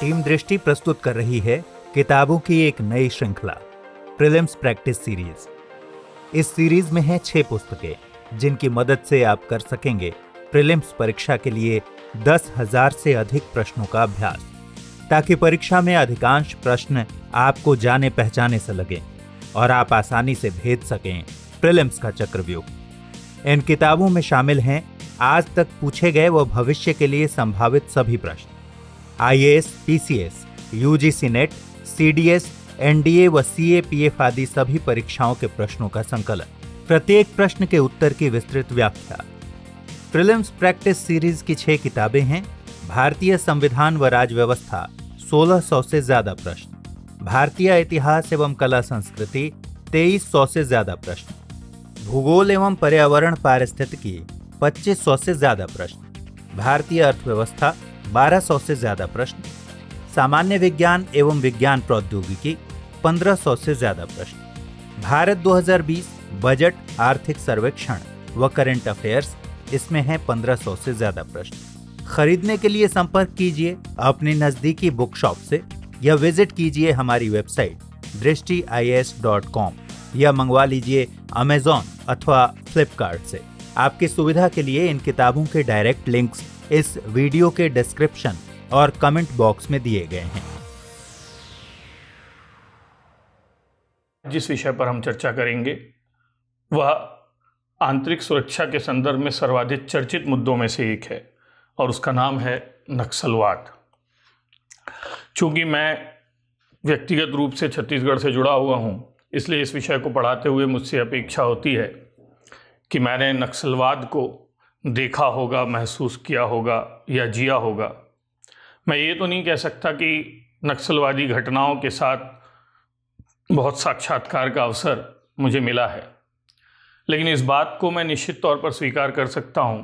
team दृष्टि प्रस्तुत कर रही है किताबों की एक नई श्रृंखला प्रिलिम्स प्रैक्टिस सीरीज इस सीरीज में हैं छह पुस्तकें जिनकी मदद से आप कर सकेंगे प्रिलिम्स परीक्षा के लिए दस हजार से अधिक प्रश्नों का अभ्यास ताकि परीक्षा में अधिकांश प्रश्न आपको जाने पहचाने से लगें और आप आसानी से भेज सकें प्रिलिम्स का चक्रव्यूह इन किताबों में शामिल हैं आज तक पूछे गए व भविष्य के लिए संभावित सभी प्रश्न IAS, PCS UGC NET CDS NDA व सीएपीएफ आदि सभी परीक्षाओं के प्रश्नों का संकलन प्रत्येक प्रश्न के उत्तर की विस्तृत व्याख्या प्रिलिम्स प्रैक्टिस सीरीज की छह किताबें हैं भारतीय संविधान व राजव्यवस्था 1600 से ज्यादा प्रश्न भारतीय इतिहास एवं कला संस्कृति 2300 से ज्यादा प्रश्न भूगोल एवं पर्यावरण पारिस्थितिकी 2500 से ज्यादा प्रश्न भारतीय अर्थव्यवस्था 1200 से ज्यादा प्रश्न सामान्य विज्ञान एवं विज्ञान प्रौद्योगिकी 1500 से ज्यादा प्रश्न भारत 2020 बजट आर्थिक सर्वेक्षण व करेंट अफेयर्स इसमें पंद्रह 1500 से ज्यादा प्रश्न खरीदने के लिए संपर्क कीजिए अपने नजदीकी बुक शॉप से या विजिट कीजिए हमारी वेबसाइट दृष्टि या मंगवा लीजिए अमेजॉन अथवा फ्लिपकार्ट से आपकी सुविधा के लिए इन किताबों के डायरेक्ट लिंक्स इस वीडियो के डिस्क्रिप्शन और कमेंट बॉक्स में दिए गए हैं जिस विषय पर हम चर्चा करेंगे वह आंतरिक सुरक्षा के संदर्भ में सर्वाधिक चर्चित मुद्दों में से एक है और उसका नाम है नक्सलवाद चूंकि मैं व्यक्तिगत रूप से छत्तीसगढ़ से जुड़ा हुआ हूँ इसलिए इस विषय को पढ़ाते हुए मुझसे अपेक्षा होती है कि मैंने नक्सलवाद को देखा होगा महसूस किया होगा या जिया होगा मैं ये तो नहीं कह सकता कि नक्सलवादी घटनाओं के साथ बहुत साक्षात्कार का अवसर मुझे मिला है लेकिन इस बात को मैं निश्चित तौर पर स्वीकार कर सकता हूँ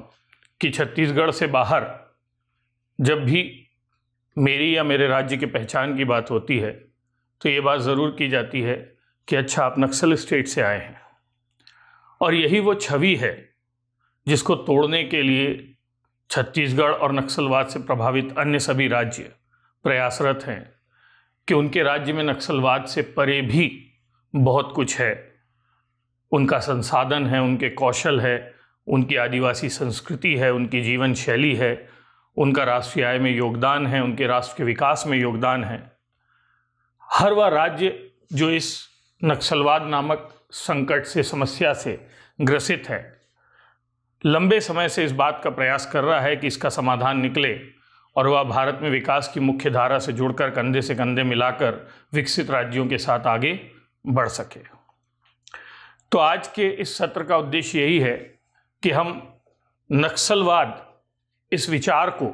कि छत्तीसगढ़ से बाहर जब भी मेरी या मेरे राज्य की पहचान की बात होती है तो ये बात ज़रूर की जाती है कि अच्छा आप नक्सल स्टेट से आए हैं और यही वो छवि है जिसको तोड़ने के लिए छत्तीसगढ़ और नक्सलवाद से प्रभावित अन्य सभी राज्य प्रयासरत हैं कि उनके राज्य में नक्सलवाद से परे भी बहुत कुछ है उनका संसाधन है उनके कौशल है उनकी आदिवासी संस्कृति है उनकी जीवन शैली है उनका राष्ट्रीय आय में योगदान है उनके राष्ट्र के विकास में योगदान है हर वह राज्य जो इस नक्सलवाद नामक संकट से समस्या से ग्रसित है लंबे समय से इस बात का प्रयास कर रहा है कि इसका समाधान निकले और वह भारत में विकास की मुख्य धारा से जुड़कर कंधे से कंधे मिलाकर विकसित राज्यों के साथ आगे बढ़ सके तो आज के इस सत्र का उद्देश्य यही है कि हम नक्सलवाद इस विचार को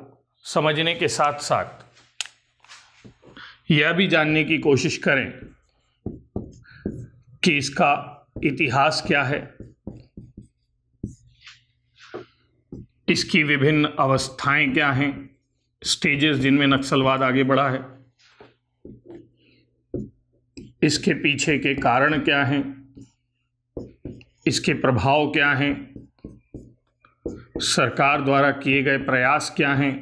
समझने के साथ साथ यह भी जानने की कोशिश करें कि इसका इतिहास क्या है इसकी विभिन्न अवस्थाएं क्या हैं स्टेजेस जिनमें नक्सलवाद आगे बढ़ा है इसके पीछे के कारण क्या हैं इसके प्रभाव क्या हैं सरकार द्वारा किए गए प्रयास क्या हैं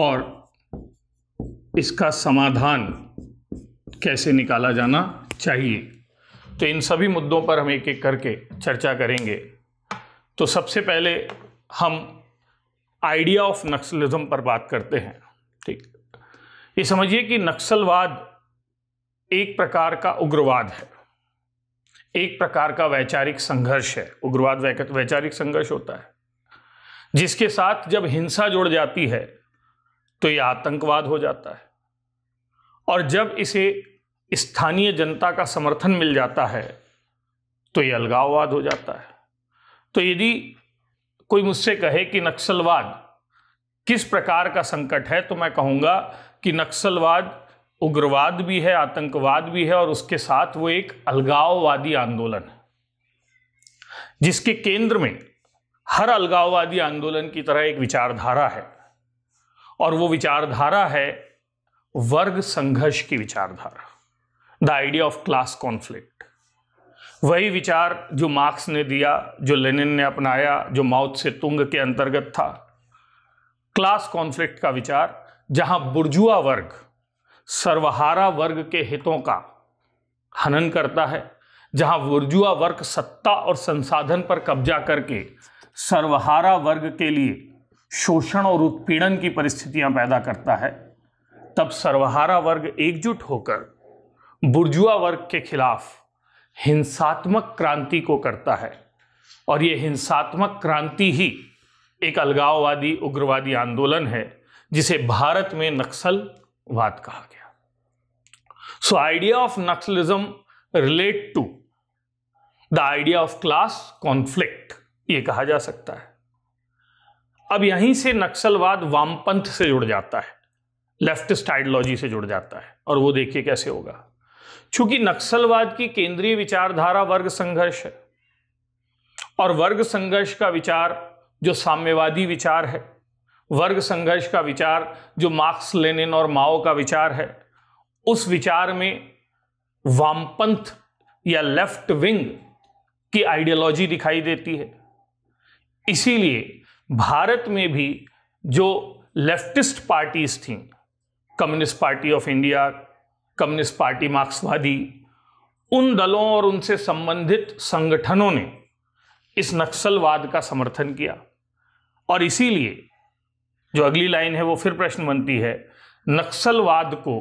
और इसका समाधान कैसे निकाला जाना चाहिए तो इन सभी मुद्दों पर हम एक एक करके चर्चा करेंगे तो सबसे पहले हम आइडिया ऑफ नक्सलिज्म पर बात करते हैं ठीक ये समझिए कि नक्सलवाद एक प्रकार का उग्रवाद है एक प्रकार का वैचारिक संघर्ष है उग्रवाद वैचारिक संघर्ष होता है जिसके साथ जब हिंसा जुड़ जाती है तो यह आतंकवाद हो जाता है और जब इसे स्थानीय जनता का समर्थन मिल जाता है तो यह अलगाववाद हो जाता है तो यदि कोई मुझसे कहे कि नक्सलवाद किस प्रकार का संकट है तो मैं कहूँगा कि नक्सलवाद उग्रवाद भी है आतंकवाद भी है और उसके साथ वो एक अलगाववादी आंदोलन है जिसके केंद्र में हर अलगाववादी आंदोलन की तरह एक विचारधारा है और वो विचारधारा है वर्ग संघर्ष की विचारधारा the idea of class conflict वही विचार जो मार्क्स ने दिया जो लेनिन ने अपनाया जो माउथ से तुंग के अंतर्गत था क्लास कॉन्फ्लिक्ट का विचार जहां बुर्जुआ वर्ग सर्वहारा वर्ग के हितों का हनन करता है जहां बुर्जुआ वर्ग सत्ता और संसाधन पर कब्जा करके सर्वहारा वर्ग के लिए शोषण और उत्पीड़न की परिस्थितियां पैदा करता है तब सर्वहारा वर्ग एकजुट होकर बुर्जुआ वर्ग के खिलाफ हिंसात्मक क्रांति को करता है और ये हिंसात्मक क्रांति ही एक अलगाववादी उग्रवादी आंदोलन है जिसे भारत में नक्सलवाद कहा गया so idea of Naxalism relate to the idea of class conflict ये कहा जा सकता है अब यहीं से नक्सलवाद वामपंथ से जुड़ जाता है लेफ्टिस्ट आइडियोलॉजी से जुड़ जाता है और वो देखिए कैसे होगा चूंकि नक्सलवाद की केंद्रीय विचारधारा वर्ग संघर्ष है और वर्ग संघर्ष का विचार जो साम्यवादी विचार है वर्ग संघर्ष का विचार जो मार्क्स लेनिन और माओ का विचार है उस विचार में वामपंथ या लेफ्ट विंग की आइडियोलॉजी दिखाई देती है इसीलिए भारत में भी जो लेफ्टिस्ट पार्टीज थीं communist party of India communist party मार्क्सवादी उन दलों और उनसे संबंधित संगठनों ने इस नक्सलवाद का समर्थन किया और इसीलिए जो अगली लाइन है वो फिर प्रश्न बनती है नक्सलवाद को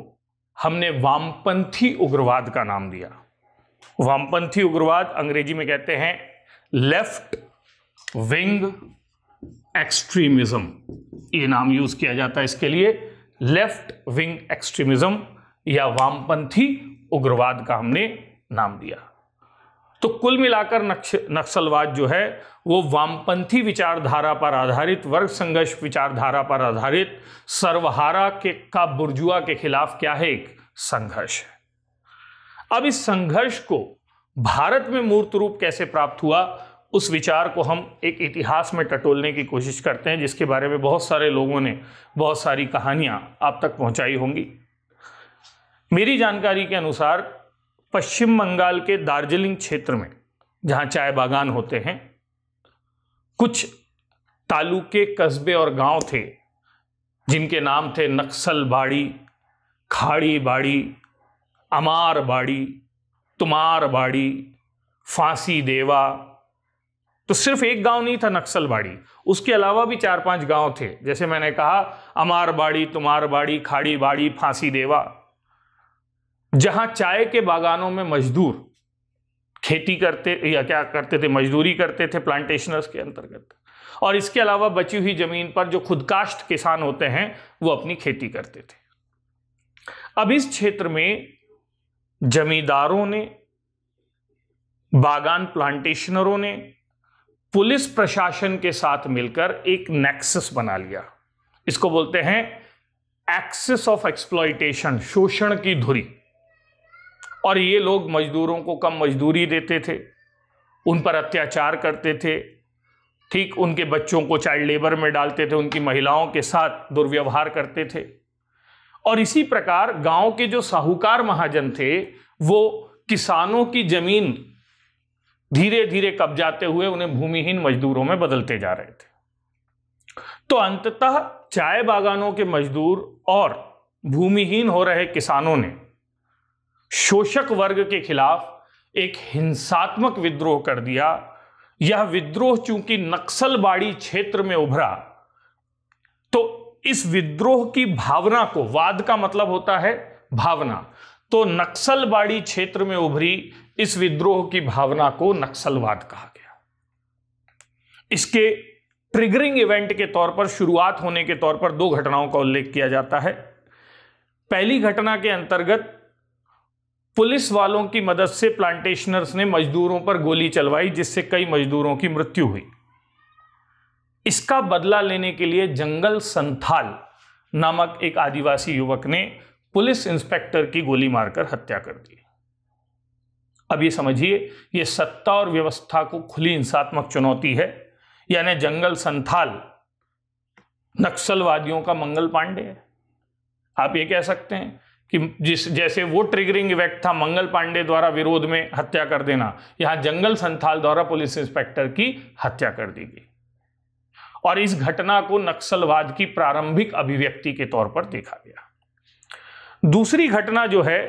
हमने वामपंथी उग्रवाद का नाम दिया वामपंथी उग्रवाद अंग्रेजी में कहते हैं लेफ्ट विंग एक्सट्रीमिज्म ये नाम यूज किया जाता है इसके लिए लेफ्ट विंग एक्सट्रीमिज्म या वामपंथी उग्रवाद का हमने नाम दिया तो कुल मिलाकर नक्सलवाद जो है वो वामपंथी विचारधारा पर आधारित वर्ग संघर्ष विचारधारा पर आधारित सर्वहारा के का बुर्जुआ के खिलाफ क्या है एक संघर्ष है अब इस संघर्ष को भारत में मूर्त रूप कैसे प्राप्त हुआ उस विचार को हम एक इतिहास में टटोलने की कोशिश करते हैं जिसके बारे में बहुत सारे लोगों ने बहुत सारी कहानियां आप तक पहुंचाई होंगी मेरी जानकारी के अनुसार पश्चिम बंगाल के दार्जिलिंग क्षेत्र में जहाँ चाय बागान होते हैं कुछ तालुके कस्बे और गांव थे जिनके नाम थे नक्सल बाड़ी खाड़ी बाड़ी अमार बाड़ी तुमार बाड़ी फांसी देवा तो सिर्फ एक गांव नहीं था नक्सल बाड़ी उसके अलावा भी चार पांच गांव थे जैसे मैंने कहा अमार बाड़ी तुमार बाड़ी खाड़ी बाड़ी फांसी देवा जहां चाय के बागानों में मजदूर खेती करते या क्या करते थे मजदूरी करते थे प्लांटेशनर्स के अंतर्गत और इसके अलावा बची हुई जमीन पर जो खुदकाश्त किसान होते हैं वो अपनी खेती करते थे अब इस क्षेत्र में जमींदारों ने बागान प्लांटेशनरों ने पुलिस प्रशासन के साथ मिलकर एक नेक्सस बना लिया इसको बोलते हैं एक्सेस ऑफ एक्सप्लॉइटेशन शोषण की धुरी और ये लोग मजदूरों को कम मजदूरी देते थे उन पर अत्याचार करते थे ठीक उनके बच्चों को चाइल्ड लेबर में डालते थे उनकी महिलाओं के साथ दुर्व्यवहार करते थे और इसी प्रकार गांव के जो साहूकार महाजन थे वो किसानों की जमीन धीरे धीरे कब्जाते हुए उन्हें भूमिहीन मजदूरों में बदलते जा रहे थे तो अंततः चाय बागानों के मजदूर और भूमिहीन हो रहे किसानों ने शोषक वर्ग के खिलाफ एक हिंसात्मक विद्रोह कर दिया यह विद्रोह चूंकि नक्सलबाड़ी क्षेत्र में उभरा तो इस विद्रोह की भावना को वाद का मतलब होता है भावना तो नक्सलबाड़ी क्षेत्र में उभरी इस विद्रोह की भावना को नक्सलवाद कहा गया इसके ट्रिगरिंग इवेंट के तौर पर शुरुआत होने के तौर पर दो घटनाओं का उल्लेख किया जाता है पहली घटना के अंतर्गत पुलिस वालों की मदद से प्लांटेशनर्स ने मजदूरों पर गोली चलवाई जिससे कई मजदूरों की मृत्यु हुई इसका बदला लेने के लिए जंगल संथाल नामक एक आदिवासी युवक ने पुलिस इंस्पेक्टर की गोली मारकर हत्या कर दी अब ये समझिए ये सत्ता और व्यवस्था को खुली हिंसात्मक चुनौती है यानी जंगल संथाल नक्सलवादियों का मंगल पांडे है आप ये कह सकते हैं कि जिस जैसे वो ट्रिगरिंग इवेक्ट था मंगल पांडे द्वारा विरोध में हत्या कर देना यहां जंगल संथाल द्वारा पुलिस इंस्पेक्टर की हत्या कर दी गई और इस घटना को नक्सलवाद की प्रारंभिक अभिव्यक्ति के तौर पर देखा गया दूसरी घटना जो है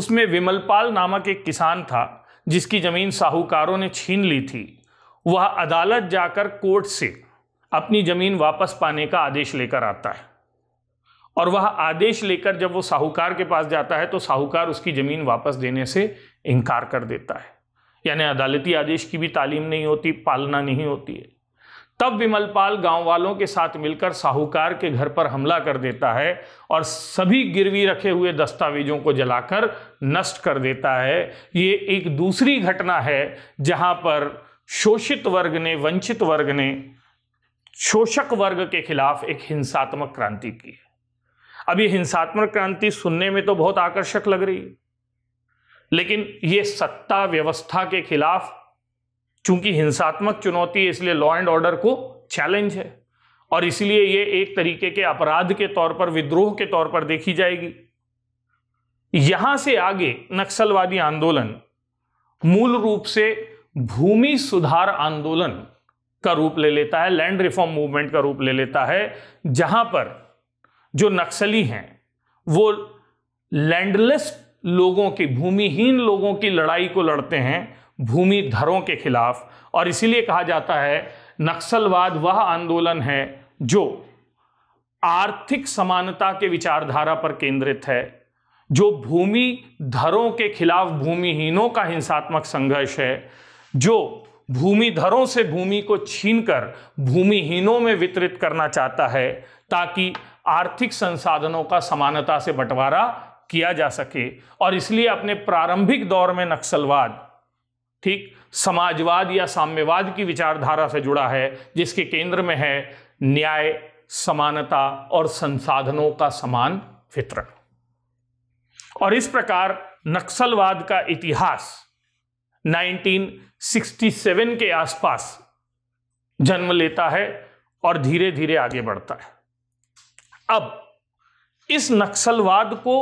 उसमें विमलपाल नामक एक किसान था जिसकी जमीन साहूकारों ने छीन ली थी वह अदालत जाकर कोर्ट से अपनी जमीन वापस पाने का आदेश लेकर आता है और वह आदेश लेकर जब वो साहूकार के पास जाता है तो साहूकार उसकी ज़मीन वापस देने से इनकार कर देता है यानी अदालती आदेश की भी तालीम नहीं होती पालना नहीं होती है तब विमलपाल गांव वालों के साथ मिलकर साहूकार के घर पर हमला कर देता है और सभी गिरवी रखे हुए दस्तावेजों को जलाकर नष्ट कर देता है ये एक दूसरी घटना है जहां पर शोषित वर्ग ने वंचित वर्ग ने शोषक वर्ग के खिलाफ एक हिंसात्मक क्रांति की है अभी हिंसात्मक क्रांति सुनने में तो बहुत आकर्षक लग रही है लेकिन ये सत्ता व्यवस्था के खिलाफ चूंकि हिंसात्मक चुनौती है इसलिए लॉ एंड ऑर्डर को चैलेंज है और इसलिए ये एक तरीके के अपराध के तौर पर विद्रोह के तौर पर देखी जाएगी यहां से आगे नक्सलवादी आंदोलन मूल रूप से भूमि सुधार आंदोलन का रूप ले लेता है लैंड रिफॉर्म मूवमेंट का रूप ले लेता है जहां पर जो नक्सली हैं वो लैंडलेस लोगों की भूमिहीन लोगों की लड़ाई को लड़ते हैं भूमिधरों के खिलाफ और इसीलिए कहा जाता है नक्सलवाद वह आंदोलन है जो आर्थिक समानता के विचारधारा पर केंद्रित है जो भूमि धरों के खिलाफ भूमिहीनों का हिंसात्मक संघर्ष है जो भूमिधरों से भूमि को छीनकर भूमिहीनों में वितरित करना चाहता है ताकि आर्थिक संसाधनों का समानता से बंटवारा किया जा सके और इसलिए अपने प्रारंभिक दौर में नक्सलवाद ठीक समाजवाद या साम्यवाद की विचारधारा से जुड़ा है जिसके केंद्र में है न्याय समानता और संसाधनों का समान वितरण और इस प्रकार नक्सलवाद का इतिहास 1967 के आसपास जन्म लेता है और धीरे धीरे आगे बढ़ता है अब इस नक्सलवाद को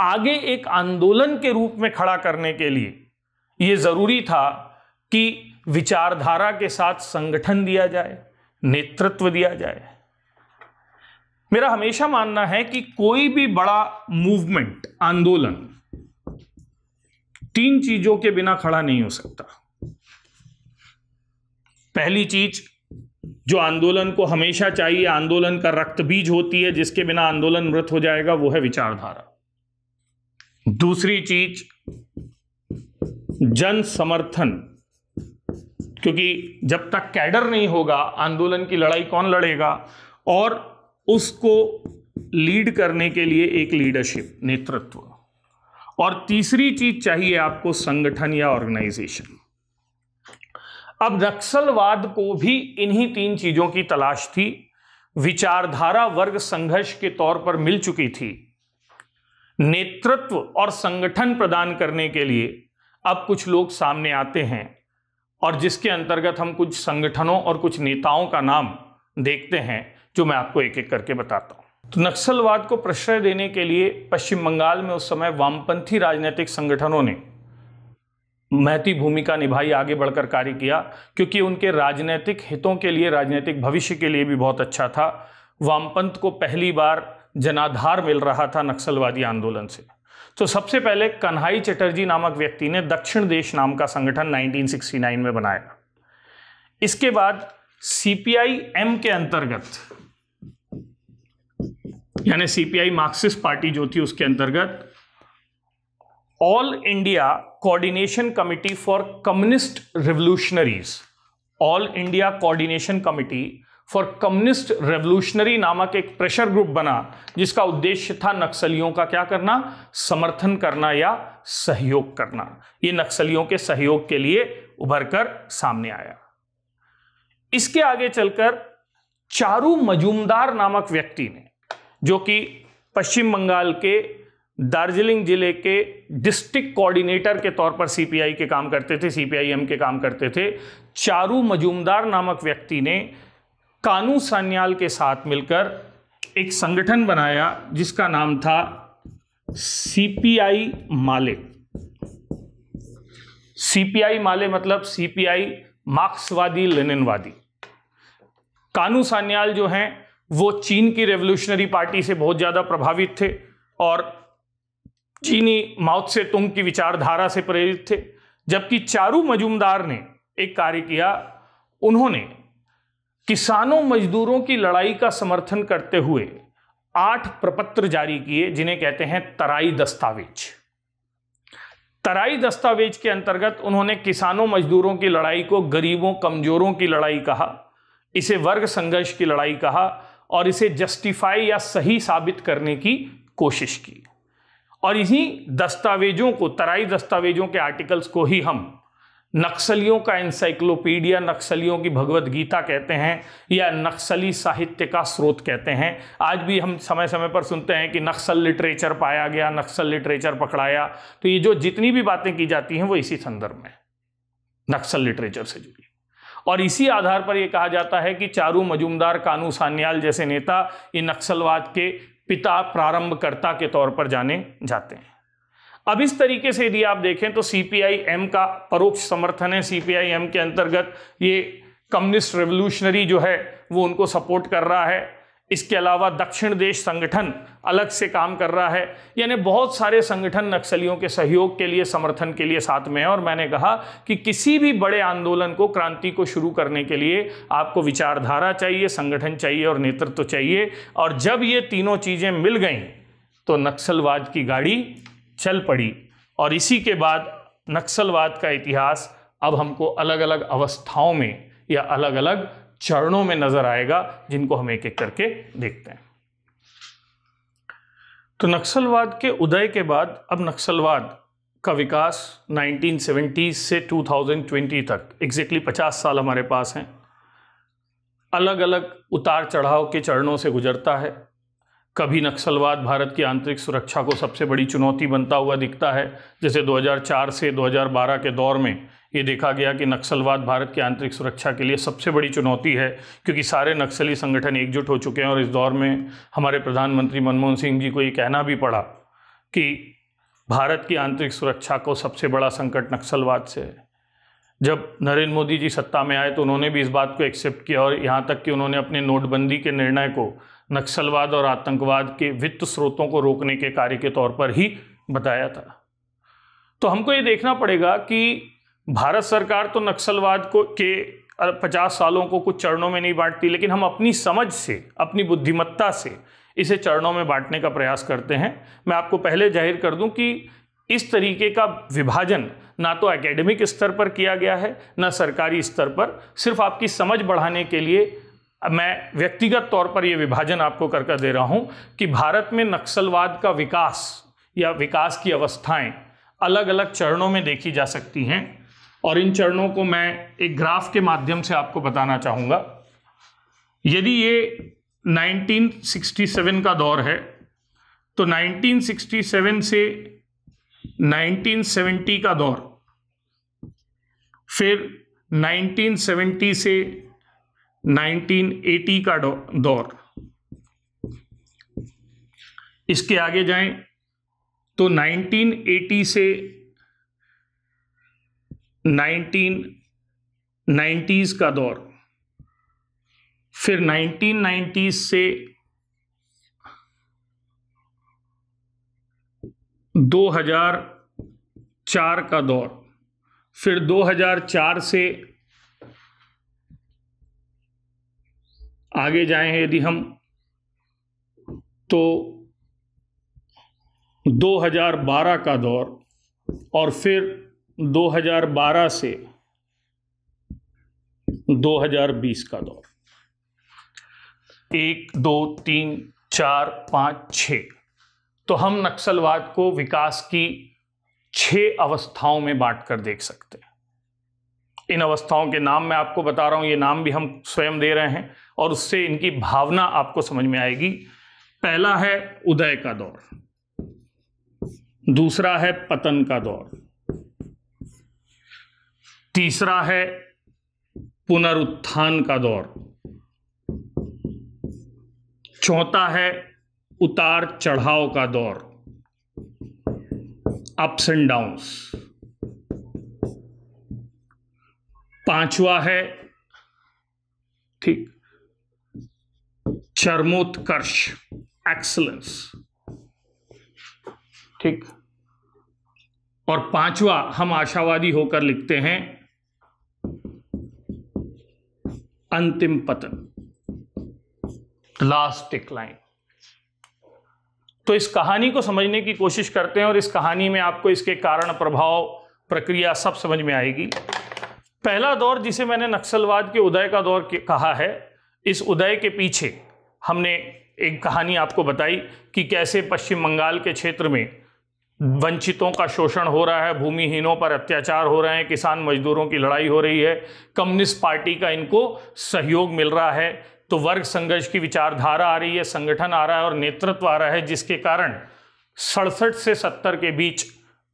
आगे एक आंदोलन के रूप में खड़ा करने के लिए यह ज़रूरी था कि विचारधारा के साथ संगठन दिया जाए नेतृत्व दिया जाए मेरा हमेशा मानना है कि कोई भी बड़ा मूवमेंट आंदोलन तीन चीजों के बिना खड़ा नहीं हो सकता पहली चीज जो आंदोलन को हमेशा चाहिए आंदोलन का रक्त बीज होती है जिसके बिना आंदोलन मृत हो जाएगा वो है विचारधारा दूसरी चीज जन समर्थन क्योंकि जब तक कैडर नहीं होगा आंदोलन की लड़ाई कौन लड़ेगा और उसको लीड करने के लिए एक लीडरशिप नेतृत्व और तीसरी चीज चाहिए आपको संगठन या ऑर्गेनाइजेशन अब नक्सलवाद को भी इन्हीं तीन चीजों की तलाश थी विचारधारा वर्ग संघर्ष के तौर पर मिल चुकी थी नेतृत्व और संगठन प्रदान करने के लिए अब कुछ लोग सामने आते हैं और जिसके अंतर्गत हम कुछ संगठनों और कुछ नेताओं का नाम देखते हैं जो मैं आपको एक एक करके बताता हूँ तो नक्सलवाद को प्रश्रय देने के लिए पश्चिम बंगाल में उस समय वामपंथी राजनीतिक संगठनों ने महती भूमिका निभाई आगे बढ़कर कार्य किया क्योंकि उनके राजनीतिक हितों के लिए राजनीतिक भविष्य के लिए भी बहुत अच्छा था वामपंथ को पहली बार जनाधार मिल रहा था नक्सलवादी आंदोलन से तो सबसे पहले कन्हई चटर्जी नामक व्यक्ति ने दक्षिण देश नाम का संगठन 1969 में बनाया इसके बाद सी एम के अंतर्गत यानी सीपीआई मार्क्सिस्ट पार्टी जो थी उसके अंतर्गत all India coordination committee for communist revolutionaries all India coordination committee for communist revolutionary नामक एक प्रेशर ग्रुप बना जिसका उद्देश्य था नक्सलियों का क्या करना समर्थन करना या सहयोग करना ये नक्सलियों के सहयोग के लिए उभर कर सामने आया इसके आगे चलकर चारू मजूमदार नामक व्यक्ति ने जो कि पश्चिम बंगाल के दार्जिलिंग जिले के डिस्ट्रिक्ट कोऑर्डिनेटर के तौर पर सीपीआई के काम करते थे सीपीआईएम के काम करते थे चारू मजूमदार नामक व्यक्ति ने कानू सान्याल के साथ मिलकर एक संगठन बनाया जिसका नाम था सीपीआई माले सीपीआई माले मतलब सीपीआई मार्क्सवादी लेनिनवादी कानू सान्याल जो हैं वो चीन की रेवोल्यूशनरी पार्टी से बहुत ज़्यादा प्रभावित थे और चीनी माउथ से तुंग की विचारधारा से प्रेरित थे जबकि चारू मजूमदार ने एक कार्य किया उन्होंने किसानों मजदूरों की लड़ाई का समर्थन करते हुए आठ प्रपत्र जारी किए जिन्हें कहते हैं तराई दस्तावेज तराई दस्तावेज के अंतर्गत उन्होंने किसानों मजदूरों की लड़ाई को गरीबों कमजोरों की लड़ाई कहा इसे वर्ग संघर्ष की लड़ाई कहा और इसे जस्टिफाई या सही साबित करने की कोशिश की और इन्हीं दस्तावेजों को तराई दस्तावेजों के आर्टिकल्स को ही हम नक्सलियों का इंसाइक्लोपीडिया नक्सलियों की भगवत गीता कहते हैं या नक्सली साहित्य का स्रोत कहते हैं आज भी हम समय समय पर सुनते हैं कि नक्सल लिटरेचर पाया गया नक्सल लिटरेचर पकड़ाया तो ये जो जितनी भी बातें की जाती हैं वो इसी संदर्भ में नक्सल लिटरेचर से जुड़ी और इसी आधार पर यह कहा जाता है कि चारू मजूमदार कानू सान्याल जैसे नेता इन नक्सलवाद के पिता प्रारंभकर्ता के तौर पर जाने जाते हैं अब इस तरीके से यदि आप देखें तो सीपीआईएम का परोक्ष समर्थन है सीपीआईएम के अंतर्गत ये कम्युनिस्ट रेवोल्यूशनरी जो है वो उनको सपोर्ट कर रहा है इसके अलावा दक्षिण देश संगठन अलग से काम कर रहा है यानी बहुत सारे संगठन नक्सलियों के सहयोग के लिए समर्थन के लिए साथ में है और मैंने कहा कि किसी भी बड़े आंदोलन को क्रांति को शुरू करने के लिए आपको विचारधारा चाहिए संगठन चाहिए और नेतृत्व चाहिए और जब ये तीनों चीज़ें मिल गई तो नक्सलवाद की गाड़ी चल पड़ी और इसी के बाद नक्सलवाद का इतिहास अब हमको अलग अलग अवस्थाओं में या अलग अलग चरणों में नजर आएगा जिनको हम एक एक करके देखते हैं तो नक्सलवाद के उदय के बाद अब नक्सलवाद का विकास 1970 से 2020 तक एग्जैक्टली 50 साल हमारे पास हैं अलग अलग उतार चढ़ाव के चरणों से गुजरता है कभी नक्सलवाद भारत की आंतरिक सुरक्षा को सबसे बड़ी चुनौती बनता हुआ दिखता है जैसे 2004 से 2012 के दौर में ये देखा गया कि नक्सलवाद भारत की आंतरिक सुरक्षा के लिए सबसे बड़ी चुनौती है क्योंकि सारे नक्सली संगठन एकजुट हो चुके हैं और इस दौर में हमारे प्रधानमंत्री मनमोहन सिंह जी को ये कहना भी पड़ा कि भारत की आंतरिक सुरक्षा को सबसे बड़ा संकट नक्सलवाद से है जब नरेंद्र मोदी जी सत्ता में आए तो उन्होंने भी इस बात को एक्सेप्ट किया और यहाँ तक कि उन्होंने अपने नोटबंदी के निर्णय को नक्सलवाद और आतंकवाद के वित्त स्रोतों को रोकने के कार्य के तौर पर ही बताया था तो हमको ये देखना पड़ेगा कि भारत सरकार तो नक्सलवाद को के पचास सालों को कुछ चरणों में नहीं बांटती लेकिन हम अपनी समझ से अपनी बुद्धिमत्ता से इसे चरणों में बांटने का प्रयास करते हैं मैं आपको पहले जाहिर कर दूं कि इस तरीके का विभाजन ना तो एकेडमिक स्तर पर किया गया है ना सरकारी स्तर पर सिर्फ आपकी समझ बढ़ाने के लिए मैं व्यक्तिगत तौर पर यह विभाजन आपको करके दे रहा हूं कि भारत में नक्सलवाद का विकास या विकास की अवस्थाएं अलग अलग चरणों में देखी जा सकती हैं और इन चरणों को मैं एक ग्राफ के माध्यम से आपको बताना चाहूँगा यदि ये 1967 का दौर है तो 1967 से 1970 का दौर फिर 1970 से 1980 का दौर इसके आगे जाएं तो 1980 से 1990s का दौर फिर 1990s से 2004 का दौर फिर 2004 से आगे जाएं यदि हम तो 2012 का दौर और फिर 2012 से 2020 का दौर एक दो तीन चार पाँच छ तो हम नक्सलवाद को विकास की छह अवस्थाओं में बांट कर देख सकते हैं इन अवस्थाओं के नाम मैं आपको बता रहा हूँ ये नाम भी हम स्वयं दे रहे हैं और उससे इनकी भावना आपको समझ में आएगी पहला है उदय का दौर दूसरा है पतन का दौर तीसरा है पुनरुत्थान का दौर चौथा है उतार चढ़ाव का दौर अप्स एंड डाउन्स पांचवा है ठीक चरमोत्कर्ष एक्सलेंस ठीक और पांचवा हम आशावादी होकर लिखते हैं अंतिम पतन लास्ट डिक्लाइन तो इस कहानी को समझने की कोशिश करते हैं और इस कहानी में आपको इसके कारण प्रभाव प्रक्रिया सब समझ में आएगी पहला दौर जिसे मैंने नक्सलवाद के उदय का दौर कहा है इस उदय के पीछे हमने एक कहानी आपको बताई कि कैसे पश्चिम बंगाल के क्षेत्र में वंचितों का शोषण हो रहा है भूमिहीनों पर अत्याचार हो रहे हैं किसान मजदूरों की लड़ाई हो रही है कम्युनिस्ट पार्टी का इनको सहयोग मिल रहा है तो वर्ग संघर्ष की विचारधारा आ रही है संगठन आ रहा है और नेतृत्व आ रहा है जिसके कारण सड़सठ से सत्तर के बीच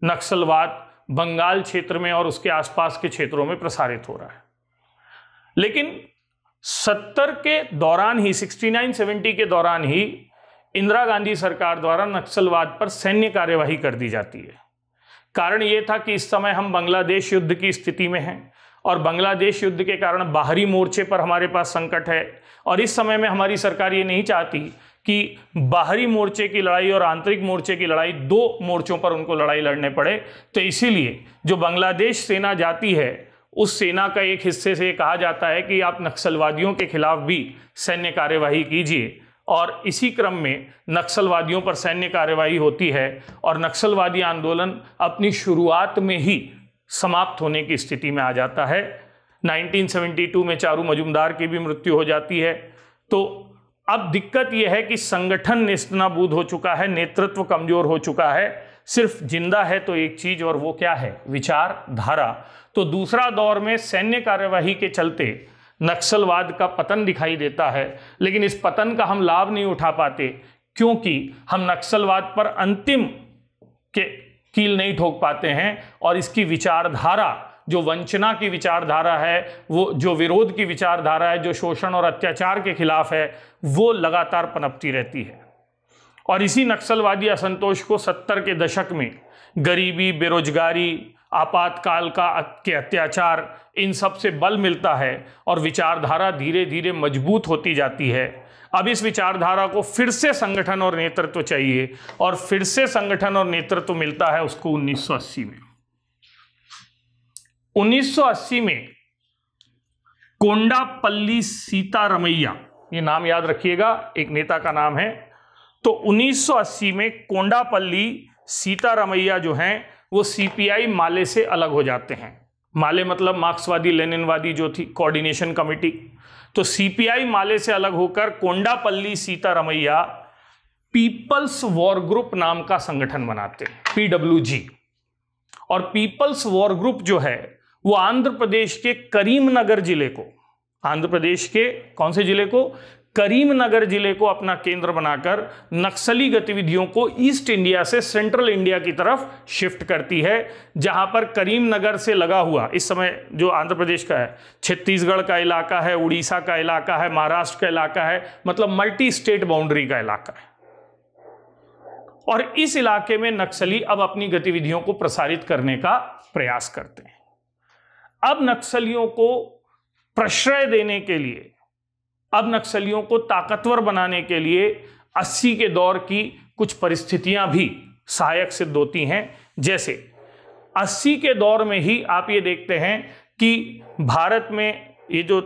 नक्सलवाद बंगाल क्षेत्र में और उसके आसपास के क्षेत्रों में प्रसारित हो रहा है लेकिन सत्तर के दौरान ही सिक्सटी नाइन सेवेंटी के दौरान ही इंदिरा गांधी सरकार द्वारा नक्सलवाद पर सैन्य कार्यवाही कर दी जाती है कारण ये था कि इस समय हम बांग्लादेश युद्ध की स्थिति में हैं और बांग्लादेश युद्ध के कारण बाहरी मोर्चे पर हमारे पास संकट है और इस समय में हमारी सरकार ये नहीं चाहती कि बाहरी मोर्चे की लड़ाई और आंतरिक मोर्चे की लड़ाई दो मोर्चों पर उनको लड़ाई लड़ने पड़े तो इसीलिए जो बांग्लादेश सेना जाती है उस सेना का एक हिस्से से कहा जाता है कि आप नक्सलवादियों के खिलाफ भी सैन्य कार्यवाही कीजिए और इसी क्रम में नक्सलवादियों पर सैन्य कार्रवाई होती है और नक्सलवादी आंदोलन अपनी शुरुआत में ही समाप्त होने की स्थिति में आ जाता है 1972 में चारू मजुमदार की भी मृत्यु हो जाती है तो अब दिक्कत यह है कि संगठन निस्तनाबूद हो चुका है नेतृत्व कमजोर हो चुका है सिर्फ जिंदा है तो एक चीज और वो क्या है विचारधारा तो दूसरा दौर में सैन्य कार्यवाही के चलते नक्सलवाद का पतन दिखाई देता है लेकिन इस पतन का हम लाभ नहीं उठा पाते क्योंकि हम नक्सलवाद पर अंतिम के कील नहीं ठोक पाते हैं और इसकी विचारधारा जो वंचना की विचारधारा है वो जो विरोध की विचारधारा है जो शोषण और अत्याचार के खिलाफ है वो लगातार पनपती रहती है और इसी नक्सलवादी असंतोष को सत्तर के दशक में गरीबी बेरोजगारी आपातकाल का के अत्याचार इन सब से बल मिलता है और विचारधारा धीरे धीरे मजबूत होती जाती है अब इस विचारधारा को फिर से संगठन और नेतृत्व चाहिए और फिर से संगठन और नेतृत्व मिलता है उसको 1980 में 1980 में कोंडापल्ली सीतारमैया ये नाम याद रखिएगा एक नेता का नाम है तो 1980 में कोंडापल्ली सीतारमैया जो हैं वो सीपीआई माले से अलग हो जाते हैं माले मतलब मार्क्सवादी लेनिनवादी जो थी कोऑर्डिनेशन कमेटी तो सीपीआई माले से अलग होकर Kondapalli Seetharamaiah people's war group नाम का संगठन बनाते हैं पीडब्ल्यूजी और पीपल्स वॉर ग्रुप जो है वो आंध्र प्रदेश के करीमनगर जिले को आंध्र प्रदेश के कौन से जिले को करीमनगर जिले को अपना केंद्र बनाकर नक्सली गतिविधियों को ईस्ट इंडिया से सेंट्रल इंडिया की तरफ शिफ्ट करती है जहां पर करीमनगर से लगा हुआ इस समय जो आंध्र प्रदेश का है छत्तीसगढ़ का इलाका है उड़ीसा का इलाका है महाराष्ट्र का इलाका है मतलब मल्टी स्टेट बाउंड्री का इलाका है और इस इलाके में नक्सली अब अपनी गतिविधियों को प्रसारित करने का प्रयास करते हैं अब नक्सलियों को प्रश्रय देने के लिए अब नक्सलियों को ताकतवर बनाने के लिए 80 के दौर की कुछ परिस्थितियां भी सहायक सिद्ध होती हैं जैसे 80 के दौर में ही आप ये देखते हैं कि भारत में ये जो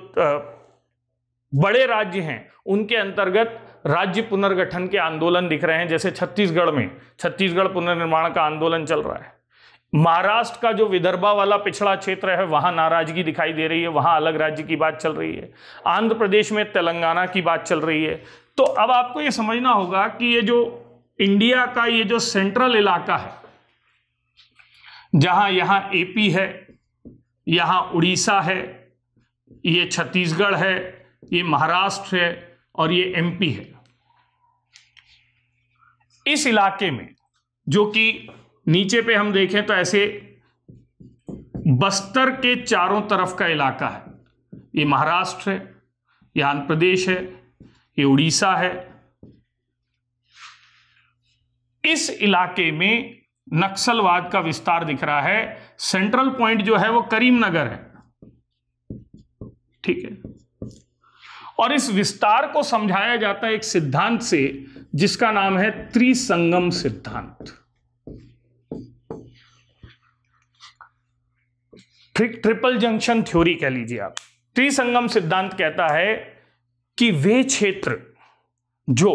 बड़े राज्य हैं उनके अंतर्गत राज्य पुनर्गठन के आंदोलन दिख रहे हैं जैसे छत्तीसगढ़ में छत्तीसगढ़ पुनर्निर्माण का आंदोलन चल रहा है महाराष्ट्र का जो विदर्भा वाला पिछड़ा क्षेत्र है वहां नाराजगी दिखाई दे रही है वहां अलग राज्य की बात चल रही है आंध्र प्रदेश में तेलंगाना की बात चल रही है तो अब आपको यह समझना होगा कि ये जो इंडिया का ये जो सेंट्रल इलाका है जहां यहां एपी है यहां उड़ीसा है ये छत्तीसगढ़ है ये महाराष्ट्र है और ये एमपी है इस इलाके में जो कि नीचे पे हम देखें तो ऐसे बस्तर के चारों तरफ का इलाका है ये महाराष्ट्र है ये आंध्र प्रदेश है ये उड़ीसा है इस इलाके में नक्सलवाद का विस्तार दिख रहा है सेंट्रल पॉइंट जो है वो करीमनगर है ठीक है और इस विस्तार को समझाया जाता है एक सिद्धांत से जिसका नाम है त्रिसंगम सिद्धांत ट्रिपल जंक्शन थ्योरी कह लीजिए आप त्रिसंगम सिद्धांत कहता है कि वे क्षेत्र जो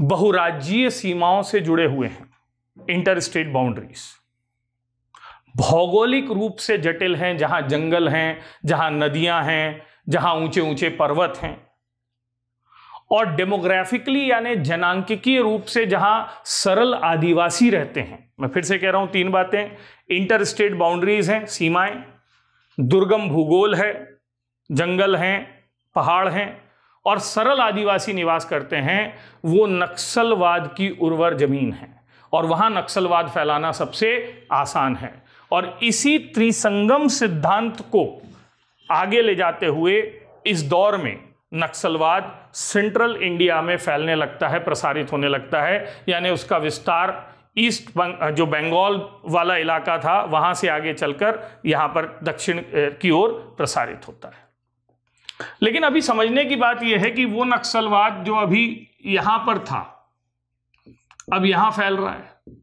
बहुराज्यीय सीमाओं से जुड़े हुए हैं इंटर स्टेट बाउंड्रीज भौगोलिक रूप से जटिल हैं जहां जंगल हैं जहां नदियां हैं जहां ऊंचे ऊंचे पर्वत हैं और डेमोग्राफिकली यानी जनांकिकीय रूप से जहां सरल आदिवासी रहते हैं मैं फिर से कह रहा हूं तीन बातें इंटर स्टेट बाउंड्रीज हैं सीमाएं दुर्गम भूगोल है जंगल हैं पहाड़ हैं और सरल आदिवासी निवास करते हैं वो नक्सलवाद की उर्वर जमीन है और वहां नक्सलवाद फैलाना सबसे आसान है और इसी त्रिसंगम सिद्धांत को आगे ले जाते हुए इस दौर में नक्सलवाद सेंट्रल इंडिया में फैलने लगता है प्रसारित होने लगता है यानी उसका विस्तार ईस्ट जो बंगाल वाला इलाका था वहां से आगे चलकर यहां पर दक्षिण की ओर प्रसारित होता है लेकिन अभी समझने की बात यह है कि वो नक्सलवाद जो अभी यहां पर था अब यहां फैल रहा है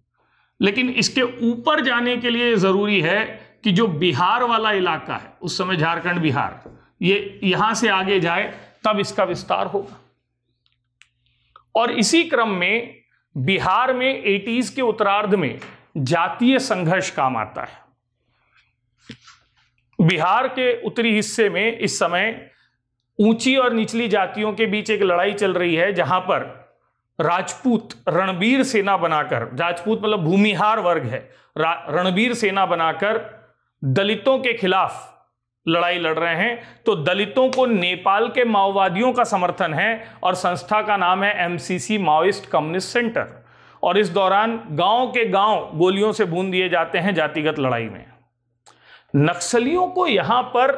लेकिन इसके ऊपर जाने के लिए जरूरी है कि जो बिहार वाला इलाका है उस समय झारखंड बिहार ये यहां से आगे जाए तब इसका विस्तार होगा और इसी क्रम में बिहार में एटीज के उत्तरार्ध में जातीय संघर्ष काम आता है बिहार के उत्तरी हिस्से में इस समय ऊंची और निचली जातियों के बीच एक लड़ाई चल रही है जहां पर राजपूत रणबीर सेना बनाकर राजपूत मतलब भूमिहार वर्ग है रणबीर सेना बनाकर दलितों के खिलाफ लड़ाई लड़ रहे हैं तो दलितों को नेपाल के माओवादियों का समर्थन है और संस्था का नाम है एमसीसी माओइस्ट कम्युनिस्ट सेंटर और इस दौरान गांव के गांव गोलियों से भून दिए जाते हैं जातिगत लड़ाई में नक्सलियों को यहां पर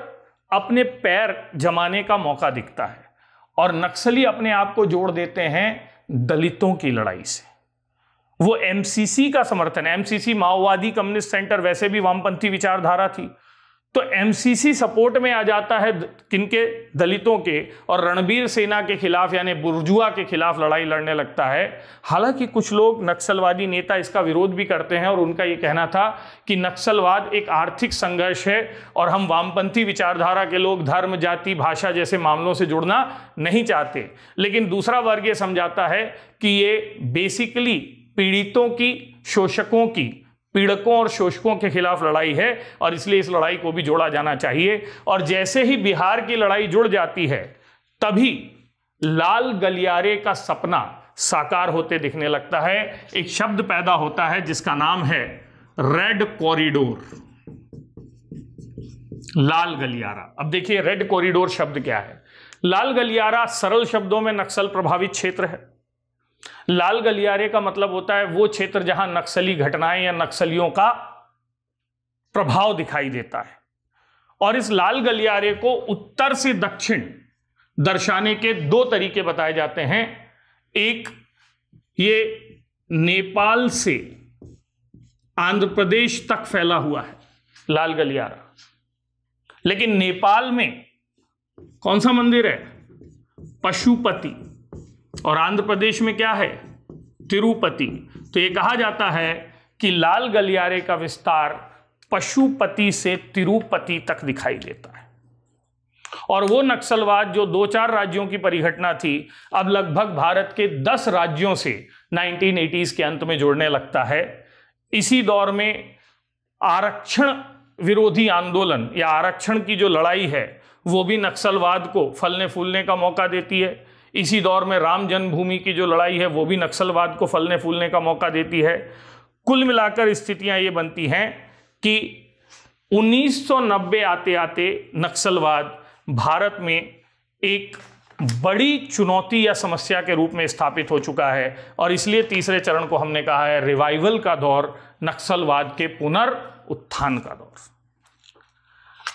अपने पैर जमाने का मौका दिखता है और नक्सली अपने आप को जोड़ देते हैं दलितों की लड़ाई से वो एमसीसी का समर्थन एमसीसी माओवादी कम्युनिस्ट सेंटर वैसे भी वामपंथी विचारधारा थी तो एमसीसी सपोर्ट में आ जाता है किनके दलितों के और रणबीर सेना के खिलाफ यानी बुर्जुआ के खिलाफ लड़ाई लड़ने लगता है हालांकि कुछ लोग नक्सलवादी नेता इसका विरोध भी करते हैं और उनका ये कहना था कि नक्सलवाद एक आर्थिक संघर्ष है और हम वामपंथी विचारधारा के लोग धर्म जाति भाषा जैसे मामलों से जुड़ना नहीं चाहते लेकिन दूसरा वर्ग ये समझाता है कि ये बेसिकली पीड़ितों की शोषकों की पीड़कों और शोषकों के खिलाफ लड़ाई है और इसलिए इस लड़ाई को भी जोड़ा जाना चाहिए और जैसे ही बिहार की लड़ाई जुड़ जाती है तभी लाल गलियारे का सपना साकार होते दिखने लगता है एक शब्द पैदा होता है जिसका नाम है रेड कॉरिडोर लाल गलियारा अब देखिए रेड कॉरिडोर शब्द क्या है लाल गलियारा सरल शब्दों में नक्सल प्रभावित क्षेत्र है लाल गलियारे का मतलब होता है वो क्षेत्र जहां नक्सली घटनाएं या नक्सलियों का प्रभाव दिखाई देता है और इस लाल गलियारे को उत्तर से दक्षिण दर्शाने के दो तरीके बताए जाते हैं एक ये नेपाल से आंध्र प्रदेश तक फैला हुआ है लाल गलियारा लेकिन नेपाल में कौन सा मंदिर है पशुपति और आंध्र प्रदेश में क्या है तिरुपति तो ये कहा जाता है कि लाल गलियारे का विस्तार पशुपति से तिरुपति तक दिखाई देता है और वो नक्सलवाद जो दो चार राज्यों की परिघटना थी अब लगभग भारत के दस राज्यों से नाइनटीन के अंत में जोड़ने लगता है इसी दौर में आरक्षण विरोधी आंदोलन या आरक्षण की जो लड़ाई है वो भी नक्सलवाद को फलने फूलने का मौका देती है इसी दौर में राम जन्मभूमि की जो लड़ाई है वो भी नक्सलवाद को फलने फूलने का मौका देती है कुल मिलाकर स्थितियां ये बनती हैं कि 1990 आते आते नक्सलवाद भारत में एक बड़ी चुनौती या समस्या के रूप में स्थापित हो चुका है और इसलिए तीसरे चरण को हमने कहा है रिवाइवल का दौर नक्सलवाद के पुनर्उत्थान का दौर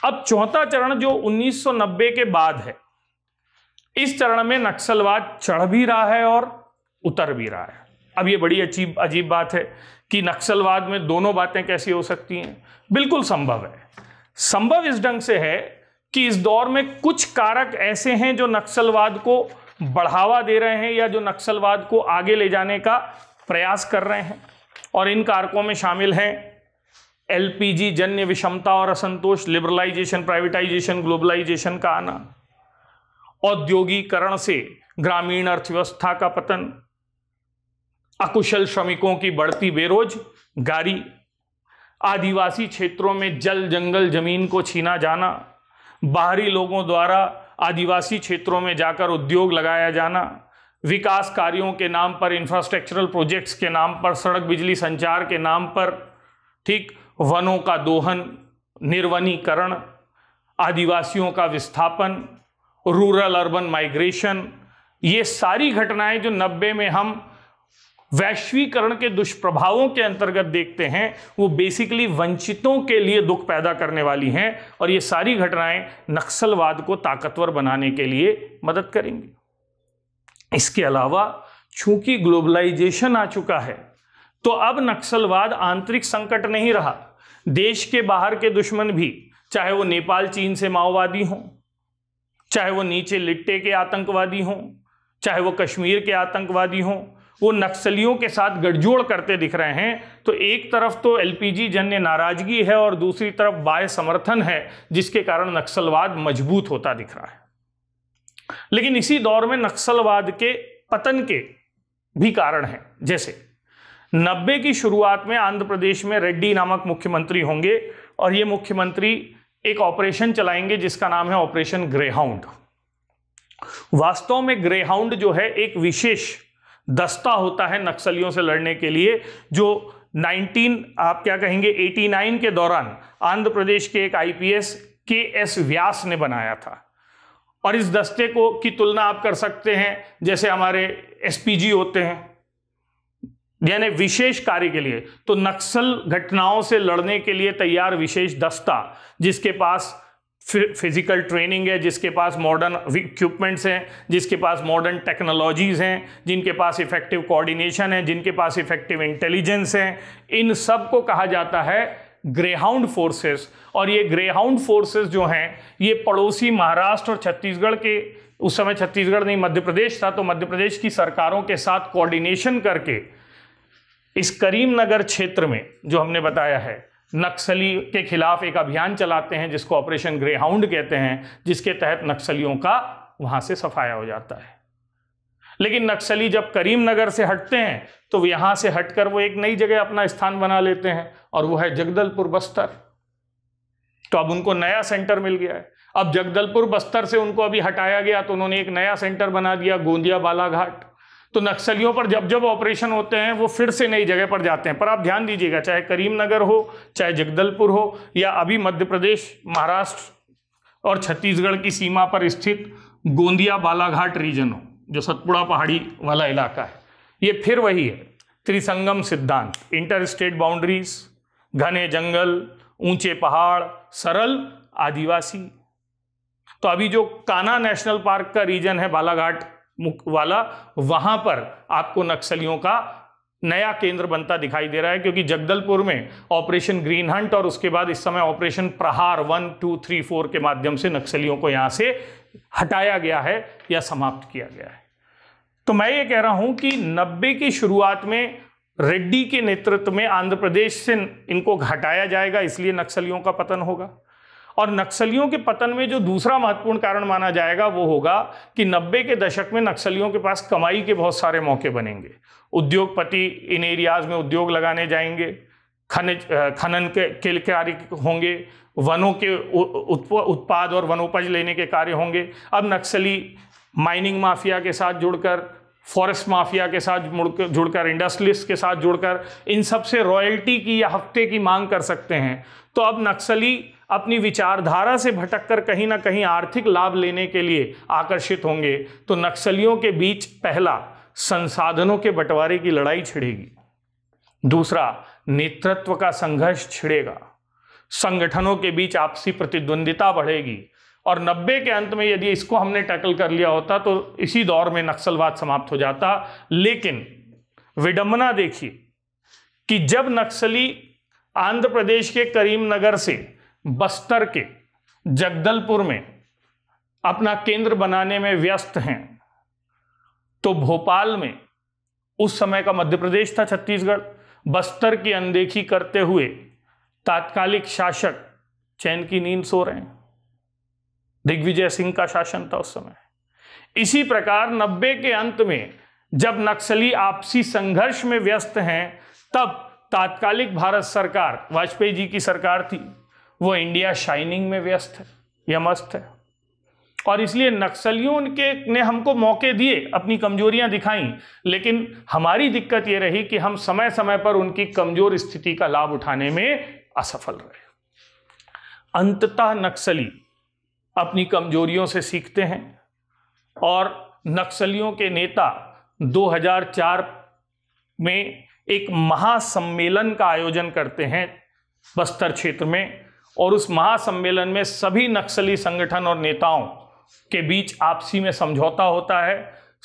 अब चौथा चरण जो 1990 के बाद है इस चरण में नक्सलवाद चढ़ भी रहा है और उतर भी रहा है अब ये बड़ी अजीब अजीब बात है कि नक्सलवाद में दोनों बातें कैसी हो सकती हैं बिल्कुल संभव है संभव इस ढंग से है कि इस दौर में कुछ कारक ऐसे हैं जो नक्सलवाद को बढ़ावा दे रहे हैं या जो नक्सलवाद को आगे ले जाने का प्रयास कर रहे हैं और इन कारकों में शामिल हैं एलपीजी जन्य विषमता और असंतोष लिबरलाइजेशन प्राइवेटाइजेशन ग्लोबलाइजेशन का आना औद्योगिकरण से ग्रामीण अर्थव्यवस्था का पतन अकुशल श्रमिकों की बढ़ती बेरोजगारी आदिवासी क्षेत्रों में जल जंगल जमीन को छीना जाना बाहरी लोगों द्वारा आदिवासी क्षेत्रों में जाकर उद्योग लगाया जाना विकास कार्यों के नाम पर इंफ्रास्ट्रक्चरल प्रोजेक्ट्स के नाम पर सड़क बिजली संचार के नाम पर ठीक वनों का दोहन निर्वनीकरण आदिवासियों का विस्थापन रूरल अर्बन माइग्रेशन ये सारी घटनाएं जो नब्बे में हम वैश्वीकरण के दुष्प्रभावों के अंतर्गत देखते हैं वो बेसिकली वंचितों के लिए दुख पैदा करने वाली हैं और ये सारी घटनाएं नक्सलवाद को ताकतवर बनाने के लिए मदद करेंगी इसके अलावा चूंकि ग्लोबलाइजेशन आ चुका है तो अब नक्सलवाद आंतरिक संकट नहीं रहा देश के बाहर के दुश्मन भी चाहे वो नेपाल चीन से माओवादी हों चाहे वो नीचे लिट्टे के आतंकवादी हों चाहे वो कश्मीर के आतंकवादी हों वो नक्सलियों के साथ गठजोड़ करते दिख रहे हैं तो एक तरफ तो एलपीजी जन्य नाराजगी है और दूसरी तरफ बाय समर्थन है जिसके कारण नक्सलवाद मजबूत होता दिख रहा है लेकिन इसी दौर में नक्सलवाद के पतन के भी कारण हैं जैसे नब्बे की शुरुआत में आंध्र प्रदेश में रेड्डी नामक मुख्यमंत्री होंगे और ये मुख्यमंत्री एक ऑपरेशन चलाएंगे जिसका नाम है ऑपरेशन ग्रेहाउंड वास्तव में ग्रेहाउंड जो है एक विशेष दस्ता होता है नक्सलियों से लड़ने के लिए जो 19 आप क्या कहेंगे 89 के दौरान आंध्र प्रदेश के एक आईपीएस के एस व्यास ने बनाया था और इस दस्ते को की तुलना आप कर सकते हैं जैसे हमारे एसपीजी होते हैं यानी विशेष कार्य के लिए तो नक्सल घटनाओं से लड़ने के लिए तैयार विशेष दस्ता जिसके पास फिजिकल ट्रेनिंग है जिसके पास मॉडर्न इक्विपमेंट्स हैं जिसके पास मॉडर्न टेक्नोलॉजीज़ हैं जिनके पास इफेक्टिव कोऑर्डिनेशन है जिनके पास इफेक्टिव इंटेलिजेंस है इन सब को कहा जाता है ग्रेहाउंड फोर्सेस और ये ग्रेहाउंड फोर्सेस जो हैं ये पड़ोसी महाराष्ट्र और छत्तीसगढ़ के उस समय छत्तीसगढ़ नहीं मध्य प्रदेश था तो मध्य प्रदेश की सरकारों के साथ कोऑर्डिनेशन करके इस करीमनगर क्षेत्र में जो हमने बताया है नक्सली के खिलाफ एक अभियान चलाते हैं जिसको ऑपरेशन ग्रेहाउंड कहते हैं जिसके तहत नक्सलियों का वहां से सफाया हो जाता है लेकिन नक्सली जब करीमनगर से हटते हैं तो यहां से हटकर वो एक नई जगह अपना स्थान बना लेते हैं और वो है जगदलपुर बस्तर तो अब उनको नया सेंटर मिल गया है अब जगदलपुर बस्तर से उनको अभी हटाया गया तो उन्होंने एक नया सेंटर बना दिया गोंदिया बालाघाट तो नक्सलियों पर जब जब ऑपरेशन होते हैं वो फिर से नई जगह पर जाते हैं पर आप ध्यान दीजिएगा चाहे करीमनगर हो चाहे जगदलपुर हो या अभी मध्य प्रदेश महाराष्ट्र और छत्तीसगढ़ की सीमा पर स्थित गोंदिया बालाघाट रीजन हो जो सतपुड़ा पहाड़ी वाला इलाका है ये फिर वही है त्रिसंगम सिद्धांत इंटर स्टेट बाउंड्रीज घने जंगल ऊंचे पहाड़ सरल आदिवासी तो अभी जो काना नेशनल पार्क का रीजन है बालाघाट वाला वहां पर आपको नक्सलियों का नया केंद्र बनता दिखाई दे रहा है क्योंकि जगदलपुर में ऑपरेशन ग्रीन हंट और उसके बाद इस समय ऑपरेशन प्रहार वन टू थ्री फोर के माध्यम से नक्सलियों को यहां से हटाया गया है या समाप्त किया गया है तो मैं ये कह रहा हूं कि नब्बे की शुरुआत में रेड्डी के नेतृत्व में आंध्र प्रदेश से इनको हटाया जाएगा इसलिए नक्सलियों का पतन होगा और नक्सलियों के पतन में जो दूसरा महत्वपूर्ण कारण माना जाएगा वो होगा कि नब्बे के दशक में नक्सलियों के पास कमाई के बहुत सारे मौके बनेंगे उद्योगपति इन एरियाज में उद्योग लगाने जाएंगे खनिज खनन के, के कार्य होंगे वनों के उत्पाद और वनोपज लेने के कार्य होंगे अब नक्सली माइनिंग माफिया के साथ जुड़कर फॉरेस्ट माफिया के साथ मुड़कर जुड़कर इंडस्ट्रियस्ट के साथ जुड़कर इन सब से रॉयल्टी की या हफ्ते की मांग कर सकते हैं तो अब नक्सली अपनी विचारधारा से भटक कर कहीं ना कहीं आर्थिक लाभ लेने के लिए आकर्षित होंगे तो नक्सलियों के बीच पहला संसाधनों के बंटवारे की लड़ाई छिड़ेगी दूसरा नेतृत्व का संघर्ष छिड़ेगा संगठनों के बीच आपसी प्रतिद्वंदिता बढ़ेगी और नब्बे के अंत में यदि इसको हमने टैकल कर लिया होता तो इसी दौर में नक्सलवाद समाप्त हो जाता लेकिन विडंबना देखिए कि जब नक्सली आंध्र प्रदेश के करीमनगर से बस्तर के जगदलपुर में अपना केंद्र बनाने में व्यस्त हैं तो भोपाल में उस समय का मध्य प्रदेश था छत्तीसगढ़ बस्तर की अनदेखी करते हुए तात्कालिक शासक चैन की नींद सो रहे हैं दिग्विजय सिंह का शासन था उस समय इसी प्रकार नब्बे के अंत में जब नक्सली आपसी संघर्ष में व्यस्त हैं तब तात्कालिक भारत सरकार वाजपेयी जी की सरकार थी वो इंडिया शाइनिंग में व्यस्त है या मस्त है और इसलिए नक्सलियों के ने हमको मौके दिए अपनी कमजोरियां दिखाई लेकिन हमारी दिक्कत ये रही कि हम समय समय पर उनकी कमजोर स्थिति का लाभ उठाने में असफल रहे अंततः नक्सली अपनी कमजोरियों से सीखते हैं और नक्सलियों के नेता 2004 में एक महासम्मेलन का आयोजन करते हैं बस्तर क्षेत्र में और उस महासम्मेलन में सभी नक्सली संगठन और नेताओं के बीच आपसी में समझौता होता है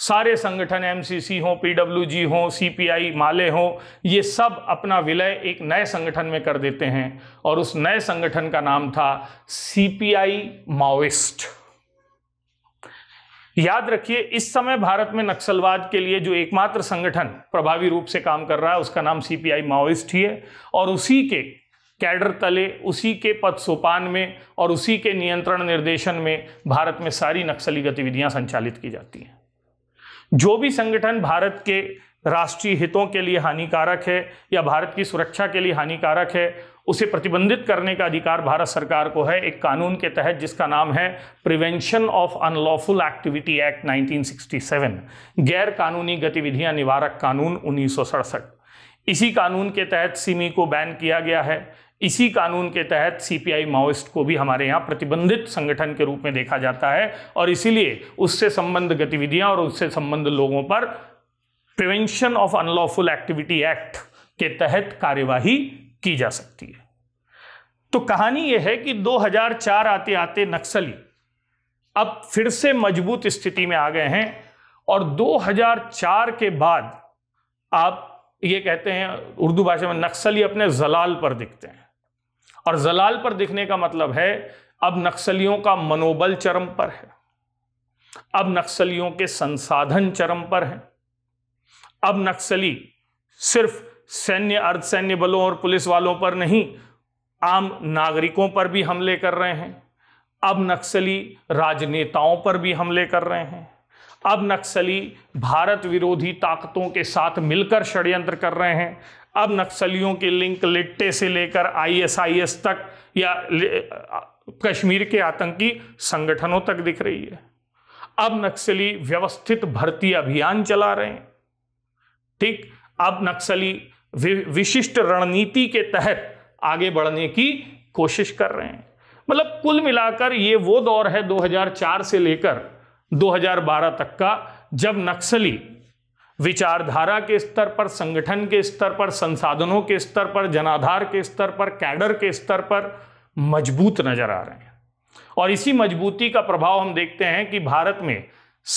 सारे संगठन एमसीसी हो पीडब्ल्यूजी हो सीपीआई माले हो ये सब अपना विलय एक नए संगठन में कर देते हैं और उस नए संगठन का नाम था सीपीआई माओइस्ट याद रखिए इस समय भारत में नक्सलवाद के लिए जो एकमात्र संगठन प्रभावी रूप से काम कर रहा है उसका नाम सीपीआई माओइस्ट ही है और उसी के कैडर तले उसी के पद सोपान में और उसी के नियंत्रण निर्देशन में भारत में सारी नक्सली गतिविधियां संचालित की जाती हैं जो भी संगठन भारत के राष्ट्रीय हितों के लिए हानिकारक है या भारत की सुरक्षा के लिए हानिकारक है उसे प्रतिबंधित करने का अधिकार भारत सरकार को है एक कानून के तहत जिसका नाम है prevention of unlawful activity act 1967 गैर कानूनी गतिविधियां निवारक कानून उन्नीस इसी कानून के तहत सिमी को बैन किया गया है इसी कानून के तहत सीपीआई माओइस्ट को भी हमारे यहाँ प्रतिबंधित संगठन के रूप में देखा जाता है और इसीलिए उससे संबंध गतिविधियां और उससे संबंध लोगों पर prevention of unlawful activity act के तहत कार्यवाही की जा सकती है तो कहानी यह है कि 2004 आते आते नक्सली अब फिर से मजबूत स्थिति में आ गए हैं और 2004 के बाद आप ये कहते हैं उर्दू भाषा में नक्सली अपने जलाल पर दिखते हैं और जलाल पर दिखने का मतलब है अब नक्सलियों का मनोबल चरम पर है अब नक्सलियों के संसाधन चरम पर हैं अब नक्सली सिर्फ सैन्य अर्धसैन्य बलों और पुलिस वालों पर नहीं आम नागरिकों पर भी हमले कर रहे हैं अब नक्सली राजनेताओं पर भी हमले कर रहे हैं अब नक्सली भारत विरोधी ताकतों के साथ मिलकर षड्यंत्र कर रहे हैं अब नक्सलियों के लिंक लिट्टे से लेकर आईएसआईएस तक या कश्मीर के आतंकी संगठनों तक दिख रही है अब नक्सली व्यवस्थित भर्ती अभियान चला रहे हैं ठीक अब नक्सली विशिष्ट रणनीति के तहत आगे बढ़ने की कोशिश कर रहे हैं मतलब कुल मिलाकर ये वो दौर है 2004 से लेकर 2012 तक का जब नक्सली विचारधारा के स्तर पर संगठन के स्तर पर संसाधनों के स्तर पर जनाधार के स्तर पर कैडर के स्तर पर मजबूत नजर आ रहे हैं और इसी मजबूती का प्रभाव हम देखते हैं कि भारत में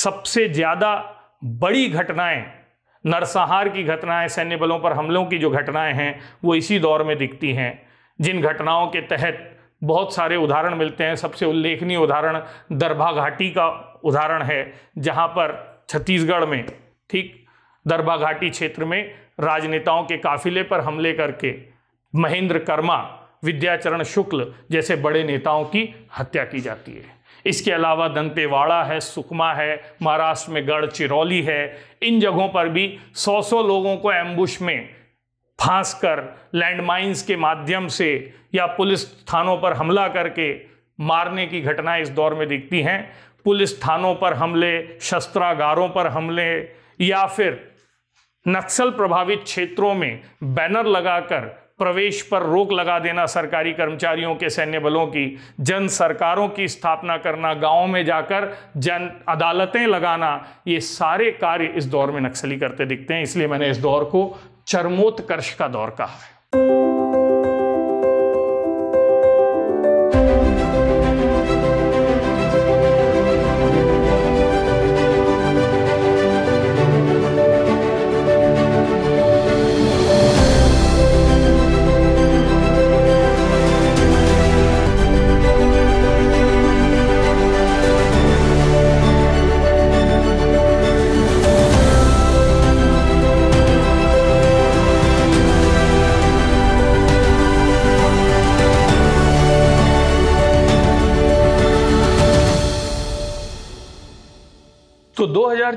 सबसे ज्यादा बड़ी घटनाएं नरसंहार की घटनाएं सैन्य बलों पर हमलों की जो घटनाएं हैं वो इसी दौर में दिखती हैं जिन घटनाओं के तहत बहुत सारे उदाहरण मिलते हैं सबसे उल्लेखनीय उदाहरण दरभा घाटी का उदाहरण है जहाँ पर छत्तीसगढ़ में ठीक दरबा घाटी क्षेत्र में राजनेताओं के काफिले पर हमले करके महेंद्र कर्मा विद्याचरण शुक्ल जैसे बड़े नेताओं की हत्या की जाती है इसके अलावा दंतेवाड़ा है सुकमा है महाराष्ट्र में गढ़ चिरौली है इन जगहों पर भी सौ सौ लोगों को एम्बुश में फांस कर लैंडमाइंस के माध्यम से या पुलिस थानों पर हमला करके मारने की घटनाएं इस दौर में दिखती हैं पुलिस थानों पर हमले शस्त्रागारों पर हमले या फिर नक्सल प्रभावित क्षेत्रों में बैनर लगाकर प्रवेश पर रोक लगा देना सरकारी कर्मचारियों के सैन्य बलों की जन सरकारों की स्थापना करना गांवों में जाकर जन अदालतें लगाना ये सारे कार्य इस दौर में नक्सली करते दिखते हैं इसलिए मैंने इस दौर को चरमोत्कर्ष का दौर कहा है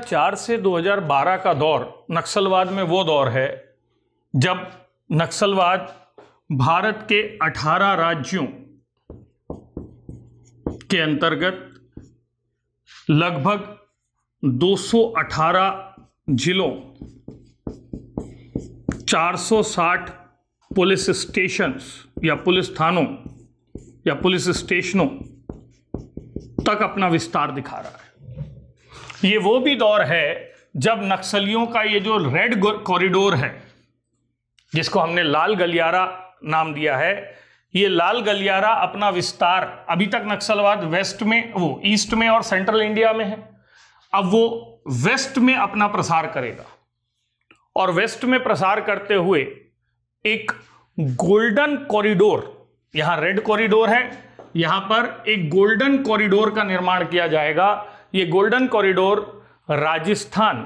2004 से 2012 का दौर नक्सलवाद में वो दौर है जब नक्सलवाद भारत के 18 राज्यों के अंतर्गत लगभग 218 जिलों 460 पुलिस स्टेशंस या पुलिस थानों या पुलिस स्टेशनों तक अपना विस्तार दिखा रहा है ये वो भी दौर है जब नक्सलियों का ये जो रेड कॉरिडोर है जिसको हमने लाल गलियारा नाम दिया है ये लाल गलियारा अपना विस्तार अभी तक नक्सलवाद वेस्ट में वो ईस्ट में और सेंट्रल इंडिया में है अब वो वेस्ट में अपना प्रसार करेगा और वेस्ट में प्रसार करते हुए एक गोल्डन कॉरिडोर यहां रेड कॉरिडोर है यहां पर एक गोल्डन कॉरिडोर का निर्माण किया जाएगा ये गोल्डन कॉरिडोर राजस्थान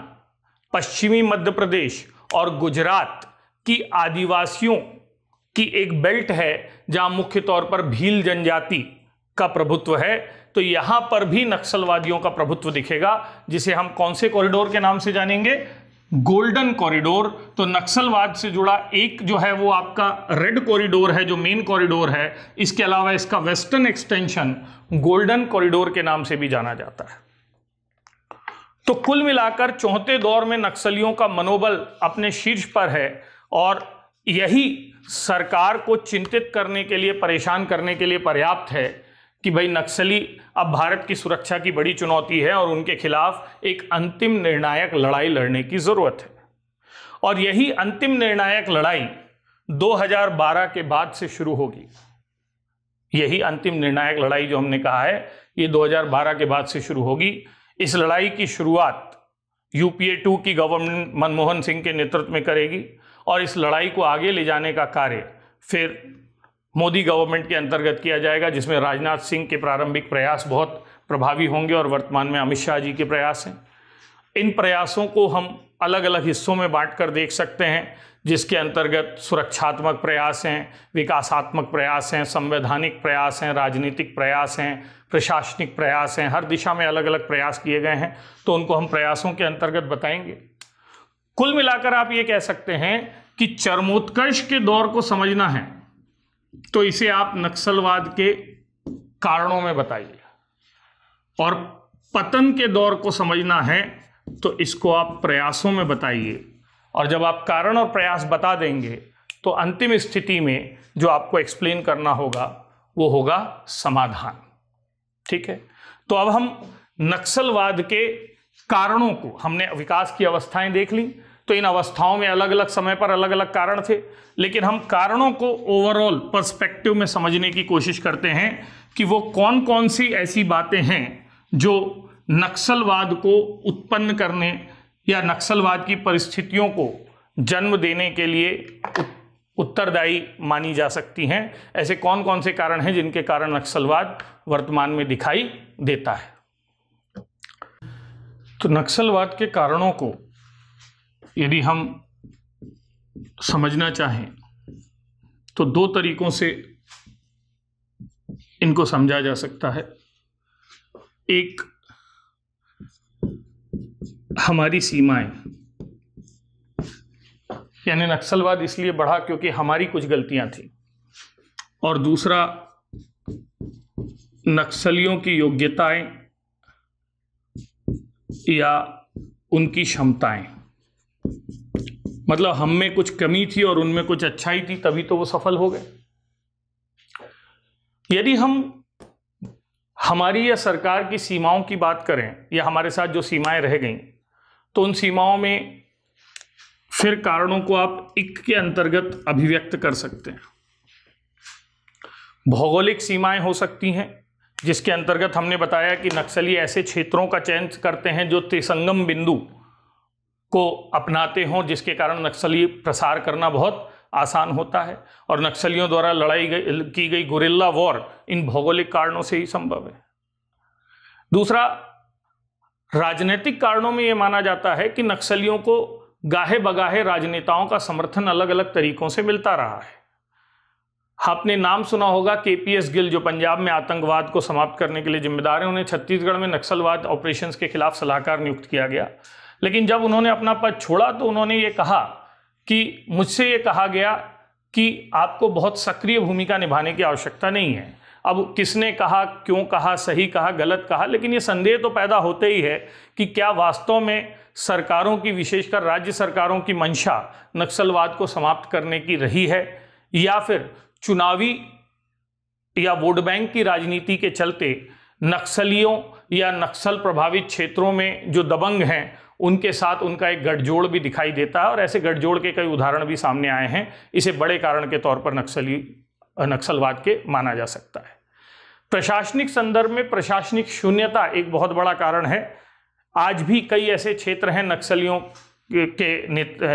पश्चिमी मध्य प्रदेश और गुजरात की आदिवासियों की एक बेल्ट है जहां मुख्य तौर पर भील जनजाति का प्रभुत्व है तो यहां पर भी नक्सलवादियों का प्रभुत्व दिखेगा जिसे हम कौन से कॉरिडोर के नाम से जानेंगे गोल्डन कॉरिडोर तो नक्सलवाद से जुड़ा एक जो है वो आपका रेड कॉरिडोर है जो मेन कॉरिडोर है इसके अलावा इसका वेस्टर्न एक्सटेंशन गोल्डन कॉरिडोर के नाम से भी जाना जाता है तो कुल मिलाकर चौथे दौर में नक्सलियों का मनोबल अपने शीर्ष पर है और यही सरकार को चिंतित करने के लिए परेशान करने के लिए पर्याप्त है कि भाई नक्सली अब भारत की सुरक्षा की बड़ी चुनौती है और उनके खिलाफ एक अंतिम निर्णायक लड़ाई लड़ने की ज़रूरत है और यही अंतिम निर्णायक लड़ाई 2012 के बाद से शुरू होगी यही अंतिम निर्णायक लड़ाई जो हमने कहा है ये 2012 के बाद से शुरू होगी इस लड़ाई की शुरुआत यूपीए टू की गवर्नमेंट मनमोहन सिंह के नेतृत्व में करेगी और इस लड़ाई को आगे ले जाने का कार्य फिर मोदी गवर्नमेंट के अंतर्गत किया जाएगा जिसमें राजनाथ सिंह के प्रारंभिक प्रयास बहुत प्रभावी होंगे और वर्तमान में अमित शाह जी के प्रयास हैं इन प्रयासों को हम अलग अलग हिस्सों में बांट कर देख सकते हैं जिसके अंतर्गत सुरक्षात्मक प्रयास हैं विकासात्मक प्रयास हैं संवैधानिक प्रयास हैं राजनीतिक प्रयास हैं प्रशासनिक प्रयास हैं हर दिशा में अलग अलग प्रयास किए गए हैं तो उनको हम प्रयासों के अंतर्गत बताएंगे कुल मिलाकर आप ये कह सकते हैं कि चरमोत्कर्ष के दौर को समझना है तो इसे आप नक्सलवाद के कारणों में बताइए और पतन के दौर को समझना है तो इसको आप प्रयासों में बताइए और जब आप कारण और प्रयास बता देंगे तो अंतिम स्थिति में जो आपको एक्सप्लेन करना होगा वो होगा समाधान ठीक है तो अब हम नक्सलवाद के कारणों को हमने विकास की अवस्थाएं देख ली तो इन अवस्थाओं में अलग अलग समय पर अलग अलग कारण थे लेकिन हम कारणों को ओवरऑल पर्सपेक्टिव में समझने की कोशिश करते हैं कि वो कौन कौन सी ऐसी बातें हैं जो नक्सलवाद को उत्पन्न करने या नक्सलवाद की परिस्थितियों को जन्म देने के लिए उत्तरदायी मानी जा सकती हैं ऐसे कौन कौन से कारण हैं जिनके कारण नक्सलवाद वर्तमान में दिखाई देता है तो नक्सलवाद के कारणों को यदि हम समझना चाहें तो दो तरीकों से इनको समझा जा सकता है एक हमारी सीमाएं यानी नक्सलवाद इसलिए बढ़ा क्योंकि हमारी कुछ गलतियां थी और दूसरा नक्सलियों की योग्यताएं या उनकी क्षमताएं मतलब हम में कुछ कमी थी और उनमें कुछ अच्छाई थी तभी तो वो सफल हो गए यदि हम हमारी या सरकार की सीमाओं की बात करें या हमारे साथ जो सीमाएं रह गईं तो उन सीमाओं में फिर कारणों को आप इक के अंतर्गत अभिव्यक्त कर सकते हैं भौगोलिक सीमाएं हो सकती हैं जिसके अंतर्गत हमने बताया कि नक्सली ऐसे क्षेत्रों का चयन करते हैं जो त्रिसंगम बिंदु को अपनाते हों जिसके कारण नक्सली प्रसार करना बहुत आसान होता है और नक्सलियों द्वारा लड़ाई गई की गई गुरिल्ला वॉर इन भौगोलिक कारणों से ही संभव है दूसरा राजनीतिक कारणों में ये माना जाता है कि नक्सलियों को गाहे बगाहे राजनेताओं का समर्थन अलग अलग तरीकों से मिलता रहा है आपने नाम सुना होगा के पी एस गिल जो पंजाब में आतंकवाद को समाप्त करने के लिए जिम्मेदार हैं उन्हें छत्तीसगढ़ में नक्सलवाद ऑपरेशन के खिलाफ सलाहकार नियुक्त किया गया लेकिन जब उन्होंने अपना पद छोड़ा तो उन्होंने ये कहा कि मुझसे ये कहा गया कि आपको बहुत सक्रिय भूमिका निभाने की आवश्यकता नहीं है अब किसने कहा क्यों कहा सही कहा गलत कहा लेकिन ये संदेह तो पैदा होते ही है कि क्या वास्तव में सरकारों की विशेषकर राज्य सरकारों की मंशा नक्सलवाद को समाप्त करने की रही है या फिर चुनावी या वोट बैंक की राजनीति के चलते नक्सलियों या नक्सल प्रभावित क्षेत्रों में जो दबंग हैं उनके साथ उनका एक गठजोड़ भी दिखाई देता है और ऐसे गठजोड़ के कई उदाहरण भी सामने आए हैं इसे बड़े कारण के तौर पर नक्सली नक्सलवाद के माना जा सकता है प्रशासनिक संदर्भ में प्रशासनिक शून्यता एक बहुत बड़ा कारण है आज भी कई ऐसे क्षेत्र हैं नक्सलियों के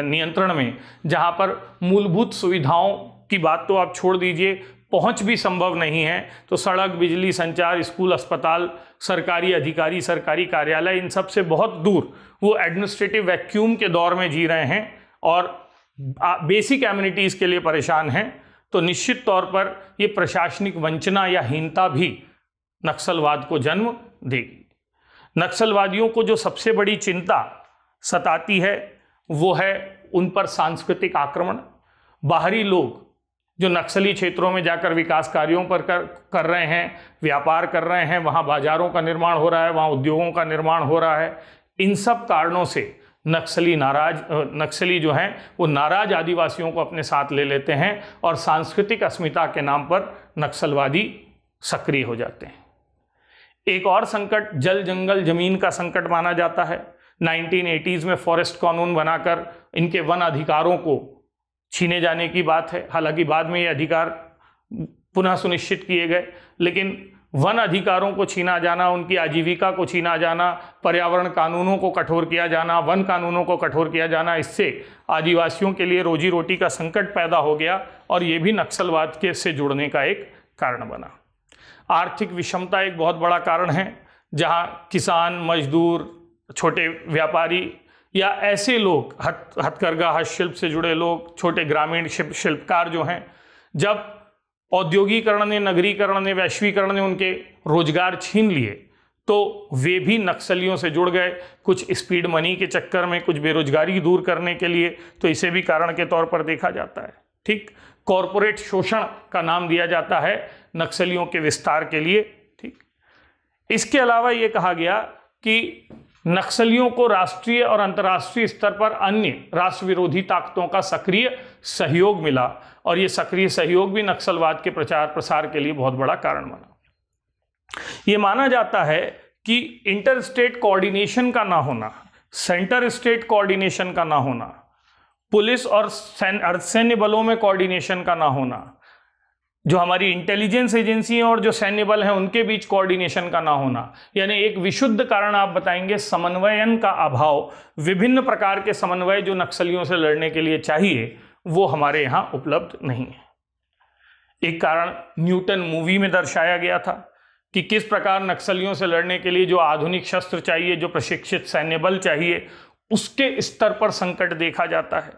नियंत्रण में जहां पर मूलभूत सुविधाओं की बात तो आप छोड़ दीजिए पहुंच भी संभव नहीं है तो सड़क बिजली संचार स्कूल अस्पताल सरकारी अधिकारी सरकारी कार्यालय इन सब से बहुत दूर वो एडमिनिस्ट्रेटिव वैक्यूम के दौर में जी रहे हैं और बेसिक एम्यूनिटीज़ के लिए परेशान हैं तो निश्चित तौर पर ये प्रशासनिक वंचना या हीनता भी नक्सलवाद को जन्म देगी नक्सलवादियों को जो सबसे बड़ी चिंता सताती है वो है उन पर सांस्कृतिक आक्रमण बाहरी लोग जो नक्सली क्षेत्रों में जाकर विकास कार्यों पर कर कर रहे हैं व्यापार कर रहे हैं वहाँ बाजारों का निर्माण हो रहा है वहाँ उद्योगों का निर्माण हो रहा है इन सब कारणों से नक्सली नाराज नक्सली जो हैं वो नाराज आदिवासियों को अपने साथ ले लेते हैं और सांस्कृतिक अस्मिता के नाम पर नक्सलवादी सक्रिय हो जाते हैं एक और संकट जल जंगल जमीन का संकट माना जाता है 1980s में फॉरेस्ट कानून बनाकर इनके वन अधिकारों को छीने जाने की बात है हालांकि बाद में ये अधिकार पुनः सुनिश्चित किए गए लेकिन वन अधिकारों को छीना जाना उनकी आजीविका को छीना जाना पर्यावरण कानूनों को कठोर किया जाना वन कानूनों को कठोर किया जाना इससे आदिवासियों के लिए रोजी रोटी का संकट पैदा हो गया और ये भी नक्सलवाद के से जुड़ने का एक कारण बना आर्थिक विषमता एक बहुत बड़ा कारण है जहाँ किसान मजदूर छोटे व्यापारी या ऐसे लोग हथ हथकरघा हस्तशिल्प से जुड़े लोग छोटे ग्रामीण शिल्पकार जो हैं जब औद्योगिकरण ने नगरीकरण ने वैश्वीकरण ने उनके रोजगार छीन लिए तो वे भी नक्सलियों से जुड़ गए कुछ स्पीड मनी के चक्कर में कुछ बेरोजगारी दूर करने के लिए तो इसे भी कारण के तौर पर देखा जाता है ठीक कॉरपोरेट शोषण का नाम दिया जाता है नक्सलियों के विस्तार के लिए ठीक इसके अलावा ये कहा गया कि नक्सलियों को राष्ट्रीय और अंतर्राष्ट्रीय स्तर पर अन्य राष्ट्र विरोधी ताकतों का सक्रिय सहयोग मिला और ये सक्रिय सहयोग भी नक्सलवाद के प्रचार प्रसार के लिए बहुत बड़ा कारण बना ये माना जाता है कि इंटर स्टेट कोऑर्डिनेशन का ना होना सेंटर स्टेट कोऑर्डिनेशन का ना होना पुलिस और अर्धसैन्य बलों में कोऑर्डिनेशन का ना होना जो हमारी इंटेलिजेंस एजेंसी और जो सैन्य बल हैं उनके बीच कोऑर्डिनेशन का ना होना यानी एक विशुद्ध कारण आप बताएंगे समन्वयन का अभाव विभिन्न प्रकार के समन्वय जो नक्सलियों से लड़ने के लिए चाहिए वो हमारे यहाँ उपलब्ध नहीं है एक कारण न्यूटन मूवी में दर्शाया गया था कि किस प्रकार नक्सलियों से लड़ने के लिए जो आधुनिक शस्त्र चाहिए जो प्रशिक्षित सैन्य बल चाहिए उसके स्तर पर संकट देखा जाता है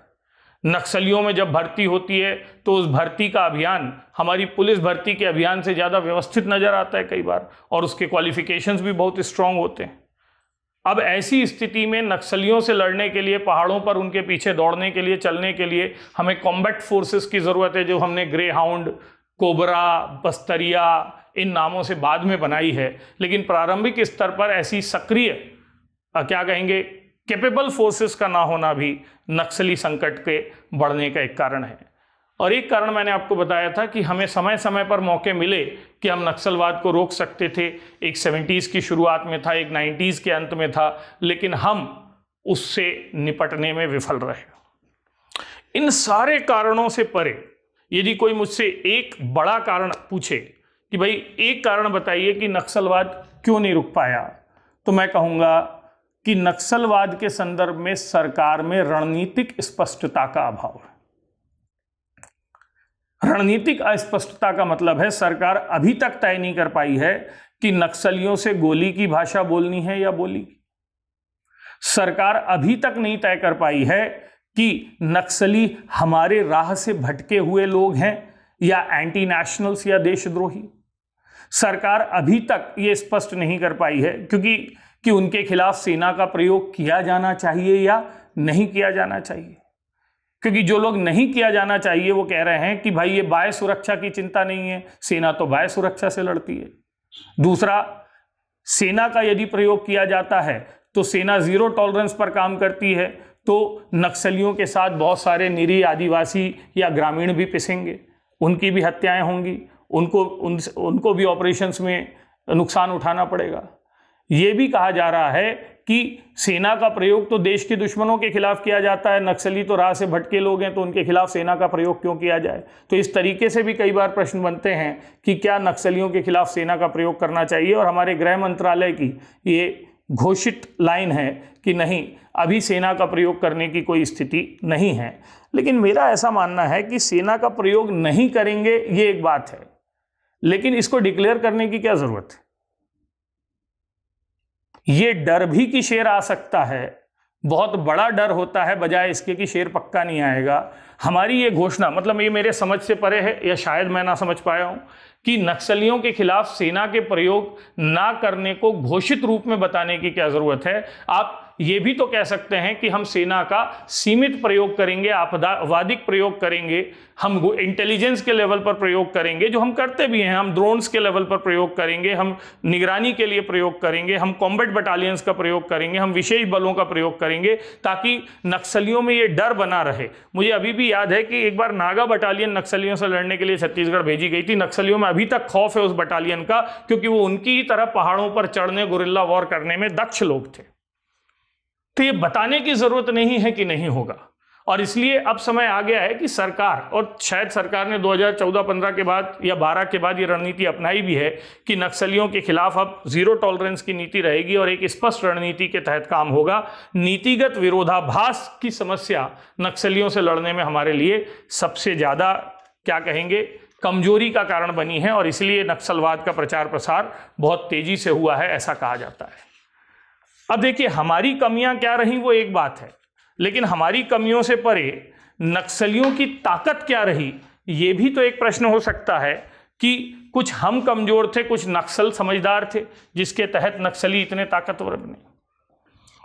नक्सलियों में जब भर्ती होती है तो उस भर्ती का अभियान हमारी पुलिस भर्ती के अभियान से ज़्यादा व्यवस्थित नज़र आता है कई बार और उसके क्वालिफिकेशंस भी बहुत स्ट्रांग होते हैं अब ऐसी स्थिति में नक्सलियों से लड़ने के लिए पहाड़ों पर उनके पीछे दौड़ने के लिए चलने के लिए हमें कॉम्बैट फोर्सेस की ज़रूरत है जो हमने ग्रे हाउंड कोबरा बस्तरिया इन नामों से बाद में बनाई है लेकिन प्रारंभिक स्तर पर ऐसी सक्रिय क्या कहेंगे कैपेबल फोर्सेस का ना होना भी नक्सली संकट के बढ़ने का एक कारण है और एक कारण मैंने आपको बताया था कि हमें समय समय पर मौके मिले कि हम नक्सलवाद को रोक सकते थे एक सेवेंटीज़ की शुरुआत में था एक नाइन्टीज़ के अंत में था लेकिन हम उससे निपटने में विफल रहे इन सारे कारणों से परे यदि कोई मुझसे एक बड़ा कारण पूछे कि भाई एक कारण बताइए कि नक्सलवाद क्यों नहीं रुक पाया तो मैं कहूँगा कि नक्सलवाद के संदर्भ में सरकार में रणनीतिक स्पष्टता का अभाव है रणनीतिक अस्पष्टता का मतलब है सरकार अभी तक तय नहीं कर पाई है कि नक्सलियों से गोली की भाषा बोलनी है या बोली की सरकार अभी तक नहीं तय कर पाई है कि नक्सली हमारे राह से भटके हुए लोग हैं या एंटी नेशनल्स या देशद्रोही सरकार अभी तक ये स्पष्ट नहीं कर पाई है क्योंकि कि उनके खिलाफ सेना का प्रयोग किया जाना चाहिए या नहीं किया जाना चाहिए क्योंकि जो लोग नहीं किया जाना चाहिए वो कह रहे हैं कि भाई ये बाय सुरक्षा की चिंता नहीं है सेना तो बाय सुरक्षा से लड़ती है दूसरा सेना का यदि प्रयोग किया जाता है तो सेना जीरो टॉलरेंस पर काम करती है तो नक्सलियों के साथ बहुत सारे निरी आदिवासी या ग्रामीण भी पिसेंगे उनकी भी हत्याएं होंगी उनको उन उनको भी ऑपरेशंस में नुकसान उठाना पड़ेगा ये भी कहा जा रहा है कि सेना का प्रयोग तो देश के दुश्मनों के खिलाफ किया जाता है नक्सली तो राह से भटके लोग हैं तो उनके खिलाफ सेना का प्रयोग क्यों किया जाए तो इस तरीके से भी कई बार प्रश्न बनते हैं कि क्या नक्सलियों के खिलाफ सेना का प्रयोग करना चाहिए और हमारे गृह मंत्रालय की ये घोषित लाइन है कि नहीं अभी सेना का प्रयोग करने की कोई स्थिति नहीं है लेकिन मेरा ऐसा मानना है कि सेना का प्रयोग नहीं करेंगे ये एक बात है लेकिन इसको डिक्लेयर करने की क्या ज़रूरत है ये डर भी कि शेर आ सकता है बहुत बड़ा डर होता है बजाय इसके कि शेर पक्का नहीं आएगा हमारी ये घोषणा मतलब ये मेरे समझ से परे है या शायद मैं ना समझ पाया हूँ कि नक्सलियों के खिलाफ सेना के प्रयोग ना करने को घोषित रूप में बताने की क्या ज़रूरत है आप ये भी तो कह सकते हैं कि हम सेना का सीमित प्रयोग करेंगे आपदावादिक प्रयोग करेंगे हम इंटेलिजेंस के लेवल पर प्रयोग करेंगे जो हम करते भी हैं हम ड्रोन्स के लेवल पर प्रयोग करेंगे हम निगरानी के लिए प्रयोग करेंगे हम कॉम्बेट बटालियंस का प्रयोग करेंगे हम विशेष बलों का प्रयोग करेंगे ताकि नक्सलियों में ये डर बना रहे मुझे अभी भी याद है कि एक बार नागा बटालियन नक्सलियों से लड़ने के लिए छत्तीसगढ़ भेजी गई थी नक्सलियों में अभी तक खौफ है उस बटालियन का क्योंकि वो उनकी ही तरह पहाड़ों पर चढ़ने गुरिल्ला वॉर करने में दक्ष लोग थे तो ये बताने की ज़रूरत नहीं है कि नहीं होगा और इसलिए अब समय आ गया है कि सरकार और शायद सरकार ने 2014-15 के बाद या 12 के बाद ये रणनीति अपनाई भी है कि नक्सलियों के खिलाफ अब जीरो टॉलरेंस की नीति रहेगी और एक स्पष्ट रणनीति के तहत काम होगा नीतिगत विरोधाभास की समस्या नक्सलियों से लड़ने में हमारे लिए सबसे ज़्यादा क्या कहेंगे कमजोरी का कारण बनी है और इसलिए नक्सलवाद का प्रचार प्रसार बहुत तेजी से हुआ है ऐसा कहा जाता है अब देखिए हमारी कमियां क्या रही वो एक बात है लेकिन हमारी कमियों से परे नक्सलियों की ताकत क्या रही ये भी तो एक प्रश्न हो सकता है कि कुछ हम कमज़ोर थे कुछ नक्सल समझदार थे जिसके तहत नक्सली इतने ताकतवर बने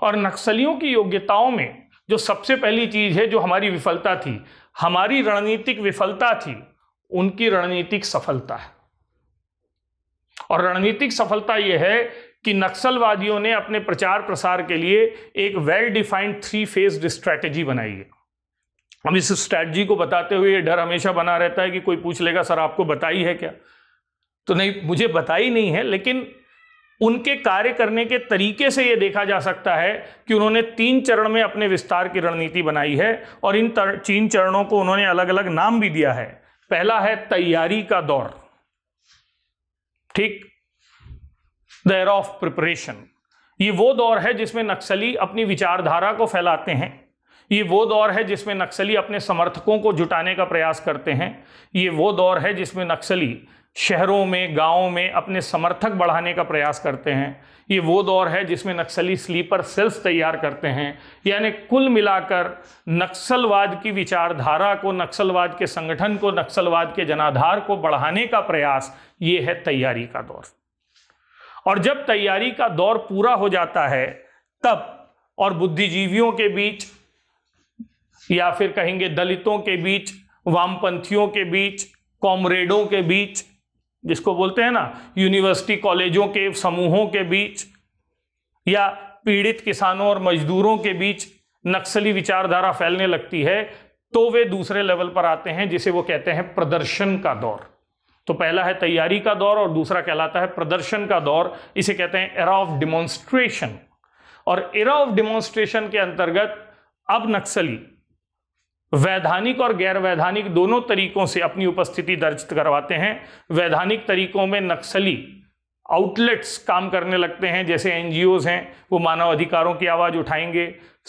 और नक्सलियों की योग्यताओं में जो सबसे पहली चीज़ है जो हमारी विफलता थी हमारी रणनीतिक विफलता थी उनकी रणनीतिक सफलता है और रणनीतिक सफलता यह है कि नक्सलवादियों ने अपने प्रचार प्रसार के लिए एक well defined three phase strategy बनाई है अब इस स्ट्रैटेजी को बताते हुए ये डर हमेशा बना रहता है कि कोई पूछ लेगा सर आपको बताई है क्या तो नहीं मुझे बताई नहीं है लेकिन उनके कार्य करने के तरीके से ये देखा जा सकता है कि उन्होंने तीन चरण में अपने विस्तार की रणनीति बनाई है और इन तीन चरणों को उन्होंने अलग अलग नाम भी दिया है पहला है तैयारी का दौर ठीक देर ऑफ प्रिपरेशन ये वो दौर है जिसमें नक्सली अपनी विचारधारा को फैलाते हैं ये वो दौर है जिसमें नक्सली अपने समर्थकों को जुटाने का प्रयास करते हैं ये वो दौर है जिसमें नक्सली शहरों में गांवों में अपने समर्थक बढ़ाने का प्रयास करते हैं ये वो दौर है जिसमें नक्सली स्लीपर सेल्स तैयार करते हैं यानी कुल मिलाकर नक्सलवाद की विचारधारा को नक्सलवाद के संगठन को नक्सलवाद के जनाधार को बढ़ाने का प्रयास ये है तैयारी का दौर और जब तैयारी का दौर पूरा हो जाता है तब और बुद्धिजीवियों के बीच या फिर कहेंगे दलितों के बीच वामपंथियों के बीच कॉमरेडों के बीच जिसको बोलते हैं ना यूनिवर्सिटी कॉलेजों के समूहों के बीच या पीड़ित किसानों और मजदूरों के बीच नक्सली विचारधारा फैलने लगती है तो वे दूसरे लेवल पर आते हैं जिसे वो कहते हैं प्रदर्शन का दौर तो पहला है तैयारी का दौर और दूसरा कहलाता है प्रदर्शन का दौर इसे कहते हैं एरा ऑफ डिमॉन्स्ट्रेशन और एरा ऑफ डिमॉन्स्ट्रेशन के अंतर्गत अब नक्सली वैधानिक और गैर वैधानिक दोनों तरीकों से अपनी उपस्थिति दर्ज करवाते हैं वैधानिक तरीकों में नक्सली आउटलेट्स काम करने लगते हैं जैसे एन हैं वो मानव अधिकारों की आवाज़ उठाएंगे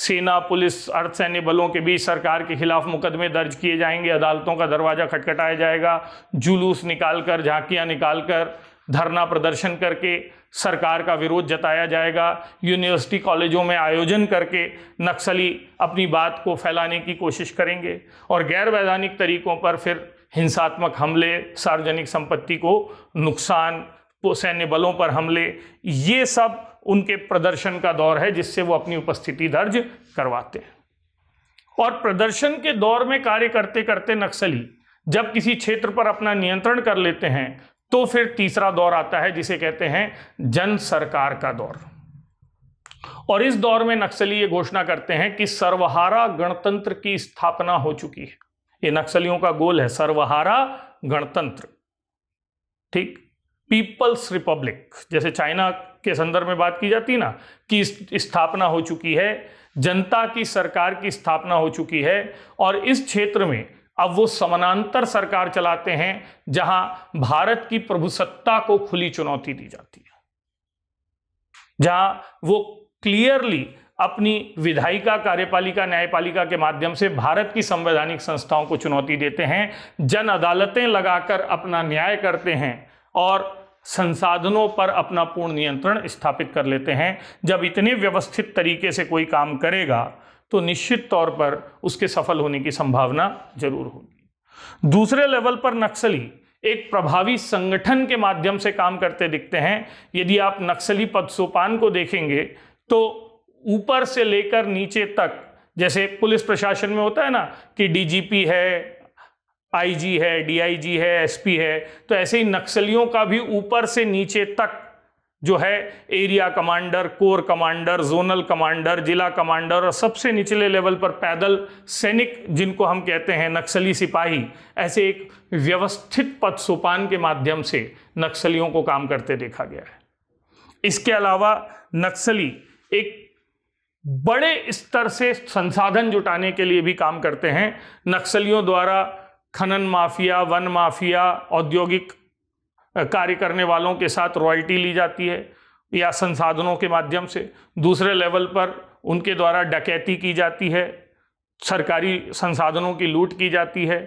सेना पुलिस अर्धसैन्य बलों के बीच सरकार के खिलाफ मुकदमे दर्ज किए जाएंगे अदालतों का दरवाज़ा खटखटाया जाएगा जुलूस निकाल कर झांकियाँ निकाल कर धरना प्रदर्शन करके सरकार का विरोध जताया जाएगा यूनिवर्सिटी कॉलेजों में आयोजन करके नक्सली अपनी बात को फैलाने की कोशिश करेंगे और गैर वैधानिक तरीकों पर फिर हिंसात्मक हमले सार्वजनिक संपत्ति को नुकसान सैन्य बलों पर हमले ये सब उनके प्रदर्शन का दौर है जिससे वो अपनी उपस्थिति दर्ज करवाते हैं और प्रदर्शन के दौर में कार्य करते करते नक्सली जब किसी क्षेत्र पर अपना नियंत्रण कर लेते हैं तो फिर तीसरा दौर आता है जिसे कहते हैं जन सरकार का दौर और इस दौर में नक्सली ये घोषणा करते हैं कि सर्वहारा गणतंत्र की स्थापना हो चुकी है ये नक्सलियों का गोल है सर्वहारा गणतंत्र ठीक पीपल्स रिपब्लिक जैसे चाइना के संदर्भ में बात की जाती ना कि स्थापना हो चुकी है जनता की सरकार की स्थापना हो चुकी है और इस क्षेत्र में अब वो समानांतर सरकार चलाते हैं जहां भारत की प्रभुसत्ता को खुली चुनौती दी जाती है जहां वो क्लियरली अपनी विधायिका कार्यपालिका न्यायपालिका के माध्यम से भारत की संवैधानिक संस्थाओं को चुनौती देते हैं जन अदालतें लगाकर अपना न्याय करते हैं और संसाधनों पर अपना पूर्ण नियंत्रण स्थापित कर लेते हैं जब इतने व्यवस्थित तरीके से कोई काम करेगा तो निश्चित तौर पर उसके सफल होने की संभावना जरूर होगी दूसरे लेवल पर नक्सली एक प्रभावी संगठन के माध्यम से काम करते दिखते हैं यदि आप नक्सली पद सोपान को देखेंगे तो ऊपर से लेकर नीचे तक जैसे पुलिस प्रशासन में होता है ना कि डीजीपी है आईजी है डीआईजी है एसपी है तो ऐसे ही नक्सलियों का भी ऊपर से नीचे तक जो है area commander core commander zonal commander जिला कमांडर और सबसे निचले लेवल पर पैदल सैनिक जिनको हम कहते हैं नक्सली सिपाही ऐसे एक व्यवस्थित पद सोपान के माध्यम से नक्सलियों को काम करते देखा गया है इसके अलावा नक्सली एक बड़े स्तर से संसाधन जुटाने के लिए भी काम करते हैं नक्सलियों द्वारा खनन माफिया वन माफिया औद्योगिक कार्य करने वालों के साथ रॉयल्टी ली जाती है या संसाधनों के माध्यम से दूसरे लेवल पर उनके द्वारा डकैती की जाती है सरकारी संसाधनों की लूट की जाती है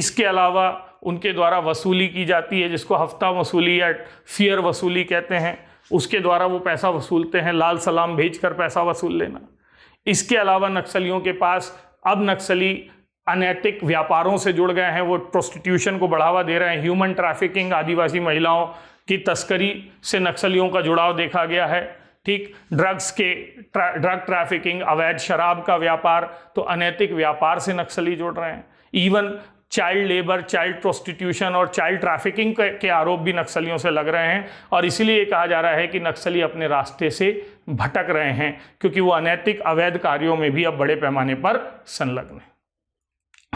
इसके अलावा उनके द्वारा वसूली की जाती है जिसको हफ्ता वसूली या फियर वसूली कहते हैं उसके द्वारा वो पैसा वसूलते हैं लाल सलाम भेज कर पैसा वसूल लेना इसके अलावा नक्सलियों के पास अब नक्सली अनैतिक व्यापारों से जुड़ गए हैं वो प्रोस्टिट्यूशन को बढ़ावा दे रहे हैं ह्यूमन ट्रैफिकिंग आदिवासी महिलाओं की तस्करी से नक्सलियों का जुड़ाव देखा गया है ठीक ड्रग्स के ट्रा, ड्रग ट्रैफिकिंग अवैध शराब का व्यापार तो अनैतिक व्यापार से नक्सली जुड़ रहे हैं even child labour child prostitution और चाइल्ड ट्रैफिकिंग के, के आरोप भी नक्सलियों से लग रहे हैं और इसीलिए कहा जा रहा है कि नक्सली अपने रास्ते से भटक रहे हैं क्योंकि वो अनैतिक अवैध कार्यों में भी अब बड़े पैमाने पर संलग्न हैं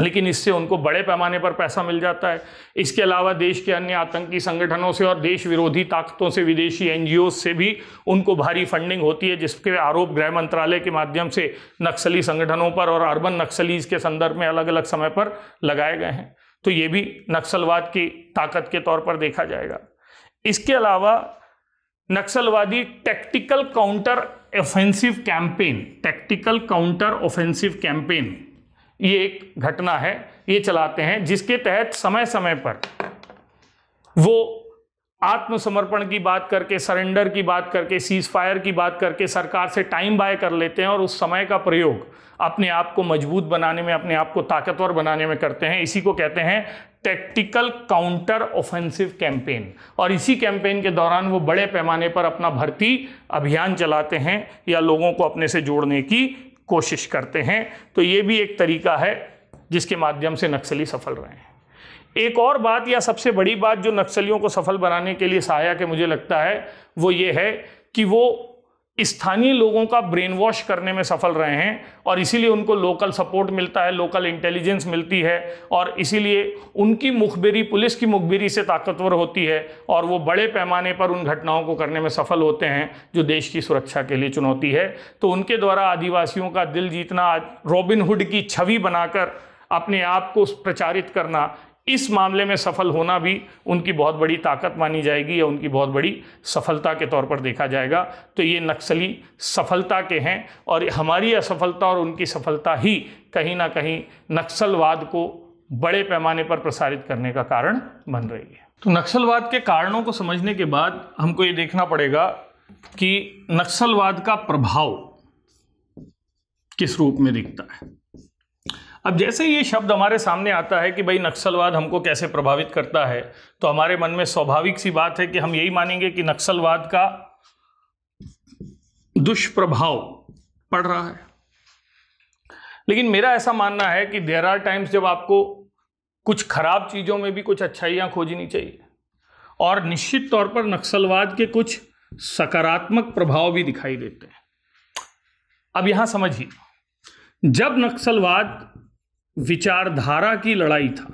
लेकिन इससे उनको बड़े पैमाने पर पैसा मिल जाता है इसके अलावा देश के अन्य आतंकी संगठनों से और देश विरोधी ताकतों से विदेशी एन से भी उनको भारी फंडिंग होती है जिसके आरोप गृह मंत्रालय के माध्यम से नक्सली संगठनों पर और अर्बन नक्सलीज के संदर्भ में अलग अलग समय पर लगाए गए हैं तो ये भी नक्सलवाद की ताकत के तौर पर देखा जाएगा इसके अलावा नक्सलवादी tactical counter offensive campaign tactical counter offensive campaign ये एक घटना है ये चलाते हैं जिसके तहत समय समय पर वो आत्मसमर्पण की बात करके सरेंडर की बात करके सीज फायर की बात करके सरकार से टाइम बाय कर लेते हैं और उस समय का प्रयोग अपने आप को मजबूत बनाने में अपने आप को ताकतवर बनाने में करते हैं इसी को कहते हैं टेक्टिकल काउंटर ऑफेंसिव कैंपेन और इसी कैंपेन के दौरान वो बड़े पैमाने पर अपना भर्ती अभियान चलाते हैं या लोगों को अपने से जोड़ने की कोशिश करते हैं तो ये भी एक तरीका है जिसके माध्यम से नक्सली सफल रहे हैं एक और बात या सबसे बड़ी बात जो नक्सलियों को सफल बनाने के लिए सहायक है मुझे लगता है वो ये है कि वो स्थानीय लोगों का ब्रेन वॉश करने में सफल रहे हैं और इसीलिए उनको लोकल सपोर्ट मिलता है लोकल इंटेलिजेंस मिलती है और इसीलिए उनकी मुखबिरी पुलिस की मुखबिरी से ताकतवर होती है और वो बड़े पैमाने पर उन घटनाओं को करने में सफल होते हैं जो देश की सुरक्षा के लिए चुनौती है तो उनके द्वारा आदिवासियों का दिल जीतना रॉबिनहुड की छवि बनाकर अपने आप को प्रचारित करना इस मामले में सफल होना भी उनकी बहुत बड़ी ताकत मानी जाएगी या उनकी बहुत बड़ी सफलता के तौर पर देखा जाएगा तो ये नक्सली सफलता के हैं और हमारी असफलता और उनकी सफलता ही कहीं ना कहीं नक्सलवाद को बड़े पैमाने पर प्रसारित करने का कारण बन रही है तो नक्सलवाद के कारणों को समझने के बाद हमको ये देखना पड़ेगा कि नक्सलवाद का प्रभाव किस रूप में दिखता है अब जैसे ये शब्द हमारे सामने आता है कि भाई नक्सलवाद हमको कैसे प्रभावित करता है तो हमारे मन में स्वाभाविक सी बात है कि हम यही मानेंगे कि नक्सलवाद का दुष्प्रभाव पड़ रहा है लेकिन मेरा ऐसा मानना है कि देर आर टाइम्स जब आपको कुछ खराब चीज़ों में भी कुछ अच्छाइयाँ खोजनी चाहिए और निश्चित तौर पर नक्सलवाद के कुछ सकारात्मक प्रभाव भी दिखाई देते हैं अब यहां समझिए जब नक्सलवाद विचारधारा की लड़ाई था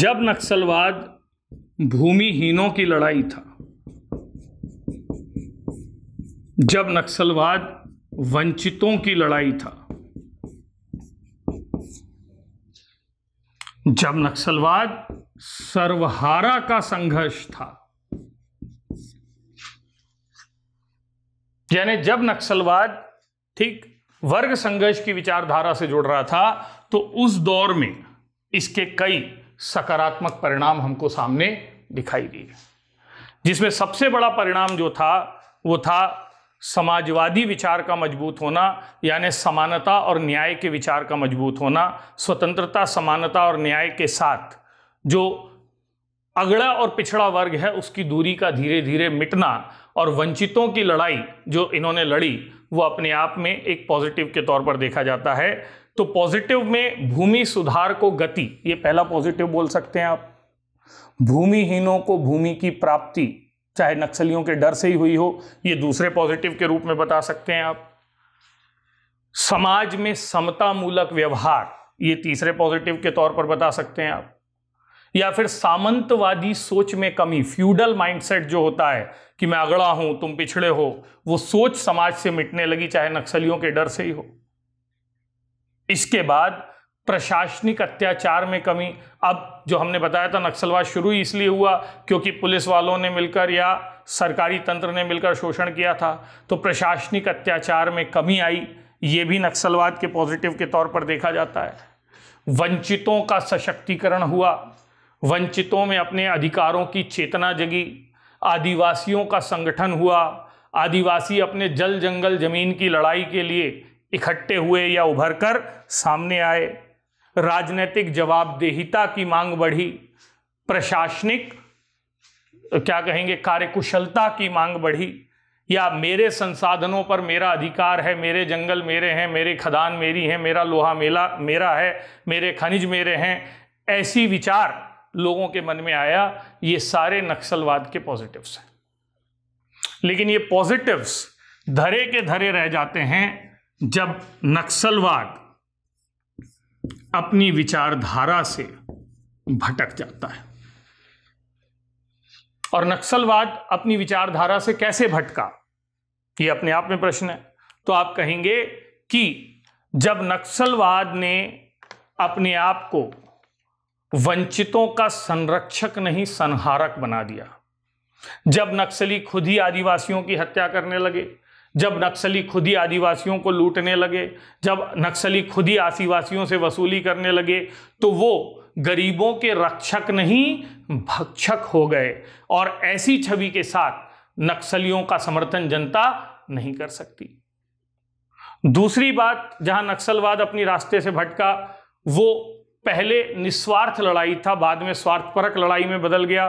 जब नक्सलवाद भूमिहीनों की लड़ाई था जब नक्सलवाद वंचितों की लड़ाई था जब नक्सलवाद सर्वहारा का संघर्ष था यानी जब नक्सलवाद ठीक वर्ग संघर्ष की विचारधारा से जुड़ रहा था तो उस दौर में इसके कई सकारात्मक परिणाम हमको सामने दिखाई दिए जिसमें सबसे बड़ा परिणाम जो था वो था समाजवादी विचार का मजबूत होना यानी समानता और न्याय के विचार का मजबूत होना स्वतंत्रता समानता और न्याय के साथ जो अगड़ा और पिछड़ा वर्ग है उसकी दूरी का धीरे धीरे मिटना और वंचितों की लड़ाई जो इन्होंने लड़ी वो अपने आप में एक पॉजिटिव के तौर पर देखा जाता है तो पॉजिटिव में भूमि सुधार को गति ये पहला पॉजिटिव बोल सकते हैं आप भूमिहीनों को भूमि की प्राप्ति चाहे नक्सलियों के डर से ही हुई हो ये दूसरे पॉजिटिव के रूप में बता सकते हैं आप समाज में समता मूलक व्यवहार ये तीसरे पॉजिटिव के तौर पर बता सकते हैं आप या फिर सामंतवादी सोच में कमी फ्यूडल माइंडसेट जो होता है कि मैं अगड़ा हूं तुम पिछड़े हो वो सोच समाज से मिटने लगी चाहे नक्सलियों के डर से ही हो इसके बाद प्रशासनिक अत्याचार में कमी अब जो हमने बताया था नक्सलवाद शुरू ही इसलिए हुआ क्योंकि पुलिस वालों ने मिलकर या सरकारी तंत्र ने मिलकर शोषण किया था तो प्रशासनिक अत्याचार में कमी आई ये भी नक्सलवाद के पॉजिटिव के तौर पर देखा जाता है वंचितों का सशक्तिकरण हुआ वंचितों में अपने अधिकारों की चेतना जगी आदिवासियों का संगठन हुआ आदिवासी अपने जल जंगल जमीन की लड़ाई के लिए इकट्ठे हुए या उभर कर सामने आए राजनीतिक जवाबदेहिता की मांग बढ़ी प्रशासनिक क्या कहेंगे कार्यकुशलता की मांग बढ़ी या मेरे संसाधनों पर मेरा अधिकार है मेरे जंगल मेरे हैं मेरे खदान मेरी हैं मेरा लोहा मेला मेरा है मेरे खनिज मेरे हैं ऐसी विचार लोगों के मन में आया ये सारे नक्सलवाद के पॉजिटिव्स हैं लेकिन ये पॉजिटिव्स धरे के धरे रह जाते हैं जब नक्सलवाद अपनी विचारधारा से भटक जाता है और नक्सलवाद अपनी विचारधारा से कैसे भटका ये अपने आप में प्रश्न है तो आप कहेंगे कि जब नक्सलवाद ने अपने आप को वंचितों का संरक्षक नहीं संहारक बना दिया जब नक्सली खुद ही आदिवासियों की हत्या करने लगे जब नक्सली खुद ही आदिवासियों को लूटने लगे जब नक्सली खुद ही आदिवासियों से वसूली करने लगे तो वो गरीबों के रक्षक नहीं भक्षक हो गए और ऐसी छवि के साथ नक्सलियों का समर्थन जनता नहीं कर सकती दूसरी बात जहां नक्सलवाद अपनी रास्ते से भटका वो पहले निस्वार्थ लड़ाई था बाद में स्वार्थपरक लड़ाई में बदल गया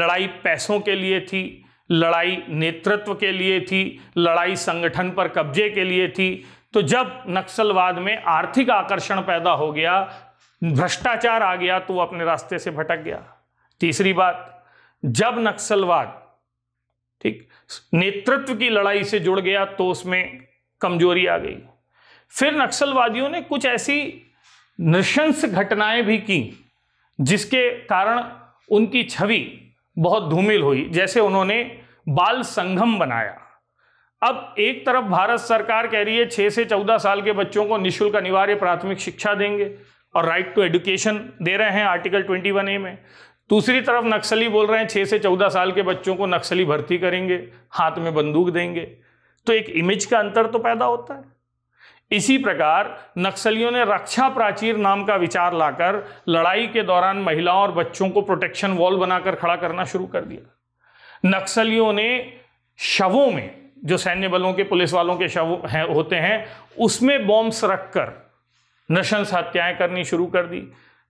लड़ाई पैसों के लिए थी लड़ाई नेतृत्व के लिए थी लड़ाई संगठन पर कब्जे के लिए थी तो जब नक्सलवाद में आर्थिक आकर्षण पैदा हो गया भ्रष्टाचार आ गया तो वो अपने रास्ते से भटक गया तीसरी बात जब नक्सलवाद ठीक नेतृत्व की लड़ाई से जुड़ गया तो उसमें कमजोरी आ गई फिर नक्सलवादियों ने कुछ ऐसी नृशंस घटनाएं भी की जिसके कारण उनकी छवि बहुत धूमिल हुई जैसे उन्होंने बाल संघम बनाया अब एक तरफ भारत सरकार कह रही है छः से चौदह साल के बच्चों को निःशुल्क अनिवार्य प्राथमिक शिक्षा देंगे और राइट टू एडुकेशन दे रहे हैं आर्टिकल ट्वेंटी वन ए में दूसरी तरफ नक्सली बोल रहे हैं छः से चौदह साल के बच्चों को नक्सली भर्ती करेंगे हाथ में बंदूक देंगे तो एक इमेज का अंतर तो पैदा होता है इसी प्रकार नक्सलियों ने रक्षा प्राचीर नाम का विचार लाकर लड़ाई के दौरान महिलाओं और बच्चों को प्रोटेक्शन वॉल बनाकर खड़ा करना शुरू कर दिया नक्सलियों ने शवों में जो सैन्य बलों के पुलिस वालों के शव हैं होते हैं उसमें बॉम्ब्स रखकर नशंस हत्याएं करनी शुरू कर दी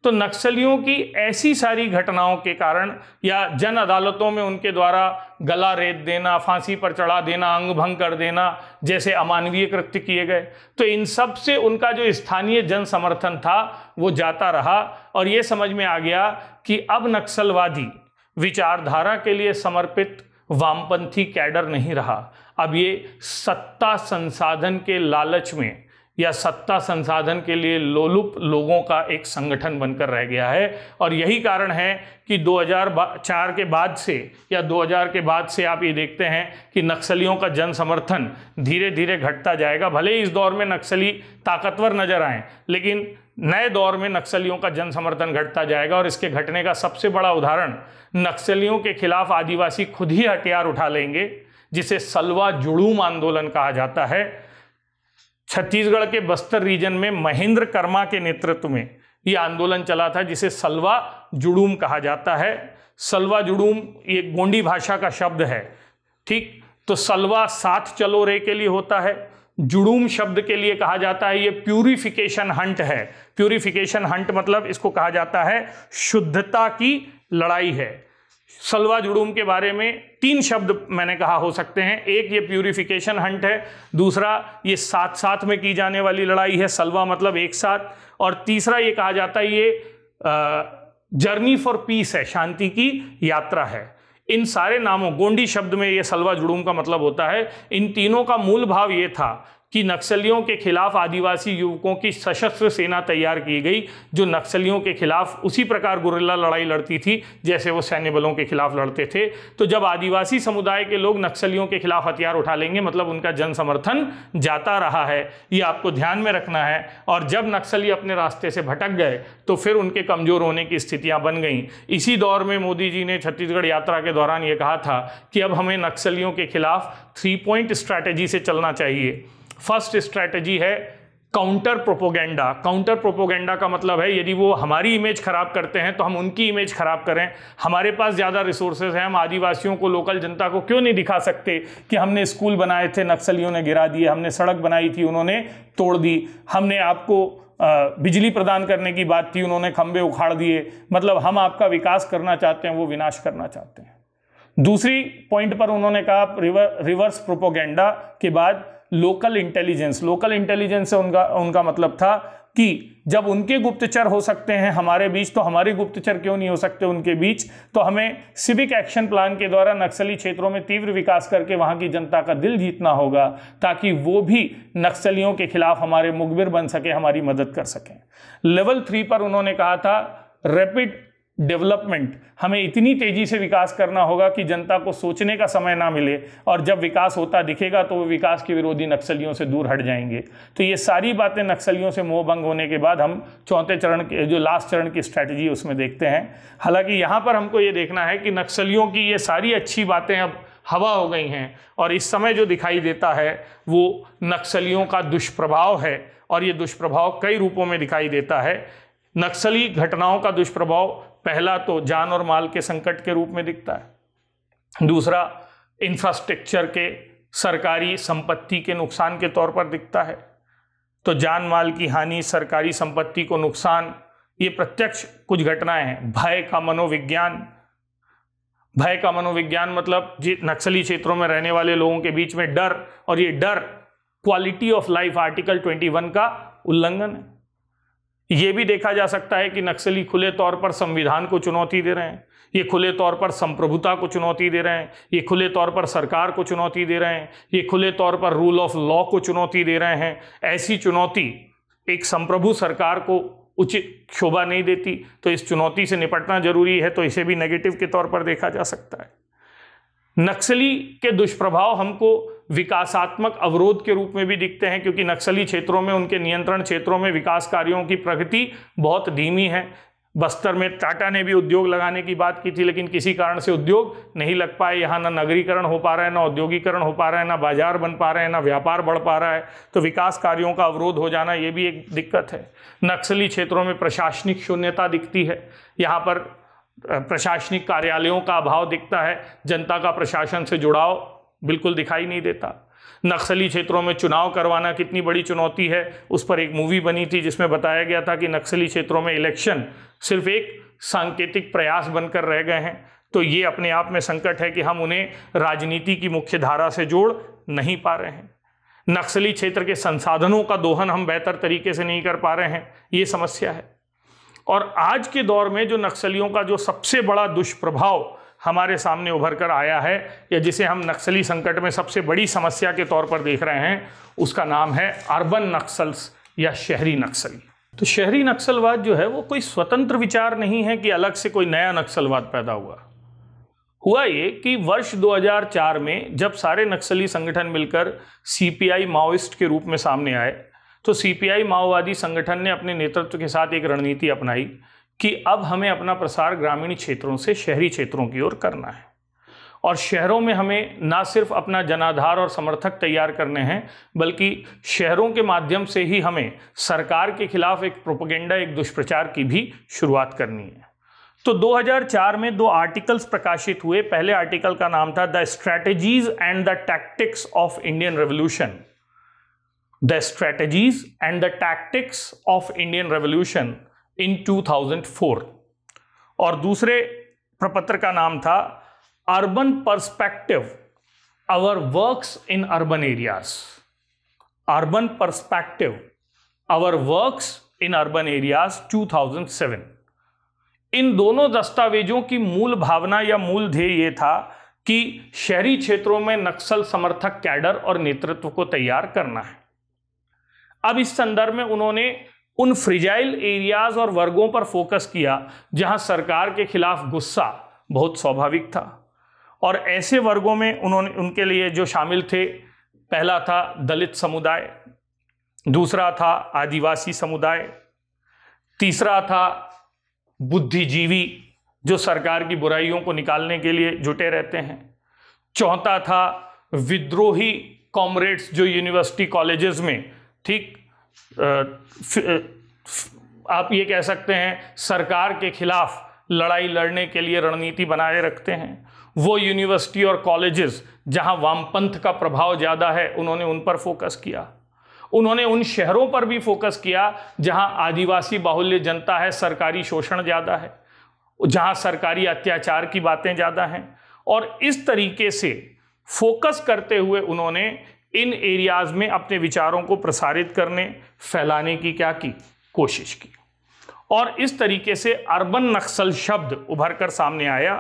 तो नक्सलियों की ऐसी सारी घटनाओं के कारण या जन अदालतों में उनके द्वारा गला रेत देना फांसी पर चढ़ा देना अंग भंग कर देना जैसे अमानवीय कृत्य किए गए तो इन सब से उनका जो स्थानीय जन समर्थन था वो जाता रहा और ये समझ में आ गया कि अब नक्सलवादी विचारधारा के लिए समर्पित वामपंथी कैडर नहीं रहा अब ये सत्ता संसाधन के लालच में या सत्ता संसाधन के लिए लोलुप लोगों का एक संगठन बनकर रह गया है और यही कारण है कि 2004 के बाद से या 2000 के बाद से आप ये देखते हैं कि नक्सलियों का जन समर्थन धीरे धीरे घटता जाएगा भले ही इस दौर में नक्सली ताकतवर नजर आए लेकिन नए दौर में नक्सलियों का जन समर्थन घटता जाएगा और इसके घटने का सबसे बड़ा उदाहरण नक्सलियों के खिलाफ आदिवासी खुद ही हथियार उठा लेंगे जिसे सलवा जुड़ूम आंदोलन कहा जाता है छत्तीसगढ़ के बस्तर रीजन में महेंद्र कर्मा के नेतृत्व में ये आंदोलन चला था जिसे सलवा जुड़ूम कहा जाता है सलवा जुड़ूम एक गोंडी भाषा का शब्द है ठीक तो सलवा साथ चलो रे के लिए होता है जुड़ूम शब्द के लिए कहा जाता है ये प्यूरिफिकेशन हंट है प्यूरिफिकेशन हंट मतलब इसको कहा जाता है शुद्धता की लड़ाई है सलवा जुड़ूम के बारे में तीन शब्द मैंने कहा हो सकते हैं एक ये प्यूरिफिकेशन हंट है दूसरा ये साथ साथ में की जाने वाली लड़ाई है सलवा मतलब एक साथ और तीसरा ये कहा जाता है ये जर्नी फॉर पीस है शांति की यात्रा है इन सारे नामों गोंडी शब्द में ये सलवा जुड़ूम का मतलब होता है इन तीनों का मूल भाव ये था कि नक्सलियों के खिलाफ आदिवासी युवकों की सशस्त्र सेना तैयार की गई जो नक्सलियों के खिलाफ उसी प्रकार गुरिल्ला लड़ाई लड़ती थी जैसे वो सैन्य बलों के खिलाफ लड़ते थे तो जब आदिवासी समुदाय के लोग नक्सलियों के खिलाफ हथियार उठा लेंगे मतलब उनका जन समर्थन जाता रहा है ये आपको ध्यान में रखना है और जब नक्सली अपने रास्ते से भटक गए तो फिर उनके कमजोर होने की स्थितियां बन गई इसी दौर में मोदी जी ने छत्तीसगढ़ यात्रा के दौरान ये कहा था कि अब हमें नक्सलियों के खिलाफ थ्री पॉइंट स्ट्रैटेजी से चलना चाहिए फर्स्ट स्ट्रैटेजी है काउंटर प्रोपोगेंडा काउंटर प्रोपोगेंडा का मतलब है यदि वो हमारी इमेज खराब करते हैं तो हम उनकी इमेज खराब करें हमारे पास ज़्यादा रिसोर्सेज हैं हम आदिवासियों को लोकल जनता को क्यों नहीं दिखा सकते कि हमने स्कूल बनाए थे नक्सलियों ने गिरा दिए हमने सड़क बनाई थी उन्होंने तोड़ दी हमने आपको बिजली प्रदान करने की बात थी उन्होंने खंबे उखाड़ दिए मतलब हम आपका विकास करना चाहते हैं वो विनाश करना चाहते हैं दूसरी पॉइंट पर उन्होंने कहा रिवर, रिवर्स प्रोपोगेंडा के बाद लोकल इंटेलिजेंस लोकल इंटेलिजेंस से उनका उनका मतलब था कि जब उनके गुप्तचर हो सकते हैं हमारे बीच तो हमारे गुप्तचर क्यों नहीं हो सकते उनके बीच तो हमें सिविक एक्शन प्लान के द्वारा नक्सली क्षेत्रों में तीव्र विकास करके वहां की जनता का दिल जीतना होगा ताकि वो भी नक्सलियों के खिलाफ हमारे मुखबिर बन सके हमारी मदद कर सकें लेवल थ्री पर उन्होंने कहा था रैपिड डेवलपमेंट हमें इतनी तेज़ी से विकास करना होगा कि जनता को सोचने का समय ना मिले और जब विकास होता दिखेगा तो वो विकास के विरोधी नक्सलियों से दूर हट जाएंगे तो ये सारी बातें नक्सलियों से मोह भंग होने के बाद हम चौथे चरण के जो लास्ट चरण की स्ट्रैटेजी उसमें देखते हैं हालांकि यहाँ पर हमको ये देखना है कि नक्सलियों की ये सारी अच्छी बातें अब हवा हो गई हैं और इस समय जो दिखाई देता है वो नक्सलियों का दुष्प्रभाव है और ये दुष्प्रभाव कई रूपों में दिखाई देता है नक्सली घटनाओं का दुष्प्रभाव पहला तो जान और माल के संकट के रूप में दिखता है दूसरा इंफ्रास्ट्रक्चर के सरकारी संपत्ति के नुकसान के तौर पर दिखता है तो जान माल की हानि सरकारी संपत्ति को नुकसान ये प्रत्यक्ष कुछ घटनाएं हैं भय का मनोविज्ञान भय का मनोविज्ञान मतलब नक्सली क्षेत्रों में रहने वाले लोगों के बीच में डर और ये डर क्वालिटी ऑफ लाइफ आर्टिकल 21 का उल्लंघन है ये भी देखा जा सकता है कि नक्सली खुले तौर पर संविधान को चुनौती दे रहे हैं ये खुले तौर पर संप्रभुता को चुनौती दे रहे हैं ये खुले तौर पर सरकार को चुनौती दे रहे हैं ये खुले तौर पर रूल ऑफ लॉ को चुनौती दे रहे हैं ऐसी चुनौती एक संप्रभु सरकार को उचित शोभा नहीं देती तो इस चुनौती से निपटना जरूरी है तो इसे भी नेगेटिव के तौर पर देखा जा सकता है नक्सली के दुष्प्रभाव हमको विकासात्मक अवरोध के रूप में भी दिखते हैं क्योंकि नक्सली क्षेत्रों में उनके नियंत्रण क्षेत्रों में विकास कार्यों की प्रगति बहुत धीमी है बस्तर में टाटा ने भी उद्योग लगाने की बात की थी लेकिन किसी कारण से उद्योग नहीं लग पाए यहाँ ना नगरीकरण हो पा रहा है ना औद्योगिकरण हो पा रहा है ना बाजार बन पा रहा है ना व्यापार बढ़ पा रहा है तो विकास कार्यों का अवरोध हो जाना ये भी एक दिक्कत है नक्सली क्षेत्रों में प्रशासनिक शून्यता दिखती है यहाँ पर प्रशासनिक कार्यालयों का अभाव दिखता है जनता का प्रशासन से जुड़ाव बिल्कुल दिखाई नहीं देता नक्सली क्षेत्रों में चुनाव करवाना कितनी बड़ी चुनौती है उस पर एक मूवी बनी थी जिसमें बताया गया था कि नक्सली क्षेत्रों में इलेक्शन सिर्फ एक सांकेतिक प्रयास बनकर रह गए हैं तो ये अपने आप में संकट है कि हम उन्हें राजनीति की मुख्य धारा से जोड़ नहीं पा रहे हैं नक्सली क्षेत्र के संसाधनों का दोहन हम बेहतर तरीके से नहीं कर पा रहे हैं ये समस्या है और आज के दौर में जो नक्सलियों का जो सबसे बड़ा दुष्प्रभाव हमारे सामने उभर कर आया है या जिसे हम नक्सली संकट में सबसे बड़ी समस्या के तौर पर देख रहे हैं उसका नाम है अर्बन नक्सल्स या शहरी नक्सल तो शहरी नक्सलवाद जो है वो कोई स्वतंत्र विचार नहीं है कि अलग से कोई नया नक्सलवाद पैदा हुआ हुआ ये कि वर्ष 2004 में जब सारे नक्सली संगठन मिलकर सीपीआई माओइस्ट के रूप में सामने आए तो सीपीआई माओवादी संगठन ने अपने नेतृत्व के साथ एक रणनीति अपनाई कि अब हमें अपना प्रसार ग्रामीण क्षेत्रों से शहरी क्षेत्रों की ओर करना है और शहरों में हमें ना सिर्फ अपना जनाधार और समर्थक तैयार करने हैं बल्कि शहरों के माध्यम से ही हमें सरकार के खिलाफ एक प्रोपोगेंडा एक दुष्प्रचार की भी शुरुआत करनी है तो 2004 में दो आर्टिकल्स प्रकाशित हुए पहले आर्टिकल का नाम था the strategies and the tactics of Indian revolution the strategies and the tactics of Indian revolution in 2004 और दूसरे प्रपत्र का नाम था urban perspective our works in urban areas urban perspective our works in urban areas 2007 इन दोनों दस्तावेजों की मूल भावना या मूल ध्येय यह था कि शहरी क्षेत्रों में नक्सल समर्थक कैडर और नेतृत्व को तैयार करना है अब इस संदर्भ में उन्होंने उन फ्रिजाइल एरियाज और वर्गों पर फोकस किया जहां सरकार के खिलाफ गुस्सा बहुत स्वाभाविक था और ऐसे वर्गों में उन्होंने उनके लिए जो शामिल थे पहला था दलित समुदाय दूसरा था आदिवासी समुदाय तीसरा था बुद्धिजीवी जो सरकार की बुराइयों को निकालने के लिए जुटे रहते हैं चौथा था विद्रोही कॉमरेड्स जो यूनिवर्सिटी कॉलेजेस में ठीक आप ये कह सकते हैं सरकार के खिलाफ लड़ाई लड़ने के लिए रणनीति बनाए रखते हैं वो यूनिवर्सिटी और कॉलेजेस जहां वामपंथ का प्रभाव ज़्यादा है उन्होंने उन पर फोकस किया उन्होंने उन शहरों पर भी फोकस किया जहां आदिवासी बाहुल्य जनता है सरकारी शोषण ज़्यादा है जहां सरकारी अत्याचार की बातें ज़्यादा हैं और इस तरीके से फोकस करते हुए उन्होंने इन एरियाज में अपने विचारों को प्रसारित करने फैलाने की क्या की कोशिश की और इस तरीके से अर्बन नक्सल शब्द उभर कर सामने आया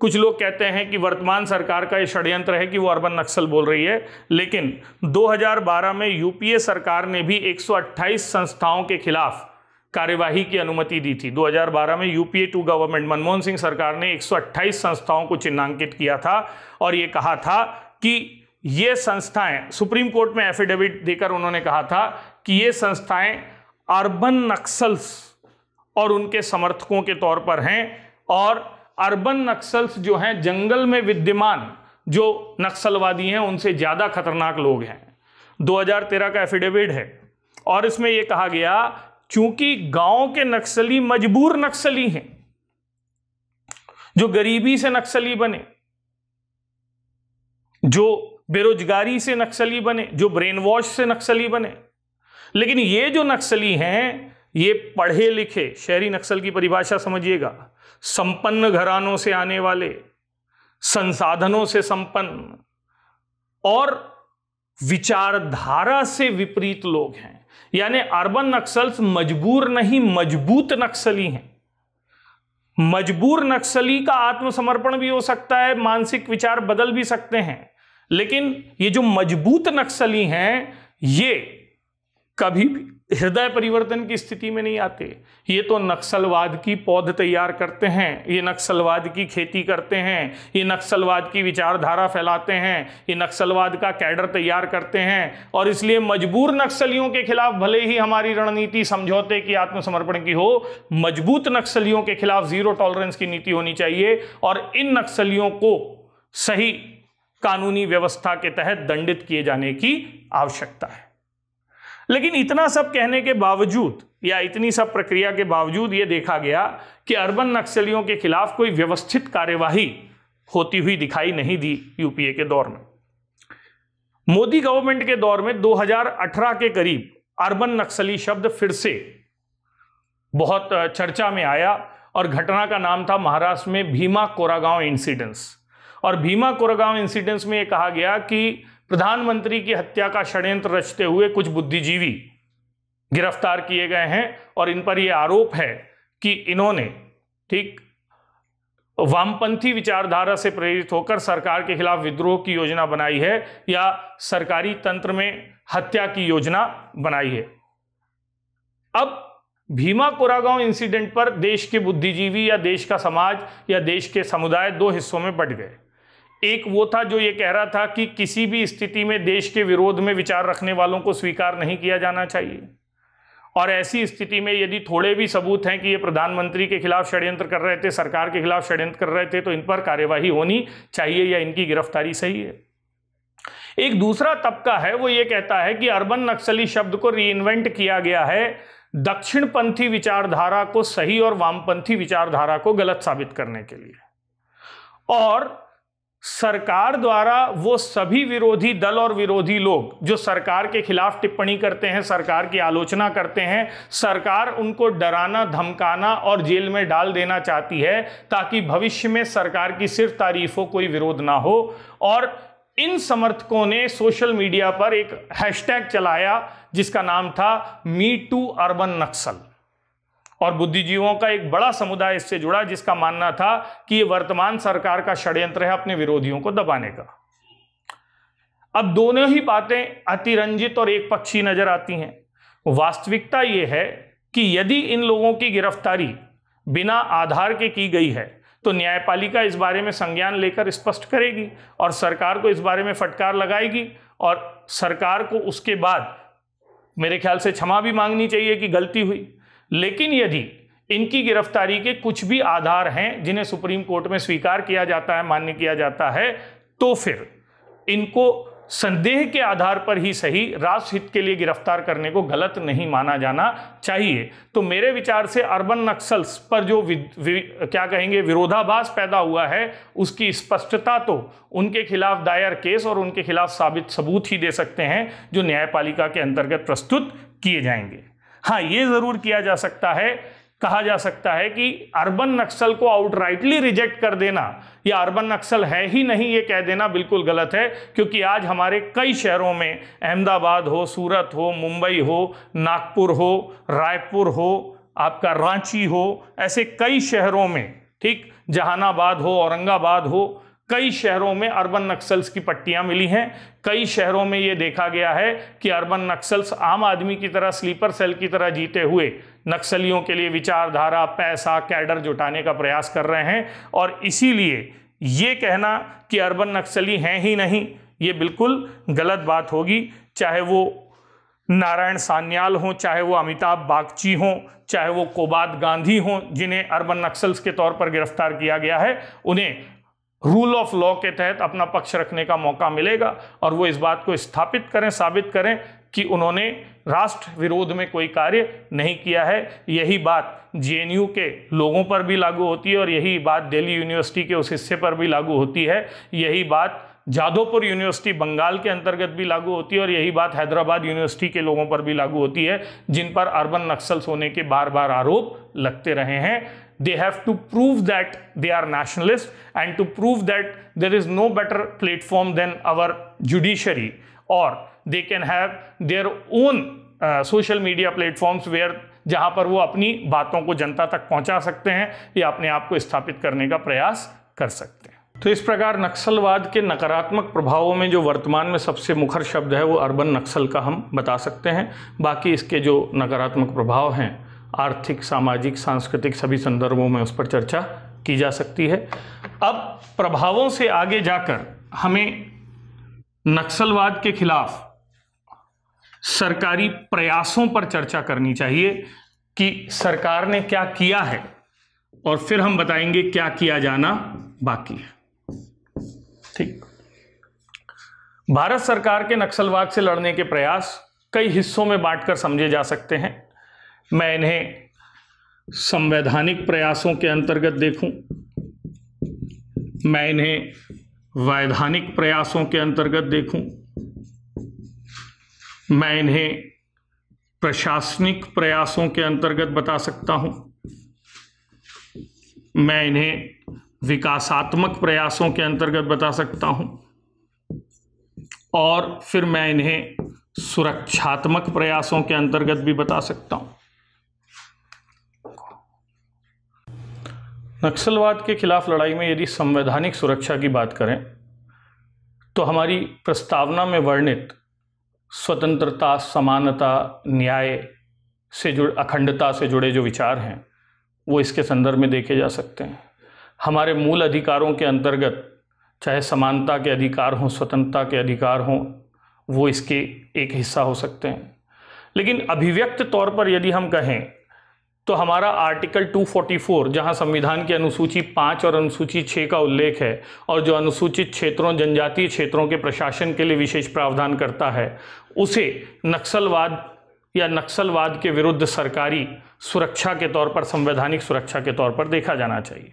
कुछ लोग कहते हैं कि वर्तमान सरकार का ये षड्यंत्र है कि वो अर्बन नक्सल बोल रही है लेकिन 2012 में यूपीए सरकार ने भी 128 संस्थाओं के खिलाफ कार्यवाही की अनुमति दी थी 2012 में UPA two government Manmohan Singh सरकार ने 128 संस्थाओं को चिन्हांकित किया था और ये कहा था कि ये संस्थाएं सुप्रीम कोर्ट में एफिडेविट देकर उन्होंने कहा था कि ये संस्थाएं अर्बन नक्सल्स और उनके समर्थकों के तौर पर हैं और अर्बन नक्सल्स जो हैं जंगल में विद्यमान जो नक्सलवादी हैं उनसे ज़्यादा खतरनाक लोग हैं 2013 का एफिडेविट है और इसमें यह कहा गया चूंकि गांव के नक्सली मजबूर नक्सली हैं जो गरीबी से नक्सली बने जो बेरोजगारी से नक्सली बने जो ब्रेन वॉश से नक्सली बने लेकिन ये जो नक्सली हैं ये पढ़े लिखे शहरी नक्सल की परिभाषा समझिएगा संपन्न घरानों से आने वाले संसाधनों से संपन्न और विचारधारा से विपरीत लोग हैं यानी अर्बन नक्सल्स मजबूर नहीं मजबूत नक्सली हैं मजबूर नक्सली का आत्मसमर्पण भी हो सकता है मानसिक विचार बदल भी सकते हैं लेकिन ये जो मजबूत नक्सली हैं ये कभी भी हृदय परिवर्तन की स्थिति में नहीं आते ये तो नक्सलवाद की पौध तैयार करते हैं ये नक्सलवाद की खेती करते हैं ये नक्सलवाद की विचारधारा फैलाते हैं ये नक्सलवाद का कैडर तैयार करते हैं और इसलिए मजबूर नक्सलियों के खिलाफ भले ही हमारी रणनीति समझौते की आत्मसमर्पण की हो मजबूत नक्सलियों के खिलाफ जीरो टॉलरेंस की नीति होनी चाहिए और इन नक्सलियों को सही कानूनी व्यवस्था के तहत दंडित किए जाने की आवश्यकता है लेकिन इतना सब कहने के बावजूद या इतनी सब प्रक्रिया के बावजूद यह देखा गया कि अर्बन नक्सलियों के खिलाफ कोई व्यवस्थित कार्यवाही होती हुई दिखाई नहीं दी यूपीए के दौर में मोदी गवर्नमेंट के दौर में 2018 के करीब अर्बन नक्सली शब्द फिर से बहुत चर्चा में आया और घटना का नाम था महाराष्ट्र में भीमा कोरागांव इंसिडेंट्स और भीमा कोरेगांव इंसिडेंस में ये कहा गया कि प्रधानमंत्री की हत्या का षड्यंत्र रचते हुए कुछ बुद्धिजीवी गिरफ्तार किए गए हैं और इन पर यह आरोप है कि इन्होंने ठीक वामपंथी विचारधारा से प्रेरित होकर सरकार के खिलाफ विद्रोह की योजना बनाई है या सरकारी तंत्र में हत्या की योजना बनाई है अब भीमा कोरागांव इंसिडेंट पर देश के बुद्धिजीवी या देश का समाज या देश के समुदाय दो हिस्सों में बट गए एक वो था जो ये कह रहा था कि किसी भी स्थिति में देश के विरोध में विचार रखने वालों को स्वीकार नहीं किया जाना चाहिए और ऐसी स्थिति में यदि थोड़े भी सबूत हैं कि ये प्रधानमंत्री के खिलाफ षड्यंत्र कर रहे थे सरकार के खिलाफ षड्यंत्र कर रहे थे तो इन पर कार्यवाही होनी चाहिए या इनकी गिरफ्तारी सही है एक दूसरा तबका है वो ये कहता है कि अर्बन नक्सली शब्द को रीइन्वेंट किया गया है दक्षिणपंथी विचारधारा को सही और वामपंथी विचारधारा को गलत साबित करने के लिए और सरकार द्वारा वो सभी विरोधी दल और विरोधी लोग जो सरकार के खिलाफ टिप्पणी करते हैं सरकार की आलोचना करते हैं सरकार उनको डराना धमकाना और जेल में डाल देना चाहती है ताकि भविष्य में सरकार की सिर्फ तारीफ हो कोई विरोध ना हो और इन समर्थकों ने सोशल मीडिया पर एक हैशटैग चलाया जिसका नाम था मी टू अर्बन नक्सल और बुद्धिजीवों का एक बड़ा समुदाय इससे जुड़ा जिसका मानना था कि यह वर्तमान सरकार का षड्यंत्र है अपने विरोधियों को दबाने का अब दोनों ही बातें अतिरंजित और एक पक्षी नजर आती हैं वास्तविकता यह है कि यदि इन लोगों की गिरफ्तारी बिना आधार के की गई है तो न्यायपालिका इस बारे में संज्ञान लेकर स्पष्ट करेगी और सरकार को इस बारे में फटकार लगाएगी और सरकार को उसके बाद मेरे ख्याल से क्षमा भी मांगनी चाहिए कि गलती हुई लेकिन यदि इनकी गिरफ्तारी के कुछ भी आधार हैं जिन्हें सुप्रीम कोर्ट में स्वीकार किया जाता है मान्य किया जाता है तो फिर इनको संदेह के आधार पर ही सही राष्ट्र हित के लिए गिरफ्तार करने को गलत नहीं माना जाना चाहिए तो मेरे विचार से अर्बन नक्सल्स पर जो वि, वि, क्या कहेंगे विरोधाभास पैदा हुआ है उसकी स्पष्टता तो उनके खिलाफ दायर केस और उनके खिलाफ साबित सबूत ही दे सकते हैं जो न्यायपालिका के अंतर्गत प्रस्तुत किए जाएंगे हाँ ये जरूर किया जा सकता है कहा जा सकता है कि अर्बन नक्सल को आउटराइटली रिजेक्ट कर देना या अर्बन नक्सल है ही नहीं ये कह देना बिल्कुल गलत है क्योंकि आज हमारे कई शहरों में अहमदाबाद हो सूरत हो मुंबई हो नागपुर हो रायपुर हो आपका रांची हो ऐसे कई शहरों में ठीक जहानाबाद हो औरंगाबाद हो कई शहरों में अर्बन नक्सल्स की पट्टियां मिली हैं कई शहरों में ये देखा गया है कि अर्बन नक्सल्स आम आदमी की तरह स्लीपर सेल की तरह जीते हुए नक्सलियों के लिए विचारधारा पैसा कैडर जुटाने का प्रयास कर रहे हैं और इसीलिए ये कहना कि अर्बन नक्सली हैं ही नहीं ये बिल्कुल गलत बात होगी चाहे वो नारायण सान्याल हों चाहे वो अमिताभ बागची हों चाहे वो कोबाद गांधी हों जिन्हें अर्बन नक्सल्स के तौर पर गिरफ्तार किया गया है उन्हें रूल ऑफ लॉ के तहत अपना पक्ष रखने का मौका मिलेगा और वो इस बात को स्थापित करें साबित करें कि उन्होंने राष्ट्र विरोध में कोई कार्य नहीं किया है यही बात जे के लोगों पर भी लागू होती है और यही बात दिल्ली यूनिवर्सिटी के उस हिस्से पर भी लागू होती है यही बात जादोपुर यूनिवर्सिटी बंगाल के अंतर्गत भी लागू होती है और यही बात हैदराबाद यूनिवर्सिटी के लोगों पर भी लागू होती है जिन पर अर्बन नक्सल्स होने के बार बार आरोप लगते रहे हैं they have to prove that they are nationalist and to prove that there is no better platform than our judiciary or they can have their own social media platforms where जहाँ पर वो अपनी बातों को जनता तक पहुँचा सकते हैं या अपने आप को स्थापित करने का प्रयास कर सकते हैं तो इस प्रकार नक्सलवाद के नकारात्मक प्रभावों में जो वर्तमान में सबसे मुखर शब्द है वो अर्बन नक्सल का हम बता सकते हैं बाकी इसके जो नकारात्मक प्रभाव हैं आर्थिक सामाजिक सांस्कृतिक सभी संदर्भों में उस पर चर्चा की जा सकती है अब प्रभावों से आगे जाकर हमें नक्सलवाद के खिलाफ सरकारी प्रयासों पर चर्चा करनी चाहिए कि सरकार ने क्या किया है और फिर हम बताएंगे क्या किया जाना बाकी है ठीक भारत सरकार के नक्सलवाद से लड़ने के प्रयास कई हिस्सों में बांटकर समझे जा सकते हैं मैं इन्हें संवैधानिक प्रयासों के अंतर्गत देखूं मैं इन्हें वैधानिक प्रयासों के अंतर्गत देखूं मैं इन्हें प्रशासनिक प्रयासों के अंतर्गत बता सकता हूं मैं इन्हें विकासात्मक प्रयासों के अंतर्गत बता सकता हूं और फिर मैं इन्हें सुरक्षात्मक प्रयासों के अंतर्गत भी बता सकता हूं नक्सलवाद के खिलाफ लड़ाई में यदि संवैधानिक सुरक्षा की बात करें तो हमारी प्रस्तावना में वर्णित स्वतंत्रता समानता न्याय से जुड़ अखंडता से जुड़े जो विचार हैं वो इसके संदर्भ में देखे जा सकते हैं हमारे मूल अधिकारों के अंतर्गत चाहे समानता के अधिकार हों स्वतंत्रता के अधिकार हों वो इसके एक हिस्सा हो सकते हैं लेकिन अभिव्यक्त तौर पर यदि हम कहें तो हमारा आर्टिकल 244 जहाँ संविधान की अनुसूची पाँच और अनुसूची छः का उल्लेख है और जो अनुसूचित क्षेत्रों जनजातीय क्षेत्रों के प्रशासन के लिए विशेष प्रावधान करता है उसे नक्सलवाद या नक्सलवाद के विरुद्ध सरकारी सुरक्षा के तौर पर संवैधानिक सुरक्षा के तौर पर देखा जाना चाहिए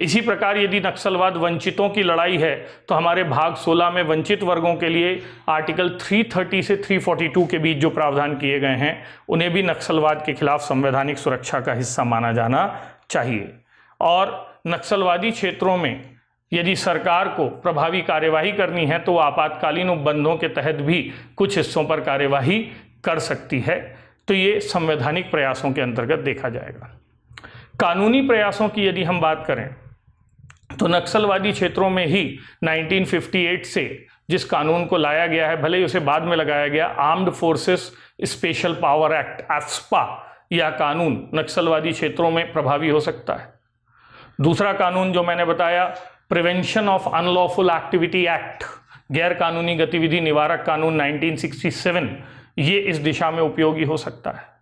इसी प्रकार यदि नक्सलवाद वंचितों की लड़ाई है तो हमारे भाग 16 में वंचित वर्गों के लिए आर्टिकल 330 से 342 के बीच जो प्रावधान किए गए हैं उन्हें भी नक्सलवाद के खिलाफ संवैधानिक सुरक्षा का हिस्सा माना जाना चाहिए और नक्सलवादी क्षेत्रों में यदि सरकार को प्रभावी कार्यवाही करनी है तो आपातकालीन उपबंधों के तहत भी कुछ हिस्सों पर कार्यवाही कर सकती है तो ये संवैधानिक प्रयासों के अंतर्गत देखा जाएगा कानूनी प्रयासों की यदि हम बात करें तो नक्सलवादी क्षेत्रों में ही 1958 से जिस कानून को लाया गया है भले ही उसे बाद में लगाया गया armed forces special power act AFSPA यह कानून नक्सलवादी क्षेत्रों में प्रभावी हो सकता है दूसरा कानून जो मैंने बताया prevention of unlawful activity act गैर कानूनी गतिविधि निवारक कानून 1967 ये इस दिशा में उपयोगी हो सकता है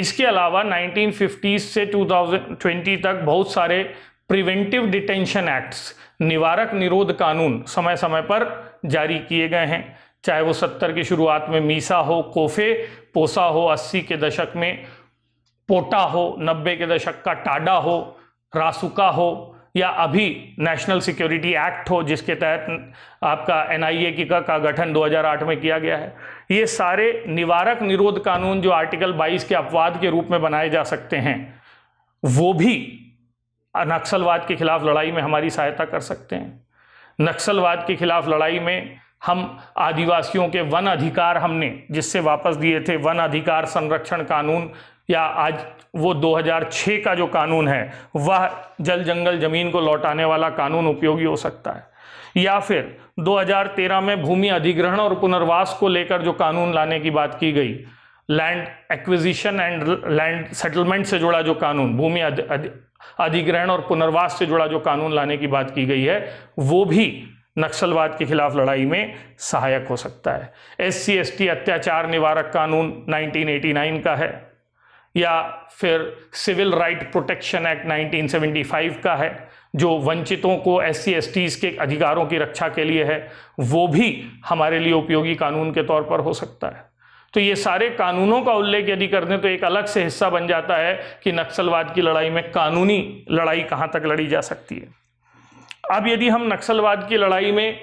इसके अलावा 1950s से 2020 तक बहुत सारे प्रिवेंटिव डिटेंशन एक्ट्स निवारक निरोध कानून समय समय पर जारी किए गए हैं चाहे वो सत्तर की शुरुआत में मीसा हो कोफे पोसा हो अस्सी के दशक में पोटा हो नब्बे के दशक का टाडा हो रासुका हो या अभी नेशनल सिक्योरिटी एक्ट हो जिसके तहत आपका एन की का, का गठन 2008 में किया गया है ये सारे निवारक निरोध कानून जो आर्टिकल 22 के अपवाद के रूप में बनाए जा सकते हैं वो भी नक्सलवाद के खिलाफ लड़ाई में हमारी सहायता कर सकते हैं नक्सलवाद के खिलाफ लड़ाई में हम आदिवासियों के वन अधिकार हमने जिससे वापस दिए थे वन अधिकार संरक्षण कानून या आज वो 2006 का जो कानून है वह जल जंगल जमीन को लौटाने वाला कानून उपयोगी हो सकता है या फिर 2013 में भूमि अधिग्रहण और पुनर्वास को लेकर जो कानून लाने की बात की गई land acquisition and land settlement से जुड़ा जो कानून भूमि अधिग्रहण और पुनर्वास से जुड़ा जो कानून लाने की बात की गई है वो भी नक्सलवाद के खिलाफ लड़ाई में सहायक हो सकता है एस सी एस टी अत्याचार निवारक कानून 1989 का है या फिर सिविल राइट प्रोटेक्शन एक्ट 1975 का है जो वंचितों को एस सी एस के अधिकारों की रक्षा के लिए है वो भी हमारे लिए उपयोगी कानून के तौर पर हो सकता है तो ये सारे कानूनों का उल्लेख यदि कर दें तो एक अलग से हिस्सा बन जाता है कि नक्सलवाद की लड़ाई में कानूनी लड़ाई कहाँ तक लड़ी जा सकती है अब यदि हम नक्सलवाद की लड़ाई में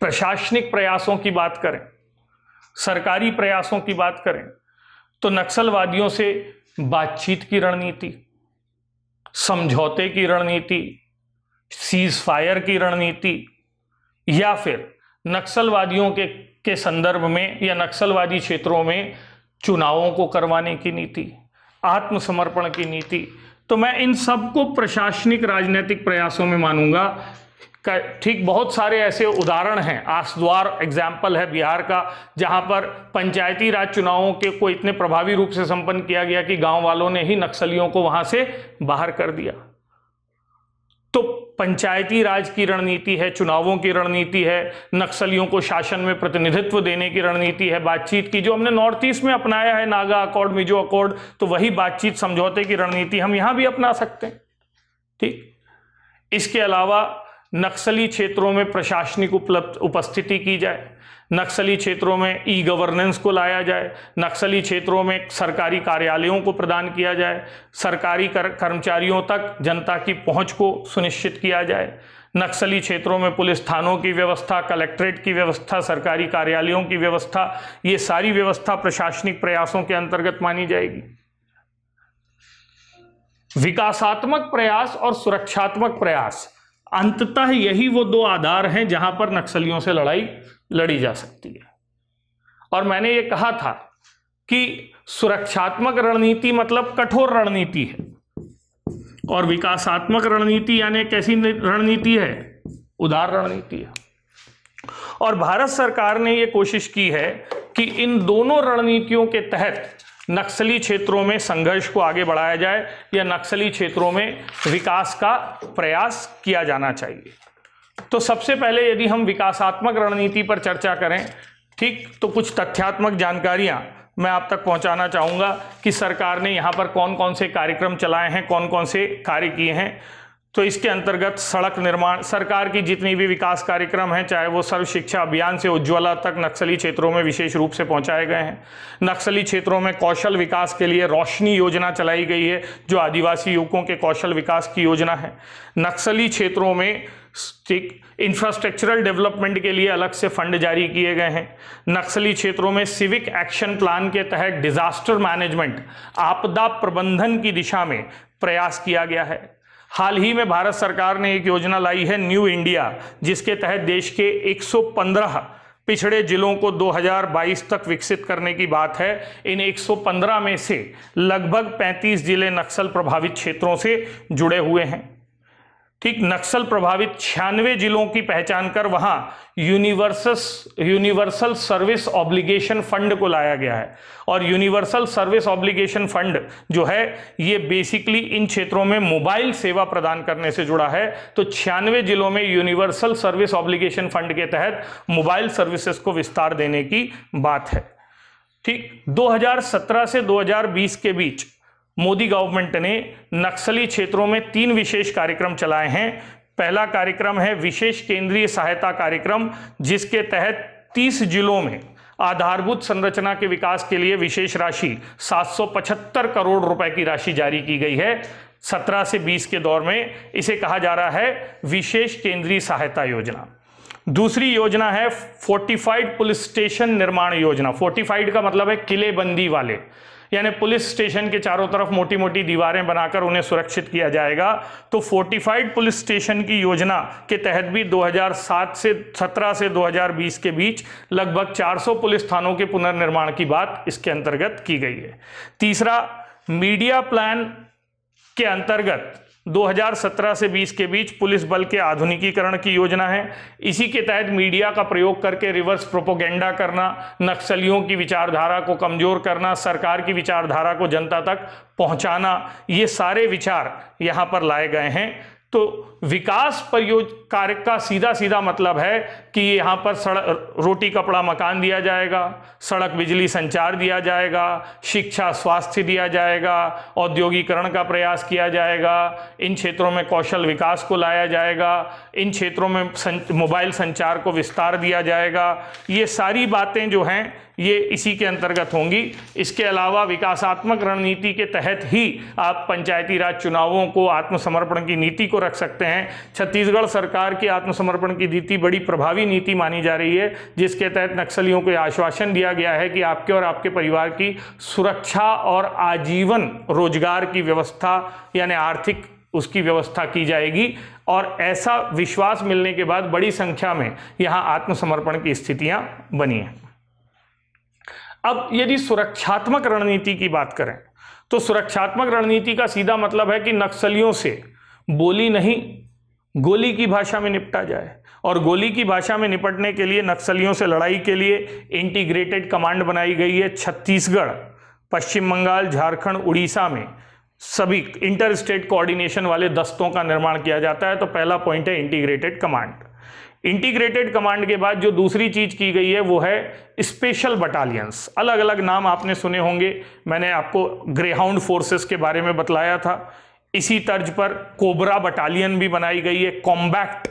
प्रशासनिक प्रयासों की बात करें सरकारी प्रयासों की बात करें तो नक्सलवादियों से बातचीत की रणनीति समझौते की रणनीति सीज फायर की रणनीति या फिर नक्सलवादियों के के संदर्भ में या नक्सलवादी क्षेत्रों में चुनावों को करवाने की नीति आत्मसमर्पण की नीति तो मैं इन सबको प्रशासनिक राजनीतिक प्रयासों में मानूंगा ठीक बहुत सारे ऐसे उदाहरण हैं आसद्वार एग्जाम्पल है बिहार का जहां पर पंचायती राज चुनावों के को इतने प्रभावी रूप से संपन्न किया गया कि गांव वालों ने ही नक्सलियों को वहां से बाहर कर दिया तो पंचायती राज की रणनीति है चुनावों की रणनीति है नक्सलियों को शासन में प्रतिनिधित्व देने की रणनीति है बातचीत की जो हमने नॉर्थ ईस्ट में अपनाया है नागा अकॉर्ड मिजो अकॉर्ड तो वही बातचीत समझौते की रणनीति हम यहां भी अपना सकते हैं ठीक इसके अलावा नक्सली क्षेत्रों में प्रशासनिक उपलब्ध उपस्थिति की जाए नक्सली क्षेत्रों में ई गवर्नेंस को लाया जाए नक्सली क्षेत्रों में सरकारी कार्यालयों को प्रदान किया जाए सरकारी कर, कर्मचारियों तक जनता की पहुंच को सुनिश्चित किया जाए नक्सली क्षेत्रों में पुलिस थानों की व्यवस्था कलेक्ट्रेट की व्यवस्था सरकारी कार्यालयों की व्यवस्था ये सारी व्यवस्था प्रशासनिक प्रयासों के अंतर्गत मानी जाएगी विकासात्मक प्रयास और सुरक्षात्मक प्रयास अंततः यही वो दो आधार हैं जहां पर नक्सलियों से लड़ाई लड़ी जा सकती है और मैंने ये कहा था कि सुरक्षात्मक रणनीति मतलब कठोर रणनीति है और विकासात्मक रणनीति यानी कैसी रणनीति है उदार रणनीति है और भारत सरकार ने यह कोशिश की है कि इन दोनों रणनीतियों के तहत नक्सली क्षेत्रों में संघर्ष को आगे बढ़ाया जाए या नक्सली क्षेत्रों में विकास का प्रयास किया जाना चाहिए तो सबसे पहले यदि हम विकासात्मक रणनीति पर चर्चा करें ठीक तो कुछ तथ्यात्मक जानकारियां मैं आप तक पहुंचाना चाहूँगा कि सरकार ने यहाँ पर कौन कौन से कार्यक्रम चलाए हैं कौन कौन से कार्य किए हैं तो इसके अंतर्गत सड़क निर्माण सरकार की जितनी भी विकास कार्यक्रम हैं चाहे वो सर्व शिक्षा अभियान से उज्ज्वला तक नक्सली क्षेत्रों में विशेष रूप से पहुंचाए गए हैं नक्सली क्षेत्रों में कौशल विकास के लिए रोशनी योजना चलाई गई है जो आदिवासी युवकों के कौशल विकास की योजना है नक्सली क्षेत्रों में ठीक इंफ्रास्ट्रक्चरल डेवलपमेंट के लिए अलग से फंड जारी किए गए हैं नक्सली क्षेत्रों में सिविक एक्शन प्लान के तहत डिजास्टर मैनेजमेंट आपदा प्रबंधन की दिशा में प्रयास किया गया है हाल ही में भारत सरकार ने एक योजना लाई है न्यू इंडिया जिसके तहत देश के 115 पिछड़े जिलों को 2022 तक विकसित करने की बात है इन 115 में से लगभग 35 जिले नक्सल प्रभावित क्षेत्रों से जुड़े हुए हैं ठीक नक्सल प्रभावित छियानवे जिलों की पहचान कर वहां universes universal service obligation fund को लाया गया है और यूनिवर्सल सर्विस ऑब्लिगेशन फंड जो है ये बेसिकली इन क्षेत्रों में मोबाइल सेवा प्रदान करने से जुड़ा है तो छियानवे जिलों में यूनिवर्सल सर्विस ऑब्लिगेशन फंड के तहत मोबाइल सर्विसेस को विस्तार देने की बात है ठीक 2017 से 2020 के बीच मोदी गवर्नमेंट ने नक्सली क्षेत्रों में तीन विशेष कार्यक्रम चलाए हैं पहला कार्यक्रम है विशेष केंद्रीय सहायता कार्यक्रम जिसके तहत तीस जिलों में आधारभूत संरचना के विकास के लिए विशेष राशि 775 करोड़ रुपए की राशि जारी की गई है 17 से 20 के दौर में इसे कहा जा रहा है विशेष केंद्रीय सहायता योजना दूसरी योजना है फोर्टिफाइड पुलिस स्टेशन निर्माण योजना फोर्टिफाइड का मतलब है किलेबंदी वाले यानी पुलिस स्टेशन के चारों तरफ मोटी मोटी दीवारें बनाकर उन्हें सुरक्षित किया जाएगा तो फोर्टिफाइड पुलिस स्टेशन की योजना के तहत भी 2007 से 17 से 2020 के बीच लगभग 400 पुलिस थानों के पुनर्निर्माण की बात इसके अंतर्गत की गई है तीसरा मीडिया प्लान के अंतर्गत 2017 से 20 के बीच पुलिस बल के आधुनिकीकरण की योजना है इसी के तहत मीडिया का प्रयोग करके रिवर्स प्रोपोगेंडा करना नक्सलियों की विचारधारा को कमजोर करना सरकार की विचारधारा को जनता तक पहुंचाना ये सारे विचार यहाँ पर लाए गए हैं तो विकास प्रयोज कार्य का सीधा सीधा मतलब है कि यहाँ पर सड़क रोटी कपड़ा मकान दिया जाएगा सड़क बिजली संचार दिया जाएगा शिक्षा स्वास्थ्य दिया जाएगा औद्योगिकरण का प्रयास किया जाएगा इन क्षेत्रों में कौशल विकास को लाया जाएगा इन क्षेत्रों में सं, मोबाइल संचार को विस्तार दिया जाएगा ये सारी बातें जो हैं ये इसी के अंतर्गत होंगी इसके अलावा विकासात्मक रणनीति के तहत ही आप पंचायती राज चुनावों को आत्मसमर्पण की नीति को रख सकते हैं छत्तीसगढ़ सरकार की आत्मसमर्पण की नीति बड़ी प्रभावी नीति मानी जा रही है जिसके तहत नक्सलियों को आश्वासन दिया गया है कि आपके और आपके परिवार की सुरक्षा और आजीवन रोजगार की व्यवस्था यानी आर्थिक उसकी व्यवस्था की जाएगी और ऐसा विश्वास मिलने के बाद बड़ी संख्या में यहाँ आत्मसमर्पण की स्थितियाँ बनी हैं अब यदि सुरक्षात्मक रणनीति की बात करें तो सुरक्षात्मक रणनीति का सीधा मतलब है कि नक्सलियों से बोली नहीं गोली की भाषा में निपटा जाए और गोली की भाषा में निपटने के लिए नक्सलियों से लड़ाई के लिए इंटीग्रेटेड कमांड बनाई गई है छत्तीसगढ़ पश्चिम बंगाल झारखंड उड़ीसा में सभी इंटर स्टेट कोऑर्डिनेशन वाले दस्तों का निर्माण किया जाता है तो पहला पॉइंट है इंटीग्रेटेड कमांड इंटीग्रेटेड कमांड के बाद जो दूसरी चीज की गई है वो है स्पेशल बटालियंस अलग अलग नाम आपने सुने होंगे मैंने आपको ग्रेहाउंड फोर्सेस के बारे में बतलाया था इसी तर्ज पर कोबरा बटालियन भी बनाई गई है combat